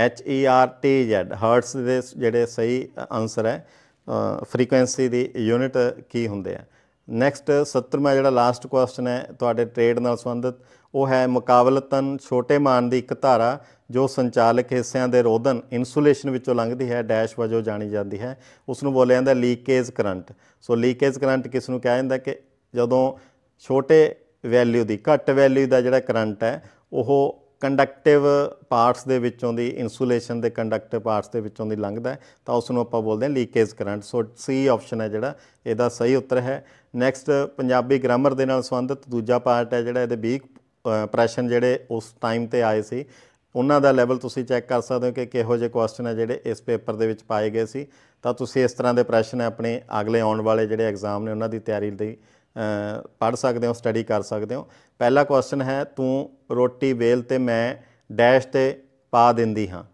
H E R T Z hertz ਦੇ ਜਿਹੜੇ ਸਹੀ ਆਨਸਰ ਹੈ ਫ੍ਰੀਕੁਐਂਸੀ ਦੀ ਯੂਨਿਟ ਕੀ ਹੁੰਦੇ ਆ ਨੈਕਸਟ 70ਵਾਂ ਜਿਹੜਾ ਲਾਸਟ ਕੁਐਸਚਨ ਹੈ ਤੁਹਾਡੇ ਟ੍ਰੇਡ ਨਾਲ ਸੰਬੰਧਿਤ ਉਹ ਹੈ ਮੁਕਾਬਲਤਨ ਛੋਟੇ ਮਾਨ ਦੀ ਇੱਕ ਧਾਰਾ ਜੋ ਸੰਚਾਲਕ ਹਿੱਸਿਆਂ ਦੇ ਰੋਧਨ ਇਨਸੂਲੇਸ਼ਨ ਵਿੱਚੋਂ ਲੰਘਦੀ ਹੈ ਡੈਸ਼ ਵਜੋਂ ਜਾਣੀ ਜਾਂਦੀ ਹੈ ਉਸ ਨੂੰ ਬੋਲਿਆ ਜਾਂਦਾ leakage current so leakage current ਕਿਸ ਨੂੰ ਕਿਹਾ ਜਾਂਦਾ ਕਿ ਜਦੋਂ ਛੋਟੇ ਵੈਲਿਊ ਦੀ ਘੱਟ ਵੈਲਿਊ ਦਾ ਜਿਹੜਾ ਕਰੰਟ ਹੈ ਉਹ ਕੰਡਕਟਿਵ ਪਾਰਟਸ ਦੇ ਵਿੱਚੋਂ ਦੀ ਇਨਸੂਲੇਸ਼ਨ ਦੇ ਕੰਡਕਟਿਵ ਪਾਰਟਸ ਦੇ ਵਿੱਚੋਂ ਦੀ ਲੰਘਦਾ ਤਾਂ ਉਸ ਨੂੰ ਆਪਾਂ ਬੋਲਦੇ ਹਾਂ leakage current so C option ਹੈ ਜਿਹੜਾ ਇਹਦਾ ਸਹੀ ਉੱਤਰ ਹੈ ਨੈਕਸਟ ਪੰਜਾਬੀ ਗ੍ਰਾਮਰ ਦੇ ਨਾਲ ਸੰਬੰਧਿਤ ਦੂਜਾ ਪਾਰਟ ਹੈ ਜਿਹੜਾ ਇਹਦੇ 20 ਪ੍ਰੈਸ਼ਨ ਜਿਹੜੇ ਉਸ ਟਾਈਮ ਤੇ ਆਏ ਸੀ ਉਹਨਾਂ ਦਾ ਲੈਵਲ ਤੁਸੀਂ ਚੈੱਕ ਕਰ ਸਕਦੇ ਹੋ ਕਿ ਕਿਹੋ ਜਿਹੇ ਕੁਐਸਚਨ ਹੈ ਜਿਹੜੇ ਇਸ ਪੇਪਰ ਦੇ ਵਿੱਚ ਪਾਏ ਗਏ ਸੀ ਤਾਂ ਤੁਸੀਂ ਇਸ ਤਰ੍ਹਾਂ ਦੇ ਪ੍ਰੈਸ਼ਨ ਆਪਣੇ ਅਗਲੇ ਆਉਣ ਵਾਲੇ ਜਿਹੜੇ ਐਗਜ਼ਾਮ ਨੇ ਉਹਨਾਂ ਦੀ ਤਿਆਰੀ ਲਈ ਪੜ ਸਕਦੇ ਹੋ ਸਟੱਡੀ ਕਰ ਸਕਦੇ ਹੋ ਪਹਿਲਾ ਕੁਐਸਚਨ ਹੈ ਤੂੰ ਰੋਟੀ ਵੇਲ ਤੇ ਮੈਂ ਡੈਸ਼ ਤੇ ਪਾ ਦਿੰਦੀ ਹਾਂ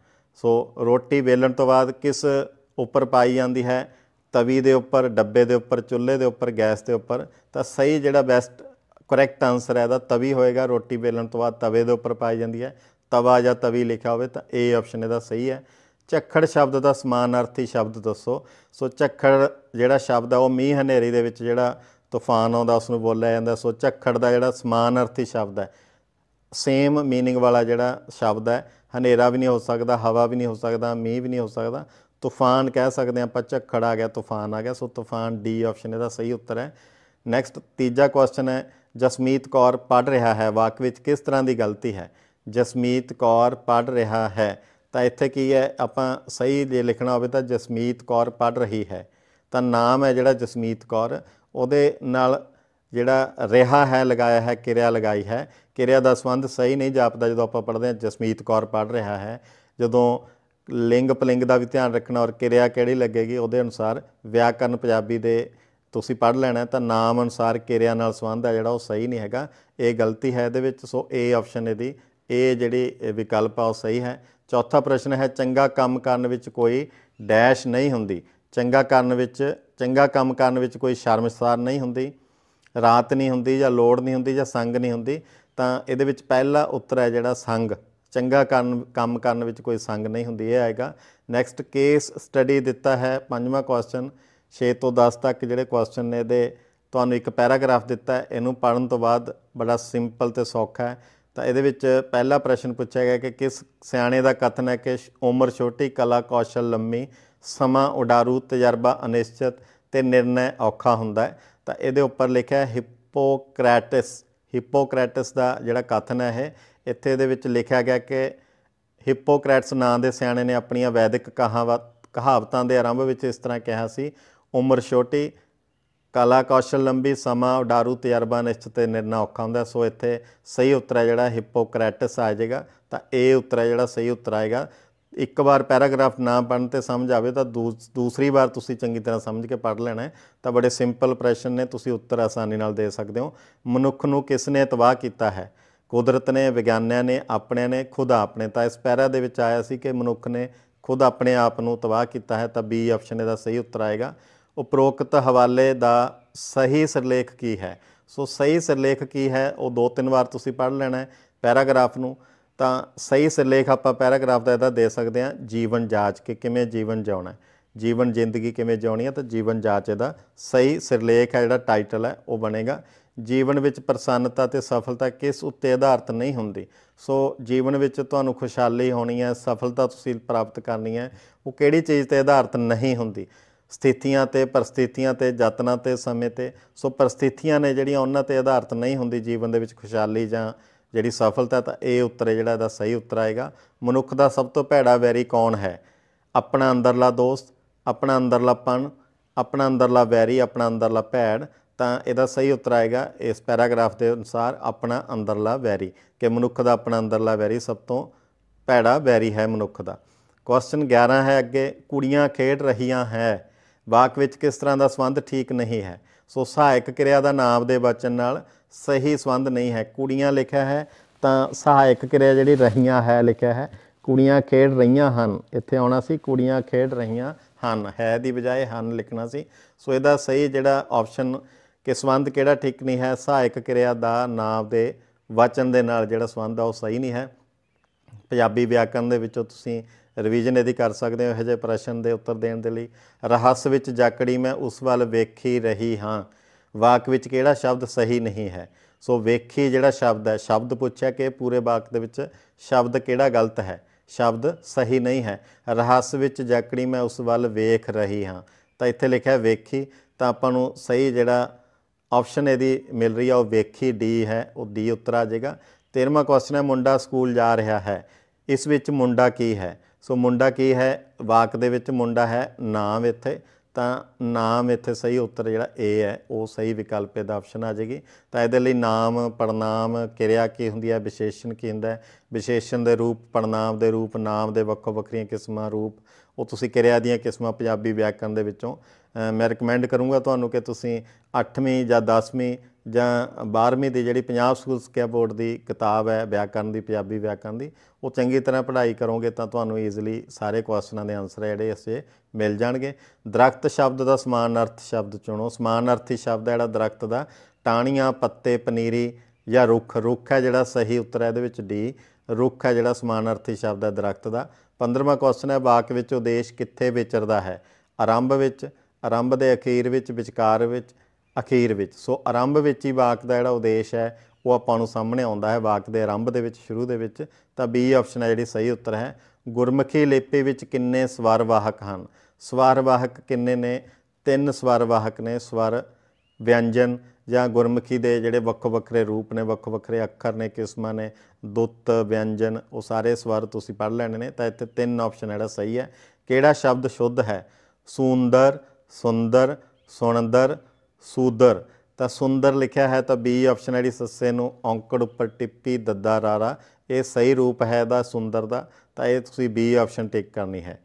ਸੋ ਰੋਟੀ ਵੇਲਣ ਤੋਂ ਬਾਅਦ ਕਿਸ ਉੱਪਰ ਪਾਈ ਜਾਂਦੀ ਹੈ ਤਵੀ ਦੇ ਉੱਪਰ ਡੱਬੇ ਦੇ ਉੱਪਰ ਚੁੱਲ੍ਹੇ ਦੇ ਉੱਪਰ ਗੈਸ ਦੇ ਉੱਪਰ ਤਾਂ ਸਹੀ ਜਿਹੜਾ ਬੈਸਟ ਕਰੈਕਟ ਆਨਸਰ ਹੈ ਇਹਦਾ ਤਵੀ ਹੋਏਗਾ ਰੋਟੀ ਬੇਲਣ ਤੋਂ ਬਾਅਦ ਤਵੇ ਦੇ ਉੱਪਰ ਪਾਈ ਜਾਂਦੀ ਹੈ ਤਵਾ ਜਾਂ ਤਵੀ ਲਿਖਿਆ ਹੋਵੇ ਤਾਂ ਏ ਆਪਸ਼ਨ ਇਹਦਾ ਸਹੀ ਹੈ ਝੱਖੜ ਸ਼ਬਦ ਦਾ ਸਮਾਨਾਰਥੀ ਸ਼ਬਦ ਦੱਸੋ ਸੋ ਝੱਖੜ ਜਿਹੜਾ ਸ਼ਬਦ ਆ ਉਹ ਮੀਂਹ ਹਨੇਰੀ ਦੇ ਵਿੱਚ ਜਿਹੜਾ ਤੂਫਾਨ ਆਉਂਦਾ ਉਸ ਨੂੰ ਬੋਲਿਆ ਜਾਂਦਾ ਸੋ ਝੱਖੜ ਦਾ ਜਿਹੜਾ ਸਮਾਨਾਰਥੀ ਸ਼ਬਦ ਹੈ ਸੇਮ मीनिंग ਵਾਲਾ ਜਿਹੜਾ ਸ਼ਬਦ ਹੈ ਹਨੇਰਾ ਵੀ ਨਹੀਂ ਹੋ ਸਕਦਾ ਹਵਾ ਵੀ ਨਹੀਂ ਹੋ ਸਕਦਾ ਮੀਂਹ ਵੀ ਨਹੀਂ ਹੋ ਸਕਦਾ ਤੂਫਾਨ ਕਹਿ ਸਕਦੇ ਆ ਆਪਾਂ ਝੱਖੜ ਆ ਗਿਆ ਤੂਫਾਨ ਆ ਗਿਆ ਸੋ ਤੂਫਾਨ ਡੀ ਆਪਸ਼ਨ ਇਹਦਾ ਸਹੀ ਉੱਤਰ ਹੈ ਨੈਕਸਟ ਤੀਜਾ ਕੁਐਸਚਨ ਹੈ ਜਸਮੀਤ ਕੌਰ ਪੜ ਰਿਹਾ ਹੈ ਵਾਕ ਵਿੱਚ ਕਿਸ ਤਰ੍ਹਾਂ ਦੀ ਗਲਤੀ ਹੈ ਜਸਮੀਤ ਕੌਰ ਪੜ ਰਿਹਾ ਹੈ ਤਾਂ ਇੱਥੇ ਕੀ ਹੈ ਆਪਾਂ ਸਹੀ ਜੇ ਲਿਖਣਾ ਹੋਵੇ ਤਾਂ ਜਸਮੀਤ ਕੌਰ ਪੜ ਰਹੀ ਹੈ ਤਾਂ ਨਾਮ ਹੈ ਜਿਹੜਾ ਜਸਮੀਤ ਕੌਰ ਉਹਦੇ ਨਾਲ ਜਿਹੜਾ ਰਿਹਾ ਹੈ ਲਗਾਇਆ ਹੈ ਕਿਰਿਆ ਲਗਾਈ ਹੈ ਕਿਰਿਆ ਦਾ ਸੰਬੰਧ ਸਹੀ ਨਹੀਂ ਜਾਪਦਾ ਜਦੋਂ ਆਪਾਂ ਪੜ੍ਹਦੇ ਹਾਂ ਜਸਮੀਤ ਕੌਰ ਪੜ ਰਿਹਾ ਹੈ ਜਦੋਂ ਲਿੰਗ ਪਲਿੰਗ ਦਾ ਵੀ ਧਿਆਨ ਰੱਖਣਾ ਔਰ ਕਿਰਿਆ ਕਿਹੜੀ ਲੱਗੇਗੀ ਉਹਦੇ ਅਨੁਸਾਰ ਵਿਆਕਰਨ ਪੰਜਾਬੀ ਦੇ ਤੁਸੀਂ ਪੜ੍ਹ ਲੈਣਾ ਤਾਂ ਨਾਮ ਅਨੁਸਾਰ ਕਿਰਿਆ ਨਾਲ ਸੰਬੰਧ ਆ ਜਿਹੜਾ ਉਹ ਸਹੀ ਨਹੀਂ ਹੈਗਾ ਇਹ ਗਲਤੀ ਹੈ ਇਹਦੇ ਵਿੱਚ ਸੋ ਏ ਆਪਸ਼ਨ ਇਹਦੀ ਇਹ ਜਿਹੜੀ ਵਿਕਲਪ ਆ ਉਹ ਸਹੀ ਹੈ ਚੌਥਾ ਪ੍ਰਸ਼ਨ ਹੈ ਚੰਗਾ ਕੰਮ ਕਰਨ ਵਿੱਚ ਕੋਈ ਡੈਸ਼ ਨਹੀਂ ਹੁੰਦੀ ਚੰਗਾ ਕਰਨ ਵਿੱਚ ਚੰਗਾ ਕੰਮ ਕਰਨ ਵਿੱਚ ਕੋਈ ਸ਼ਰਮਸਾਰ ਨਹੀਂ ਹੁੰਦੀ ਰਾਤ ਨਹੀਂ ਹੁੰਦੀ ਜਾਂ ਲੋੜ ਨਹੀਂ ਹੁੰਦੀ ਜਾਂ ਸੰਗ ਨਹੀਂ ਹੁੰਦੀ ਤਾਂ ਇਹਦੇ ਵਿੱਚ ਪਹਿਲਾ ਉੱਤਰ ਹੈ ਜਿਹੜਾ ਸੰਗ ਚੰਗਾ ਕਰਨ ਕੰਮ ਕਰਨ ਵਿੱਚ ਕੋਈ ਸੰਗ ਨਹੀਂ ਹੁੰਦੀ ਇਹ ਆਏਗਾ ਨੈਕਸਟ ਕੇਸ ਸਟੱਡੀ ਦਿੱਤਾ ਹੈ ਪੰਜਵਾਂ ਕੁਐਸਚਨ 6 ਤੋਂ 10 ਤੱਕ ਜਿਹੜੇ ਕੁਐਸਚਨ ਨੇ ਇਹਦੇ ਤੁਹਾਨੂੰ ਇੱਕ ਪੈਰਾਗ੍ਰਾਫ ਦਿੱਤਾ ਇਹਨੂੰ ਪੜਨ ਤੋਂ ਬਾਅਦ ਬੜਾ ਸਿੰਪਲ ਤੇ ਸੌਖਾ ਹੈ ਤਾਂ ਇਹਦੇ ਵਿੱਚ ਪਹਿਲਾ ਪ੍ਰਸ਼ਨ ਪੁੱਛਿਆ ਗਿਆ ਕਿ ਕਿਸ ਸਿਆਣੇ ਦਾ ਕਥਨ ਹੈ ਕਿ ਉਮਰ ਛੋਟੀ ਕਲਾ ਕੌਸ਼ਲ ਲੰਮੀ ਸਮਾਂ ਉਡਾਰੂ ਤਜਰਬਾ ਅਨਿਸ਼ਚਿਤ ਤੇ ਨਿਰਣੈ ਔਖਾ ਹੁੰਦਾ ਹੈ ਤਾਂ ਇਹਦੇ ਉੱਪਰ ਲਿਖਿਆ ਹਿਪੋਕ੍ਰੈਟਸ ਹਿਪੋਕ੍ਰੈਟਸ ਦਾ ਜਿਹੜਾ ਕਥਨ ਹੈ ਇਹ ਇੱਥੇ ਦੇ ਵਿੱਚ ਲਿਖਿਆ ਗਿਆ ਕਿ ਹਿਪੋਕ੍ਰੇਟਸ ਨਾਂ ਦੇ ਸਿਆਣੇ ਨੇ ਆਪਣੀਆਂ ਵੈਦਿਕ ਕਹਾਵਤਾਂ ਦੇ ਆਰੰਭ ਵਿੱਚ ਇਸ ਤਰ੍ਹਾਂ ਕਿਹਾ ਸੀ ਉਮਰ ਛੋਟੀ ਕਲਾ ਕੌਸ਼ਲ ਲੰਬੀ ਸਮਾਂ ਉਡਾਰੂ ਤਜਰਬਾ ਨਿਸ਼ਚਿਤ ਨਿਰਣਾ ਔਖਾ ਹੁੰਦਾ ਸੋ ਇੱਥੇ ਸਹੀ ਉੱਤਰ ਹੈ ਜਿਹੜਾ ਹਿਪੋਕ੍ਰੇਟਸ ਆ ਜਾਏਗਾ ਤਾਂ ਇਹ ਉੱਤਰ ਹੈ ਜਿਹੜਾ ਸਹੀ ਉੱਤਰ ਆਏਗਾ ਇੱਕ ਵਾਰ ਪੈਰਾਗ੍ਰਾਫ ਨਾ ਪੜਨ ਤੇ ਸਮਝ ਆਵੇ ਤਾਂ ਦੂਸਰੀ ਵਾਰ ਤੁਸੀਂ ਚੰਗੀ ਤਰ੍ਹਾਂ ਸਮਝ ਕੇ ਪੜ ਲੈਣਾ ਤਾਂ ਬੜੇ ਸਿੰਪਲ ਪ੍ਰਸ਼ਨ ਨੇ ਤੁਸੀਂ ਉੱਤਰ ਆਸਾਨੀ ਨਾਲ ਦੇ ਸਕਦੇ ਹੋ ਮਨੁੱਖ ਨੂੰ ਕਿਸ ਨੇ ਤਬਾਹ ਕੀਤਾ ਹੈ ਕੁਦਰਤ ਨੇ ਵਿਗਿਆਨੀਆਂ ਨੇ ਆਪਣੇ ਨੇ ਖੁਦ ਆਪਣੇ ਤਾਂ ਇਸ ਪੈਰਾ ਦੇ ਵਿੱਚ ਆਇਆ ਸੀ ਕਿ ਮਨੁੱਖ ਨੇ ਖੁਦ ਆਪਣੇ ਆਪ ਨੂੰ ਤਬਾਹ ਕੀਤਾ ਹੈ ਤਾਂ ਬੀ ਆਪਸ਼ਨ ਇਹਦਾ ਸਹੀ ਉੱਤਰ ਆਏਗਾ ਉਪਰੋਕਤ ਹਵਾਲੇ ਦਾ ਸਹੀ ਸਿਰਲੇਖ ਕੀ ਹੈ ਸੋ ਸਹੀ ਸਿਰਲੇਖ ਕੀ ਹੈ ਉਹ ਦੋ ਤਿੰਨ ਵਾਰ ਤੁਸੀਂ ਪੜ੍ਹ ਲੈਣਾ ਹੈ ਪੈਰਾਗ੍ਰਾਫ ਨੂੰ ਤਾਂ ਸਹੀ ਸਿਰਲੇਖ ਆਪਾਂ ਪੈਰਾਗ੍ਰਾਫ ਦਾ ਇਹਦਾ ਦੇ ਸਕਦੇ ਹਾਂ ਜੀਵਨ ਜਾਂਚ ਕਿ ਕਿਵੇਂ ਜੀਵਨ ਜਿਉਣਾ ਹੈ ਜੀਵਨ ਜ਼ਿੰਦਗੀ ਕਿਵੇਂ ਜਿਉਣੀ ਹੈ ਤਾਂ ਜੀਵਨ ਜਾਂਚ ਇਹਦਾ ਸਹੀ ਸਿਰਲੇਖ ਹੈ ਜਿਹੜਾ ਟਾਈਟਲ ਹੈ ਉਹ ਬਣੇਗਾ ਜੀਵਨ ਵਿੱਚ ਪ੍ਰਸੰਨਤਾ ਤੇ ਸਫਲਤਾ ਕਿਸ ਉੱਤੇ ਆਧਾਰਿਤ ਨਹੀਂ ਹੁੰਦੀ ਸੋ ਜੀਵਨ ਵਿੱਚ ਤੁਹਾਨੂੰ ਖੁਸ਼ਹਾਲੀ ਹੋਣੀ ਹੈ ਸਫਲਤਾ ਤੁਸੀਂ ਪ੍ਰਾਪਤ ਕਰਨੀ ਹੈ ਉਹ ਕਿਹੜੀ ਚੀਜ਼ ਤੇ ਆਧਾਰਿਤ ਨਹੀਂ ਹੁੰਦੀ ਸਥਿਤੀਆਂ ਤੇ ਪਰਸਥਿਤੀਆਂ ਤੇ ਯਤਨਾਂ ਤੇ ਸਮੇਂ ਤੇ ਸੋ ਪਰਸਥਿਤੀਆਂ ਨੇ ਜਿਹੜੀਆਂ ਉਹਨਾਂ ਤੇ ਆਧਾਰਿਤ ਨਹੀਂ ਹੁੰਦੀ ਜੀਵਨ ਦੇ ਵਿੱਚ ਖੁਸ਼ਹਾਲੀ ਜਾਂ ਜਿਹੜੀ ਸਫਲਤਾ ਤਾਂ ਇਹ ਉੱਤਰ ਜਿਹੜਾ ਦਾ ਸਹੀ ਉੱਤਰ ਆਏਗਾ ਮਨੁੱਖ ਦਾ ਸਭ ਤੋਂ ਭੈੜਾ ਵੈਰੀ ਕੌਣ ਹੈ ਆਪਣਾ ਅੰਦਰਲਾ ਦੋਸਤ ਆਪਣਾ ਅੰਦਰਲਾ ਪਣ ਆਪਣਾ ਅੰਦਰਲਾ ਵੈਰੀ ਆਪਣਾ ਅੰਦਰਲਾ ਭੈੜ ਤਾਂ ਇਹਦਾ ਸਹੀ ਉੱਤਰ ਆਏਗਾ ਇਸ ਪੈਰਾਗ੍ਰਾਫ ਦੇ ਅਨੁਸਾਰ ਆਪਣਾ ਅੰਦਰਲਾ ਵੈਰੀ ਕਿ ਮਨੁੱਖ ਦਾ ਆਪਣਾ ਅੰਦਰਲਾ ਵੈਰੀ ਸਭ ਤੋਂ ਭੈੜਾ ਵੈਰੀ ਹੈ ਮਨੁੱਖ ਦਾ ਕੁਐਸਚਨ 11 ਹੈ ਅੱਗੇ ਕੁੜੀਆਂ ਖੇਡ ਰਹੀਆਂ ਹੈ ਵਾਕ ਵਿੱਚ ਕਿਸ ਤਰ੍ਹਾਂ ਦਾ ਸੰਬੰਧ ਠੀਕ ਨਹੀਂ ਹੈ ਸੋ ਸਹਾਇਕ ਕਿਰਿਆ ਦਾ ਨਾਮ ਦੇ ਵਚਨ ਨਾਲ ਸਹੀ ਸੰਬੰਧ ਨਹੀਂ ਹੈ ਕੁੜੀਆਂ ਲਿਖਿਆ ਹੈ ਤਾਂ ਸਹਾਇਕ ਕਿਰਿਆ ਜਿਹੜੀ ਰਹੀਆਂ ਹੈ ਲਿਖਿਆ ਹੈ ਕੁੜੀਆਂ ਖੇਡ ਰਹੀਆਂ ਹਨ ਇੱਥੇ ਆਉਣਾ ਸੀ ਕੁੜੀਆਂ ਖੇਡ ਰਹੀਆਂ ਹਨ ਹੈ ਦੀ ਬਜਾਏ ਹਨ ਲਿਖਣਾ ਸੀ ਸੋ ਇਹਦਾ ਸਹੀ ਜਿਹੜਾ ਆਪਸ਼ਨ ਕਿ ਸਬੰਧ ਕਿਹੜਾ ਠੀਕ ਨਹੀਂ ਹੈ ਸਹਾਇਕ ਕਿਰਿਆ ਦਾ ਨਾਮ ਦੇ ਵਚਨ ਦੇ ਨਾਲ ਜਿਹੜਾ ਸਬੰਧ ਆ ਉਹ ਸਹੀ ਨਹੀਂ ਹੈ ਪੰਜਾਬੀ ਵਿਆਕਰਨ ਦੇ ਵਿੱਚੋਂ ਤੁਸੀਂ ਰਿਵੀਜ਼ਨ ਇਹਦੀ ਕਰ ਸਕਦੇ ਹੋ ਇਹ ਜਿਹੇ ਪ੍ਰਸ਼ਨ ਦੇ ਉੱਤਰ ਦੇਣ ਦੇ ਲਈ ਰਹੱਸ ਵਿੱਚ ਜਾਕੜੀ ਮੈਂ ਉਸ ਵੱਲ ਵੇਖੀ ਰਹੀ ਹਾਂ ਵਾਕ ਵਿੱਚ ਕਿਹੜਾ ਸ਼ਬਦ ਸਹੀ ਨਹੀਂ ਹੈ ਸੋ ਵੇਖੀ ਜਿਹੜਾ ਸ਼ਬਦ ਹੈ ਸ਼ਬਦ ਪੁੱਛਿਆ ਕਿ ਪੂਰੇ ਵਾਕ ਦੇ ਵਿੱਚ ਸ਼ਬਦ ਕਿਹੜਾ ਗਲਤ ਹੈ ਸ਼ਬਦ ਸਹੀ ਨਹੀਂ ਹੈ ਰਹੱਸ ਵਿੱਚ ਜਾਕੜੀ ਮੈਂ ਉਸ ਵੱਲ ਵੇਖ ਰਹੀ ਹਾਂ ਤਾਂ ਇੱਥੇ ਲਿਖਿਆ ਵੇਖੀ ਤਾਂ ਆਪਾਂ ਨੂੰ ਸਹੀ ਜਿਹੜਾ ਆਪਸ਼ਨ ਇਹਦੀ ਮਿਲ ਰਹੀ ਆ ਉਹ ਵੇਖੀ ਡੀ ਹੈ ਉਹ ਡੀ ਉੱਤਰ ਆ ਜਾਏਗਾ 13ਵਾਂ ਕੁਐਸਚਨ ਹੈ ਮੁੰਡਾ ਸਕੂਲ ਜਾ ਰਿਹਾ ਹੈ ਇਸ ਵਿੱਚ ਮੁੰਡਾ ਕੀ ਹੈ ਸੋ ਮੁੰਡਾ ਕੀ ਹੈ ਵਾਕ ਦੇ ਵਿੱਚ ਮੁੰਡਾ ਹੈ ਨਾਮ ਇੱਥੇ ਤਾਂ ਨਾਮ ਇੱਥੇ ਸਹੀ ਉੱਤਰ ਜਿਹੜਾ ਏ ਹੈ ਉਹ ਸਹੀ ਵਿਕਲਪ ਇਹਦਾ ਆਪਸ਼ਨ ਆ ਜਾਏਗੀ ਤਾਂ ਇਹਦੇ ਲਈ ਨਾਮ ਪੜਨਾਮ ਕਿਰਿਆ ਕੀ ਹੁੰਦੀ ਹੈ ਵਿਸ਼ੇਸ਼ਣ ਕੀ ਹੁੰਦਾ ਹੈ ਵਿਸ਼ੇਸ਼ਣ ਦੇ ਰੂਪ ਪੜਨਾਮ ਦੇ ਰੂਪ ਨਾਮ ਦੇ ਵੱਖੋ ਵੱਖਰੀਆਂ ਕਿਸਮਾਂ ਰੂਪ ਉਹ ਤੁਸੀਂ ਕਿਰਿਆ ਦੀਆਂ ਕਿਸਮਾਂ ਪੰਜਾਬੀ ਵਿਆਕਰਨ ਦੇ ਵਿੱਚੋਂ ਮੈਂ ਰეკਮੈਂਡ ਕਰੂੰਗਾ ਤੁਹਾਨੂੰ ਕਿ ਤੁਸੀਂ 8ਵੀਂ ਜਾਂ 10ਵੀਂ ਜਾਂ 12ਵੀਂ ਦੀ ਜਿਹੜੀ ਪੰਜਾਬ ਸਕੂਲ ਸਿੱਖਿਆ ਬੋਰਡ ਦੀ ਕਿਤਾਬ ਹੈ ਵਿਆਕਰਨ ਦੀ ਪੰਜਾਬੀ ਵਿਆਕਰਨ ਦੀ ਉਹ ਚੰਗੀ ਤਰ੍ਹਾਂ ਪੜ੍ਹਾਈ ਕਰੋਗੇ ਤਾਂ ਤੁਹਾਨੂੰ ਈਜ਼ੀਲੀ ਸਾਰੇ ਕੁਐਸਚਨਾਂ ਦੇ ਆਨਸਰ ਜਿਹੜੇ ਇਸੇ ਮਿਲ ਜਾਣਗੇ ਦਰਖਤ ਸ਼ਬਦ ਦਾ ਸਮਾਨ ਅਰਥ ਸ਼ਬਦ ਚੁਣੋ ਸਮਾਨ ਅਰਥੀ ਸ਼ਬਦ ਹੈ ਜਿਹੜਾ ਦਰਖਤ ਦਾ ਟਾਣੀਆਂ ਪੱਤੇ ਪਨੀਰੀ ਜਾਂ ਰੁੱਖ ਰੁੱਖ ਹੈ ਜਿਹੜਾ ਸਹੀ ਉੱਤਰ ਹੈ ਇਹਦੇ ਵਿੱਚ ਡੀ ਰੁੱਖ ਹੈ ਜਿਹੜਾ ਸਮਾਨ ਅਰਥੀ ਸ਼ਬਦ ਹੈ ਦਰਖਤ ਦਾ 15ਵਾਂ ਕੁਐਸਚਨ ਹੈ ਵਾਕ ਵਿੱਚ ਉਦੇਸ਼ ਕਿੱਥੇ ਵਿਚਰਦਾ ਹੈ ਆਰੰਭ ਵਿੱਚ ਆਰੰਭ ਦੇ ਅਖੀਰ ਵਿੱਚ ਵਿਚਕਾਰ ਵਿੱਚ ਅਖੀਰ ਵਿੱਚ ਸੋ ਆਰੰਭ ਵਿੱਚ ਹੀ ਵਾਕ ਦਾ ਜਿਹੜਾ ਉਦੇਸ਼ ਹੈ ਉਹ ਆਪਾਂ ਨੂੰ ਸਾਹਮਣੇ ਆਉਂਦਾ ਹੈ ਵਾਕ ਦੇ ਆਰੰਭ ਦੇ ਵਿੱਚ ਸ਼ੁਰੂ ਦੇ ਵਿੱਚ ਤਾਂ ਬੀ ਆਪਸ਼ਨ ਹੈ ਜਿਹੜੀ ਸਹੀ ਉੱਤਰ ਹੈ ਗੁਰਮੁਖੀ ਲੇਪੇ ਵਿੱਚ ਕਿੰਨੇ ਸਵਰ ਵਾਹਕ ਹਨ ਸਵਰ ਵਾਹਕ ਕਿੰਨੇ ਨੇ ਤਿੰਨ ਸਵਰ ਵਾਹਕ ਨੇ ਸਵਰ ਵਿਅੰਜਨ ਜਾਂ ਗੁਰਮੁਖੀ ਦੇ ਜਿਹੜੇ ਵੱਖ ਵੱਖਰੇ ਰੂਪ ਨੇ ਵੱਖ ਵੱਖਰੇ ਅੱਖਰ ਨੇ ਕਿਸਮਾਂ ਨੇ ਦੁੱਤ ਵਿਅੰਜਨ ਉਹ ਸਾਰੇ ਸਵਰ ਤੁਸੀਂ ਪੜ੍ਹ ਲੈਣੇ ਨੇ ਤਾਂ ਇੱਥੇ ਤਿੰਨ ਆਪਸ਼ਨ ਜਿਹੜਾ ਸਹੀ ਹੈ ਕਿਹੜਾ ਸ਼ਬਦ ਸ਼ੁੱਧ ਹੈ ਸੁੰਦਰ ਸੁੰਦਰ ਸੁਣਦਰ ਸੂਦਰ ਤਾਂ ਸੁੰਦਰ ਲਿਖਿਆ ਹੈ ਤਾਂ ਬੀ ਆਪਸ਼ਨ ਹੈ ਜੀ ਸੱਸੇ ਨੂੰ ਔਂਕੜ ਉੱਪਰ ਟਿੱਪੀ ਦੱਦਾ ਰਾਰਾ ਇਹ ਸਹੀ ਰੂਪ ਹੈ ਦਾ ਸੁੰਦਰ ਦਾ ਤਾਂ ਇਹ ਤੁਸੀਂ ਬੀ ਆਪਸ਼ਨ ਟਿਕ ਕਰਨੀ ਹੈ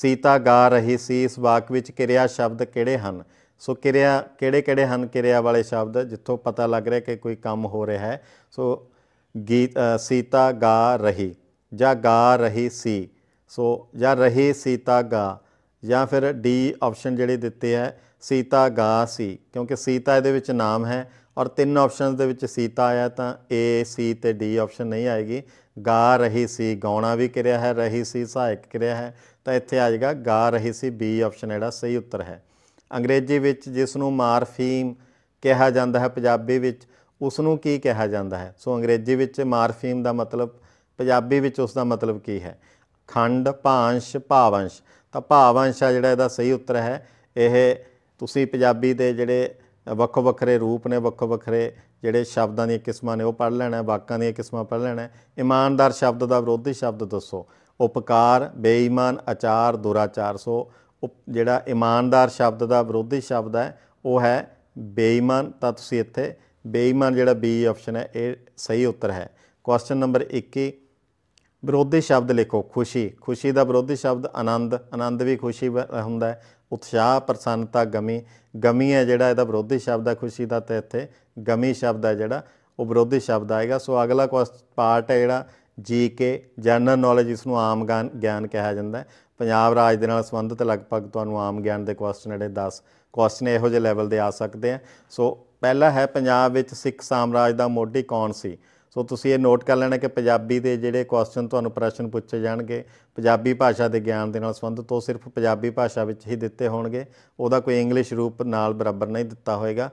ਸੀਤਾ ਗਾ ਰਹੀ ਸੀ ਇਸ ਵਾਕ ਵਿੱਚ ਕਿਰਿਆ ਸ਼ਬਦ ਕਿਹੜੇ ਹਨ ਸੋ ਕਿਰਿਆ ਕਿਹੜੇ ਕਿਹੜੇ ਹਨ ਕਿਰਿਆ ਵਾਲੇ ਸ਼ਬਦ ਜਿੱਥੋਂ ਪਤਾ ਲੱਗ ਰਿਹਾ ਕਿ ਕੋਈ ਕੰਮ ਹੋ ਰਿਹਾ ਹੈ ਸੋ ਗੀਤ ਸੀਤਾ ਗਾ ਰਹੀ ਜਾਂ ਗਾ ਰਹੀ ਸੀ ਸੋ ਜਾਂ ਰਹੀ ਸੀਤਾ ਗਾ ਜਾਂ ਫਿਰ ਡੀ ਆਪਸ਼ਨ ਜਿਹੜੇ ਦਿੱਤੇ ਹੈ ਸੀਤਾ ਗਾ ਸੀ ਕਿਉਂਕਿ ਸੀਤਾ ਇਹਦੇ ਵਿੱਚ ਨਾਮ ਹੈ ਔਰ ਤਿੰਨ ਆਪਸ਼ਨਸ ਦੇ ਵਿੱਚ ਸੀਤਾ ਆਇਆ ਤਾਂ ਏ ਸੀ ਤੇ ਡੀ ਆਪਸ਼ਨ ਨਹੀਂ ਆਏਗੀ ਗਾ ਰਹੀ ਸੀ ਗਾਉਣਾ ਵੀ ਕਿਰਿਆ ਹੈ ਰਹੀ ਸੀ ਸਹਾਇਕ ਕਿਰਿਆ ਹੈ ਤਾਂ ਇੱਥੇ ਆ ਜਾਏਗਾ ਗਾ ਰਹੀ ਸੀ ਬੀ ਆਪਸ਼ਨ ਜਿਹੜਾ ਸਹੀ ਉੱਤਰ ਹੈ ਅੰਗਰੇਜ਼ੀ ਵਿੱਚ ਜਿਸ ਨੂੰ ਮਾਰਫੀਮ ਕਿਹਾ ਜਾਂਦਾ ਹੈ ਪੰਜਾਬੀ ਵਿੱਚ ਉਸ ਨੂੰ ਕੀ ਕਿਹਾ ਜਾਂਦਾ ਹੈ ਸੋ ਅੰਗਰੇਜ਼ੀ ਵਿੱਚ ਮਾਰਫੀਮ ਦਾ ਮਤਲਬ ਪੰਜਾਬੀ ਵਿੱਚ ਉਸ ਦਾ ਮਤਲਬ ਕੀ ਹੈ ਖੰਡ ਭਾਂਸ਼ ਭਾਵੰਸ਼ ਤਾਂ ਭਾਵ ਅੰਸ਼ਾ ਜਿਹੜਾ ਇਹਦਾ ਸਹੀ ਉੱਤਰ ਹੈ ਇਹ ਤੁਸੀਂ ਪੰਜਾਬੀ ਦੇ ਜਿਹੜੇ ਵੱਖੋ ਵੱਖਰੇ ਰੂਪ ਨੇ ਵੱਖੋ ਵੱਖਰੇ ਜਿਹੜੇ ਸ਼ਬਦਾਂ ਦੀਆਂ ਕਿਸਮਾਂ ਨੇ ਉਹ ਪੜ ਲੈਣਾ ਵਾਕਾਂ ਦੀਆਂ ਕਿਸਮਾਂ ਪੜ ਲੈਣਾ ਇਮਾਨਦਾਰ ਸ਼ਬਦ ਦਾ ਵਿਰੋਧੀ ਸ਼ਬਦ ਦੱਸੋ ਉਪਕਾਰ ਬੇਈਮਾਨ ਆਚਾਰ ਦੁਰਾਚਾਰ ਸੋ ਜਿਹੜਾ ਇਮਾਨਦਾਰ ਸ਼ਬਦ ਦਾ ਵਿਰੋਧੀ ਸ਼ਬਦ ਹੈ ਉਹ ਹੈ ਬੇਈਮਾਨ ਤਾਂ ਤੁਸੀਂ ਇੱਥੇ ਬੇਈਮਾਨ ਜਿਹੜਾ ਬੀ ਆਪਸ਼ਨ ਹੈ ਇਹ ਸਹੀ ਉੱਤਰ ਹੈ ਕੁਐਸਚਨ ਨੰਬਰ 21 ਵਿਰੋਧੀ ਸ਼ਬਦ ਲਿਖੋ ਖੁਸ਼ੀ ਖੁਸ਼ੀ ਦਾ ਵਿਰੋਧੀ ਸ਼ਬਦ ਆਨੰਦ ਆਨੰਦ ਵੀ ਖੁਸ਼ੀ ਹੁੰਦਾ ਹੈ ਉਤਸ਼ਾਹ ਪ੍ਰਸੰਨਤਾ ਗਮੀ ਗਮੀ ਹੈ ਜਿਹੜਾ ਇਹਦਾ ਵਿਰੋਧੀ ਸ਼ਬਦ ਹੈ ਖੁਸ਼ੀ ਦਾ ਤੇ ਇੱਥੇ ਗਮੀ ਸ਼ਬਦ ਹੈ ਜਿਹੜਾ ਉਹ ਵਿਰੋਧੀ ਸ਼ਬਦ ਆਏਗਾ ਸੋ ਅਗਲਾ ਪਾਰਟ ਹੈ ਜਿਹੜਾ ਜੀ ਕੇ ਜਨਰਲ ਨੌਲੇਜ ਇਸ ਨੂੰ ਆਮ ਗਿਆਨ ਕਿਹਾ ਜਾਂਦਾ ਹੈ ਪੰਜਾਬ ਰਾਜ ਦੇ ਨਾਲ ਸੰਬੰਧਿਤ ਲਗਭਗ ਤੁਹਾਨੂੰ ਆਮ ਗਿਆਨ ਦੇ ਕੁਐਸਚਨ ਜਿਹੜੇ 10 ਕੁਐਸਚਨ ਇਹੋ ਜਿਹੇ ਲੈਵਲ ਦੇ ਆ ਸਕਦੇ ਆ ਸੋ ਪਹਿਲਾ ਹੈ ਪੰਜਾਬ ਵਿੱਚ ਸਿੱਖ ਸਾਮਰਾਜ ਦਾ ਮੋਢੀ ਕੌਣ ਸੀ ਸੋ ਤੁਸੀਂ ਇਹ ਨੋਟ ਕਰ ਲੈਣਾ ਕਿ ਪੰਜਾਬੀ ਦੇ ਜਿਹੜੇ ਕੁਐਸਚਨ ਤੁਹਾਨੂੰ ਪ੍ਰਸ਼ਨ ਪੁੱਛੇ ਜਾਣਗੇ ਪੰਜਾਬੀ ਭਾਸ਼ਾ ਦੇ ਗਿਆਨ ਦੇ ਨਾਲ ਸੰਬੰਧਿਤ ਉਹ ਸਿਰਫ ਪੰਜਾਬੀ ਭਾਸ਼ਾ ਵਿੱਚ ਹੀ ਦਿੱਤੇ ਹੋਣਗੇ ਉਹਦਾ ਕੋਈ ਇੰਗਲਿਸ਼ ਰੂਪ ਨਾਲ ਬਰਾਬਰ ਨਹੀਂ ਦਿੱਤਾ ਹੋਏਗਾ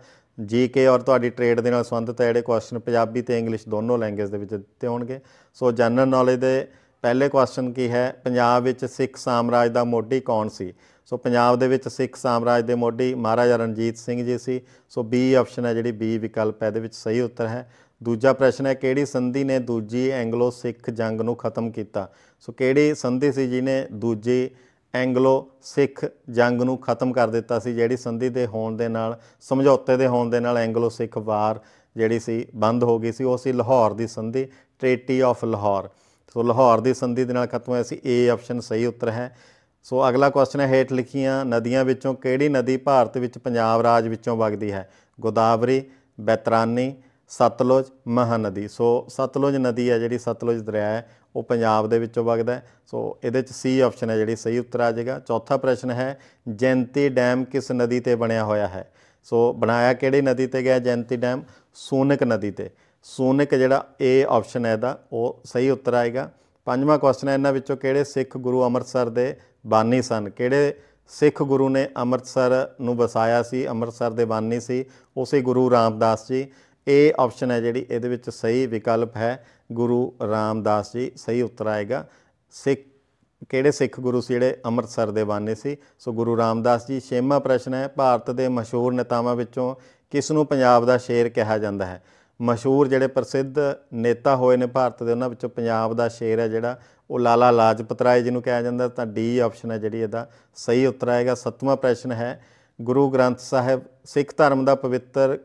ਜੀਕੇ ਔਰ ਤੁਹਾਡੀ ਟ੍ਰੇਡ ਦੇ ਨਾਲ ਸੰਬੰਧਿਤ ਜਿਹੜੇ ਕੁਐਸਚਨ ਪੰਜਾਬੀ ਤੇ ਇੰਗਲਿਸ਼ ਦੋਨੋਂ ਲੈਂਗੁਏਜ ਦੇ ਵਿੱਚ ਦਿੱਤੇ ਹੋਣਗੇ ਸੋ ਜਨਰਲ ਨੌਲੇਜ ਦੇ ਪਹਿਲੇ ਕੁਐਸਚਨ ਕੀ ਹੈ ਪੰਜਾਬ ਵਿੱਚ ਸਿੱਖ ਸਾਮਰਾਜ ਦਾ ਮੋਢੀ ਕੌਣ ਸੀ ਸੋ ਪੰਜਾਬ ਦੇ ਵਿੱਚ ਸਿੱਖ ਸਾਮਰਾਜ ਦੇ ਮੋਢੀ ਮਹਾਰਾਜਾ ਰਣਜੀਤ ਸਿੰਘ ਜੀ ਸੀ ਸੋ ਬੀ ਆਪਸ਼ਨ ਹੈ ਜਿਹੜੀ ਬੀ ਵਿਕਲਪ ਹੈ ਇਹਦੇ ਵਿੱਚ ਸਹੀ ਉੱਤਰ ਹੈ ਦੂਜਾ ਪ੍ਰਸ਼ਨ ਹੈ ਕਿਹੜੀ ਸੰਧੀ ਨੇ ਦੂਜੀ ਐਂਗਲੋ ਸਿੱਖ ਜੰਗ ਨੂੰ ਖਤਮ ਕੀਤਾ ਸੋ ਕਿਹੜੀ ਸੰਧੀ ਸੀ ਜਿਹਨੇ ਦੂਜੀ ਐਂਗਲੋ ਸਿੱਖ ਜੰਗ ਨੂੰ ਖਤਮ ਕਰ ਦਿੱਤਾ ਸੀ ਜਿਹੜੀ ਸੰਧੀ ਦੇ ਹੋਣ ਦੇ ਨਾਲ ਸਮਝੌਤੇ ਦੇ ਹੋਣ ਦੇ ਨਾਲ ਐਂਗਲੋ ਸਿੱਖ ਵਾਰ ਜਿਹੜੀ ਸੀ ਬੰਦ ਹੋ ਗਈ ਸੀ ਉਹ ਸੀ ਲਾਹੌਰ ਦੀ ਸੰਧੀ treaty of Lahore so Lahore ਦੀ ਸੰਧੀ ਦੇ ਨਾਲ ਖਤਮ ਹੋਇਆ ਸੀ ਏ ਆਪਸ਼ਨ ਸਹੀ ਉੱਤਰ ਹੈ ਸੋ ਅਗਲਾ ਕੁਐਸਚਨ ਹੈ ਹੇਠ ਲਿਖੀਆਂ ਨਦੀਆਂ ਵਿੱਚੋਂ ਕਿਹੜੀ ਨਦੀ ਭਾਰਤ ਵਿੱਚ ਪੰਜਾਬ ਰਾਜ ਵਿੱਚੋਂ ਵਗਦੀ ਹੈ ਗੋਦਾਵਰੀ ਬੈਤਰਾਨੀ ਸਤਲੁਜ ਮਹਾਨਦੀ ਸੋ ਸਤਲੁਜ ਨਦੀ ਹੈ ਜਿਹੜੀ ਸਤਲੁਜ ਦਰਿਆ ਹੈ ਉਹ ਪੰਜਾਬ ਦੇ ਵਿੱਚੋਂ ਵਗਦਾ ਹੈ ਸੋ ਇਹਦੇ ਚ ਸੀ ਆਪਸ਼ਨ ਹੈ ਜਿਹੜੀ ਸਹੀ ਉੱਤਰ ਆ ਜਾਏਗਾ ਚੌਥਾ ਪ੍ਰਸ਼ਨ ਹੈ ਜੈਂਤੀ ਡੈਮ ਕਿਸ ਨਦੀ ਤੇ ਬਣਿਆ ਹੋਇਆ ਹੈ ਸੋ ਬਣਾਇਆ ਕਿਹੜੀ ਨਦੀ ਤੇ ਗਿਆ ਜੈਂਤੀ ਡੈਮ ਸੋਨਕ ਨਦੀ ਤੇ ਸੋਨਕ ਜਿਹੜਾ ਏ ਆਪਸ਼ਨ ਹੈ ਦਾ ਉਹ ਸਹੀ ਉੱਤਰ ਆਏਗਾ ਪੰਜਵਾਂ ਕੁਐਸਚਨ ਹੈ ਇਹਨਾਂ ਵਿੱਚੋਂ ਕਿਹੜੇ ਸਿੱਖ ਗੁਰੂ ਅੰਮ੍ਰਿਤਸਰ ਦੇ ਬਾਨੀ ਸਨ ਕਿਹੜੇ ਸਿੱਖ ਗੁਰੂ ਨੇ ਅੰਮ੍ਰਿਤਸਰ ਨੂੰ ਵਸਾਇਆ ਸੀ ਅੰਮ੍ਰਿਤਸਰ ਦੇ ਬਾਨੀ ਸੀ ਉਸੇ ਗੁਰੂ ਰਾਮਦਾਸ ਜੀ ਏ ਆਪਸ਼ਨ ਹੈ ਜਿਹੜੀ ਇਹਦੇ ਵਿੱਚ ਸਹੀ ਵਿਕਲਪ ਹੈ ਗੁਰੂ ਰਾਮਦਾਸ ਜੀ ਸਹੀ ਉੱਤਰ ਆਏਗਾ ਸਿੱਖ ਕਿਹੜੇ ਸਿੱਖ ਗੁਰੂ ਸੀ ਜਿਹੜੇ ਅੰਮ੍ਰਿਤਸਰ ਦੇ ਵਾਨੇ ਸੀ ਸੋ ਗੁਰੂ ਰਾਮਦਾਸ ਜੀ ਛੇਵਾਂ ਪ੍ਰਸ਼ਨ ਹੈ ਭਾਰਤ ਦੇ ਮਸ਼ਹੂਰ ਨੇਤਾਵਾਂ ਵਿੱਚੋਂ ਕਿਸ ਨੂੰ ਪੰਜਾਬ ਦਾ ਸ਼ੇਰ ਕਿਹਾ ਜਾਂਦਾ ਹੈ ਮਸ਼ਹੂਰ ਜਿਹੜੇ ਪ੍ਰਸਿੱਧ ਨੇਤਾ ਹੋਏ ਨੇ ਭਾਰਤ ਦੇ ਉਹਨਾਂ ਵਿੱਚੋਂ ਪੰਜਾਬ ਦਾ ਸ਼ੇਰ ਹੈ ਜਿਹੜਾ ਉਹ ਲਾਲਾ ਲਾਜਪਤ ਰਾਏ ਜਿਹਨੂੰ ਕਿਹਾ ਜਾਂਦਾ ਤਾਂ ਡੀ ਆਪਸ਼ਨ ਹੈ ਜਿਹੜੀ ਇਹਦਾ ਸਹੀ ਉੱਤਰ ਆਏਗਾ ਸਤਵਾਂ ਪ੍ਰਸ਼ਨ ਹੈ ਗੁਰੂ ਗ੍ਰੰਥ ਸਾਹਿਬ ਸਿੱਖ ਧਰਮ ਦਾ ਪਵਿੱਤਰ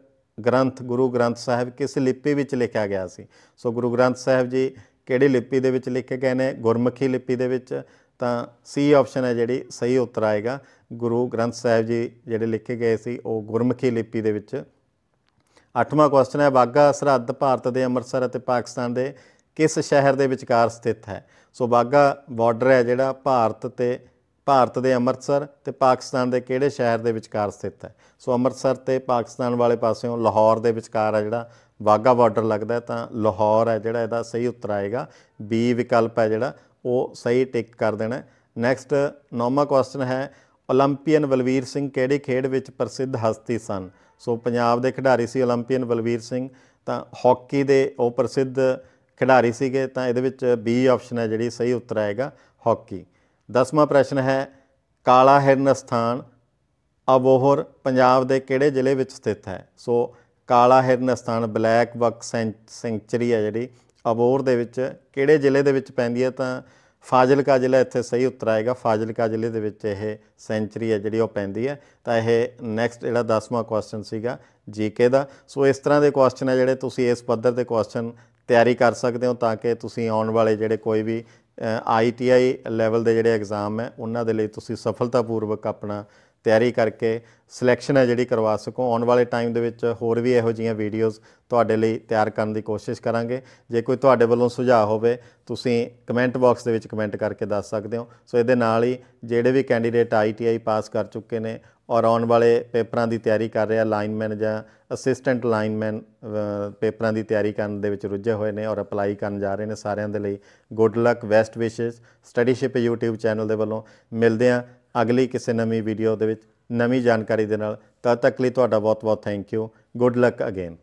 ਗ੍ਰੰਥ ਗੁਰੂ ਗ੍ਰੰਥ ਸਾਹਿਬ ਕਿਸ ਲਿਪੀ ਵਿੱਚ ਲਿਖਿਆ ਗਿਆ ਸੀ ਸੋ ਗੁਰੂ ਗ੍ਰੰਥ ਸਾਹਿਬ ਜੀ ਕਿਹੜੀ ਲਿਪੀ ਦੇ ਵਿੱਚ ਲਿਖੇ ਗਏ ਨੇ ਗੁਰਮੁਖੀ ਲਿਪੀ ਦੇ ਵਿੱਚ ਤਾਂ ਸੀ ਆਪਸ਼ਨ ਹੈ ਜਿਹੜੀ ਸਹੀ ਉੱਤਰ ਆਏਗਾ ਗੁਰੂ ਗ੍ਰੰਥ ਸਾਹਿਬ ਜੀ ਜਿਹੜੇ ਲਿਖੇ ਗਏ ਸੀ ਉਹ ਗੁਰਮੁਖੀ ਲਿਪੀ ਦੇ ਵਿੱਚ ਅੱਠਵਾਂ ਕੁਐਸਚਨ ਹੈ ਬਾਗਾ ਸਰਹੱਦ ਭਾਰਤ ਦੇ ਅੰਮ੍ਰਿਤਸਰ ਅਤੇ ਪਾਕਿਸਤਾਨ ਦੇ ਕਿਸ ਸ਼ਹਿਰ ਦੇ ਵਿਚਕਾਰ ਸਥਿਤ ਹੈ ਸੋ ਬਾਗਾ ਬਾਰਡਰ ਹੈ ਜਿਹੜਾ ਭਾਰਤ ਤੇ ਭਾਰਤ ਦੇ ਅੰਮ੍ਰਿਤਸਰ ਤੇ ਪਾਕਿਸਤਾਨ ਦੇ ਕਿਹੜੇ ਸ਼ਹਿਰ ਦੇ ਵਿਚਕਾਰ ਸਥਿਤ ਹੈ ਸੋ ਅੰਮ੍ਰਿਤਸਰ ਤੇ ਪਾਕਿਸਤਾਨ ਵਾਲੇ ਪਾਸਿਓਂ ਲਾਹੌਰ ਦੇ ਵਿਚਕਾਰ ਹੈ ਜਿਹੜਾ ਵਾਗਾ ਬਾਰਡਰ ਲੱਗਦਾ ਤਾਂ ਲਾਹੌਰ ਹੈ ਜਿਹੜਾ ਇਹਦਾ ਸਹੀ ਉੱਤਰ ਆਏਗਾ ਬੀ ਵਿਕਲਪ ਹੈ ਜਿਹੜਾ ਉਹ ਸਹੀ ਟਿਕ ਕਰ ਦੇਣਾ ਨੈਕਸਟ ਨੌਵਾਂ ਕੁਐਸਚਨ ਹੈ 올림ਪੀਅਨ ਬਲਵੀਰ ਸਿੰਘ ਕਿਹੜੇ ਖੇਡ ਵਿੱਚ ਪ੍ਰਸਿੱਧ ਹਸਤੀ ਸਨ ਸੋ ਪੰਜਾਬ ਦੇ ਖਿਡਾਰੀ ਸੀ 올림ਪੀਅਨ ਬਲਵੀਰ ਸਿੰਘ ਤਾਂ ਹਾਕੀ ਦੇ ਉਹ ਪ੍ਰਸਿੱਧ ਖਿਡਾਰੀ ਸੀਗੇ ਤਾਂ ਇਹਦੇ ਵਿੱਚ ਬੀ ਆਪਸ਼ਨ ਹੈ ਜਿਹੜੀ ਸਹੀ ਉੱਤਰ ਆਏਗਾ ਹਾਕੀ ਦਸਵਾਂ ਪ੍ਰਸ਼ਨ ਹੈ ਕਾਲਾ ਹਿਰਨ ਸਥਾਨ ਅਬੋਹਰ ਪੰਜਾਬ ਦੇ ਕਿਹੜੇ ਜ਼ਿਲ੍ਹੇ ਵਿੱਚ ਸਥਿਤ ਹੈ ਸੋ ਕਾਲਾ ਹਿਰਨ ਸਥਾਨ ਬਲੈਕ ਬਕ ਸੈਂਚਰੀ ਹੈ ਜਿਹੜੀ ਅਬੋਹਰ ਦੇ ਵਿੱਚ ਕਿਹੜੇ ਜ਼ਿਲ੍ਹੇ ਦੇ ਵਿੱਚ ਪੈਂਦੀ ਹੈ ਤਾਂ ਫਾਜ਼ਿਲਕਾ ਜ਼ਿਲ੍ਹਾ ਇੱਥੇ ਸਹੀ ਉੱਤਰ ਆਏਗਾ ਫਾਜ਼ਿਲਕਾ ਜ਼ਿਲ੍ਹੇ ਦੇ ਵਿੱਚ ਇਹ ਸੈਂਚਰੀ ਹੈ ਜਿਹੜੀ ਉਹ ਪੈਂਦੀ ਹੈ ਤਾਂ ਇਹ ਨੈਕਸਟ ਜਿਹੜਾ 10ਵਾਂ ਕੁਐਸਚਨ ਸੀਗਾ ਜੀਕੇ ਦਾ ਸੋ ਇਸ ਤਰ੍ਹਾਂ ਦੇ ਕੁਐਸਚਨ ਹੈ ਜਿਹੜੇ ਤੁਸੀਂ ਇਸ ਪੱਧਰ ਦੇ ਕੁਐਸਚਨ ਤਿਆਰੀ ਕਰ ਸਕਦੇ ਹੋ ਤਾਂ ਕਿ ਤੁਸੀਂ ਆਉਣ ਵਾਲੇ ਜਿਹੜੇ ਕੋਈ ਵੀ ਆਈਟੀਆਈ ਲੈਵਲ ਦੇ ਜਿਹੜੇ ਐਗਜ਼ਾਮ ਹੈ ਉਹਨਾਂ ਦੇ ਲਈ ਤੁਸੀਂ ਸਫਲਤਾਪੂਰਵਕ ਆਪਣਾ ਤਿਆਰੀ ਕਰਕੇ ਸਿਲੈਕਸ਼ਨ ਹੈ ਜਿਹੜੀ ਕਰਵਾ ਸਕੋ ਆਉਣ ਵਾਲੇ ਟਾਈਮ ਦੇ ਵਿੱਚ ਹੋਰ ਵੀ ਇਹੋ ਜਿਹੀਆਂ ਵੀਡੀਓਜ਼ ਤੁਹਾਡੇ ਲਈ ਤਿਆਰ ਕਰਨ ਦੀ ਕੋਸ਼ਿਸ਼ ਕਰਾਂਗੇ ਜੇ ਕੋਈ ਤੁਹਾਡੇ ਵੱਲੋਂ ਸੁਝਾਅ ਹੋਵੇ ਤੁਸੀਂ ਕਮੈਂਟ ਬਾਕਸ ਦੇ ਵਿੱਚ ਕਮੈਂਟ ਕਰਕੇ ਦੱਸ ਸਕਦੇ ਹੋ ਸੋ ਇਹਦੇ ਨਾਲ ਹੀ ਜਿਹੜੇ ਵੀ ਕੈਂਡੀਡੇਟ ਆਈਟੀਆਈ ਪਾਸ ਕਰ ਚੁੱਕੇ ਨੇ ਔਰ ਆਉਣ ਵਾਲੇ ਪੇਪਰਾਂ ਦੀ ਤਿਆਰੀ ਕਰ ਰਿਹਾ ਲਾਈਨਮੈਨ ਜਾਂ ਅਸਿਸਟੈਂਟ ਲਾਈਨਮੈਨ ਪੇਪਰਾਂ ਦੀ ਤਿਆਰੀ ਕਰਨ ਦੇ ਵਿੱਚ ਰੁੱਝੇ ਹੋਏ ਨੇ ਔਰ ਅਪਲਾਈ ਕਰਨ ਜਾ ਰਹੇ ਨੇ ਸਾਰਿਆਂ ਦੇ ਲਈ ਗੁੱਡ ਲੱਕ ਬੈਸਟ ਵਿਸ਼ੇਸ ਸਟੱਡੀਸ਼ਿਪ YouTube ਚੈਨਲ ਦੇ ਵੱਲੋਂ ਮਿਲਦੇ ਆ ਅਗਲੀ ਕਿਸੇ ਨਵੀਂ ਵੀਡੀਓ ਦੇ ਵਿੱਚ ਨਵੀਂ ਜਾਣਕਾਰੀ ਦੇ ਨਾਲ ਤਦ ਤੱਕ ਲਈ ਤੁਹਾਡਾ ਬਹੁਤ ਬਹੁਤ thank you good luck again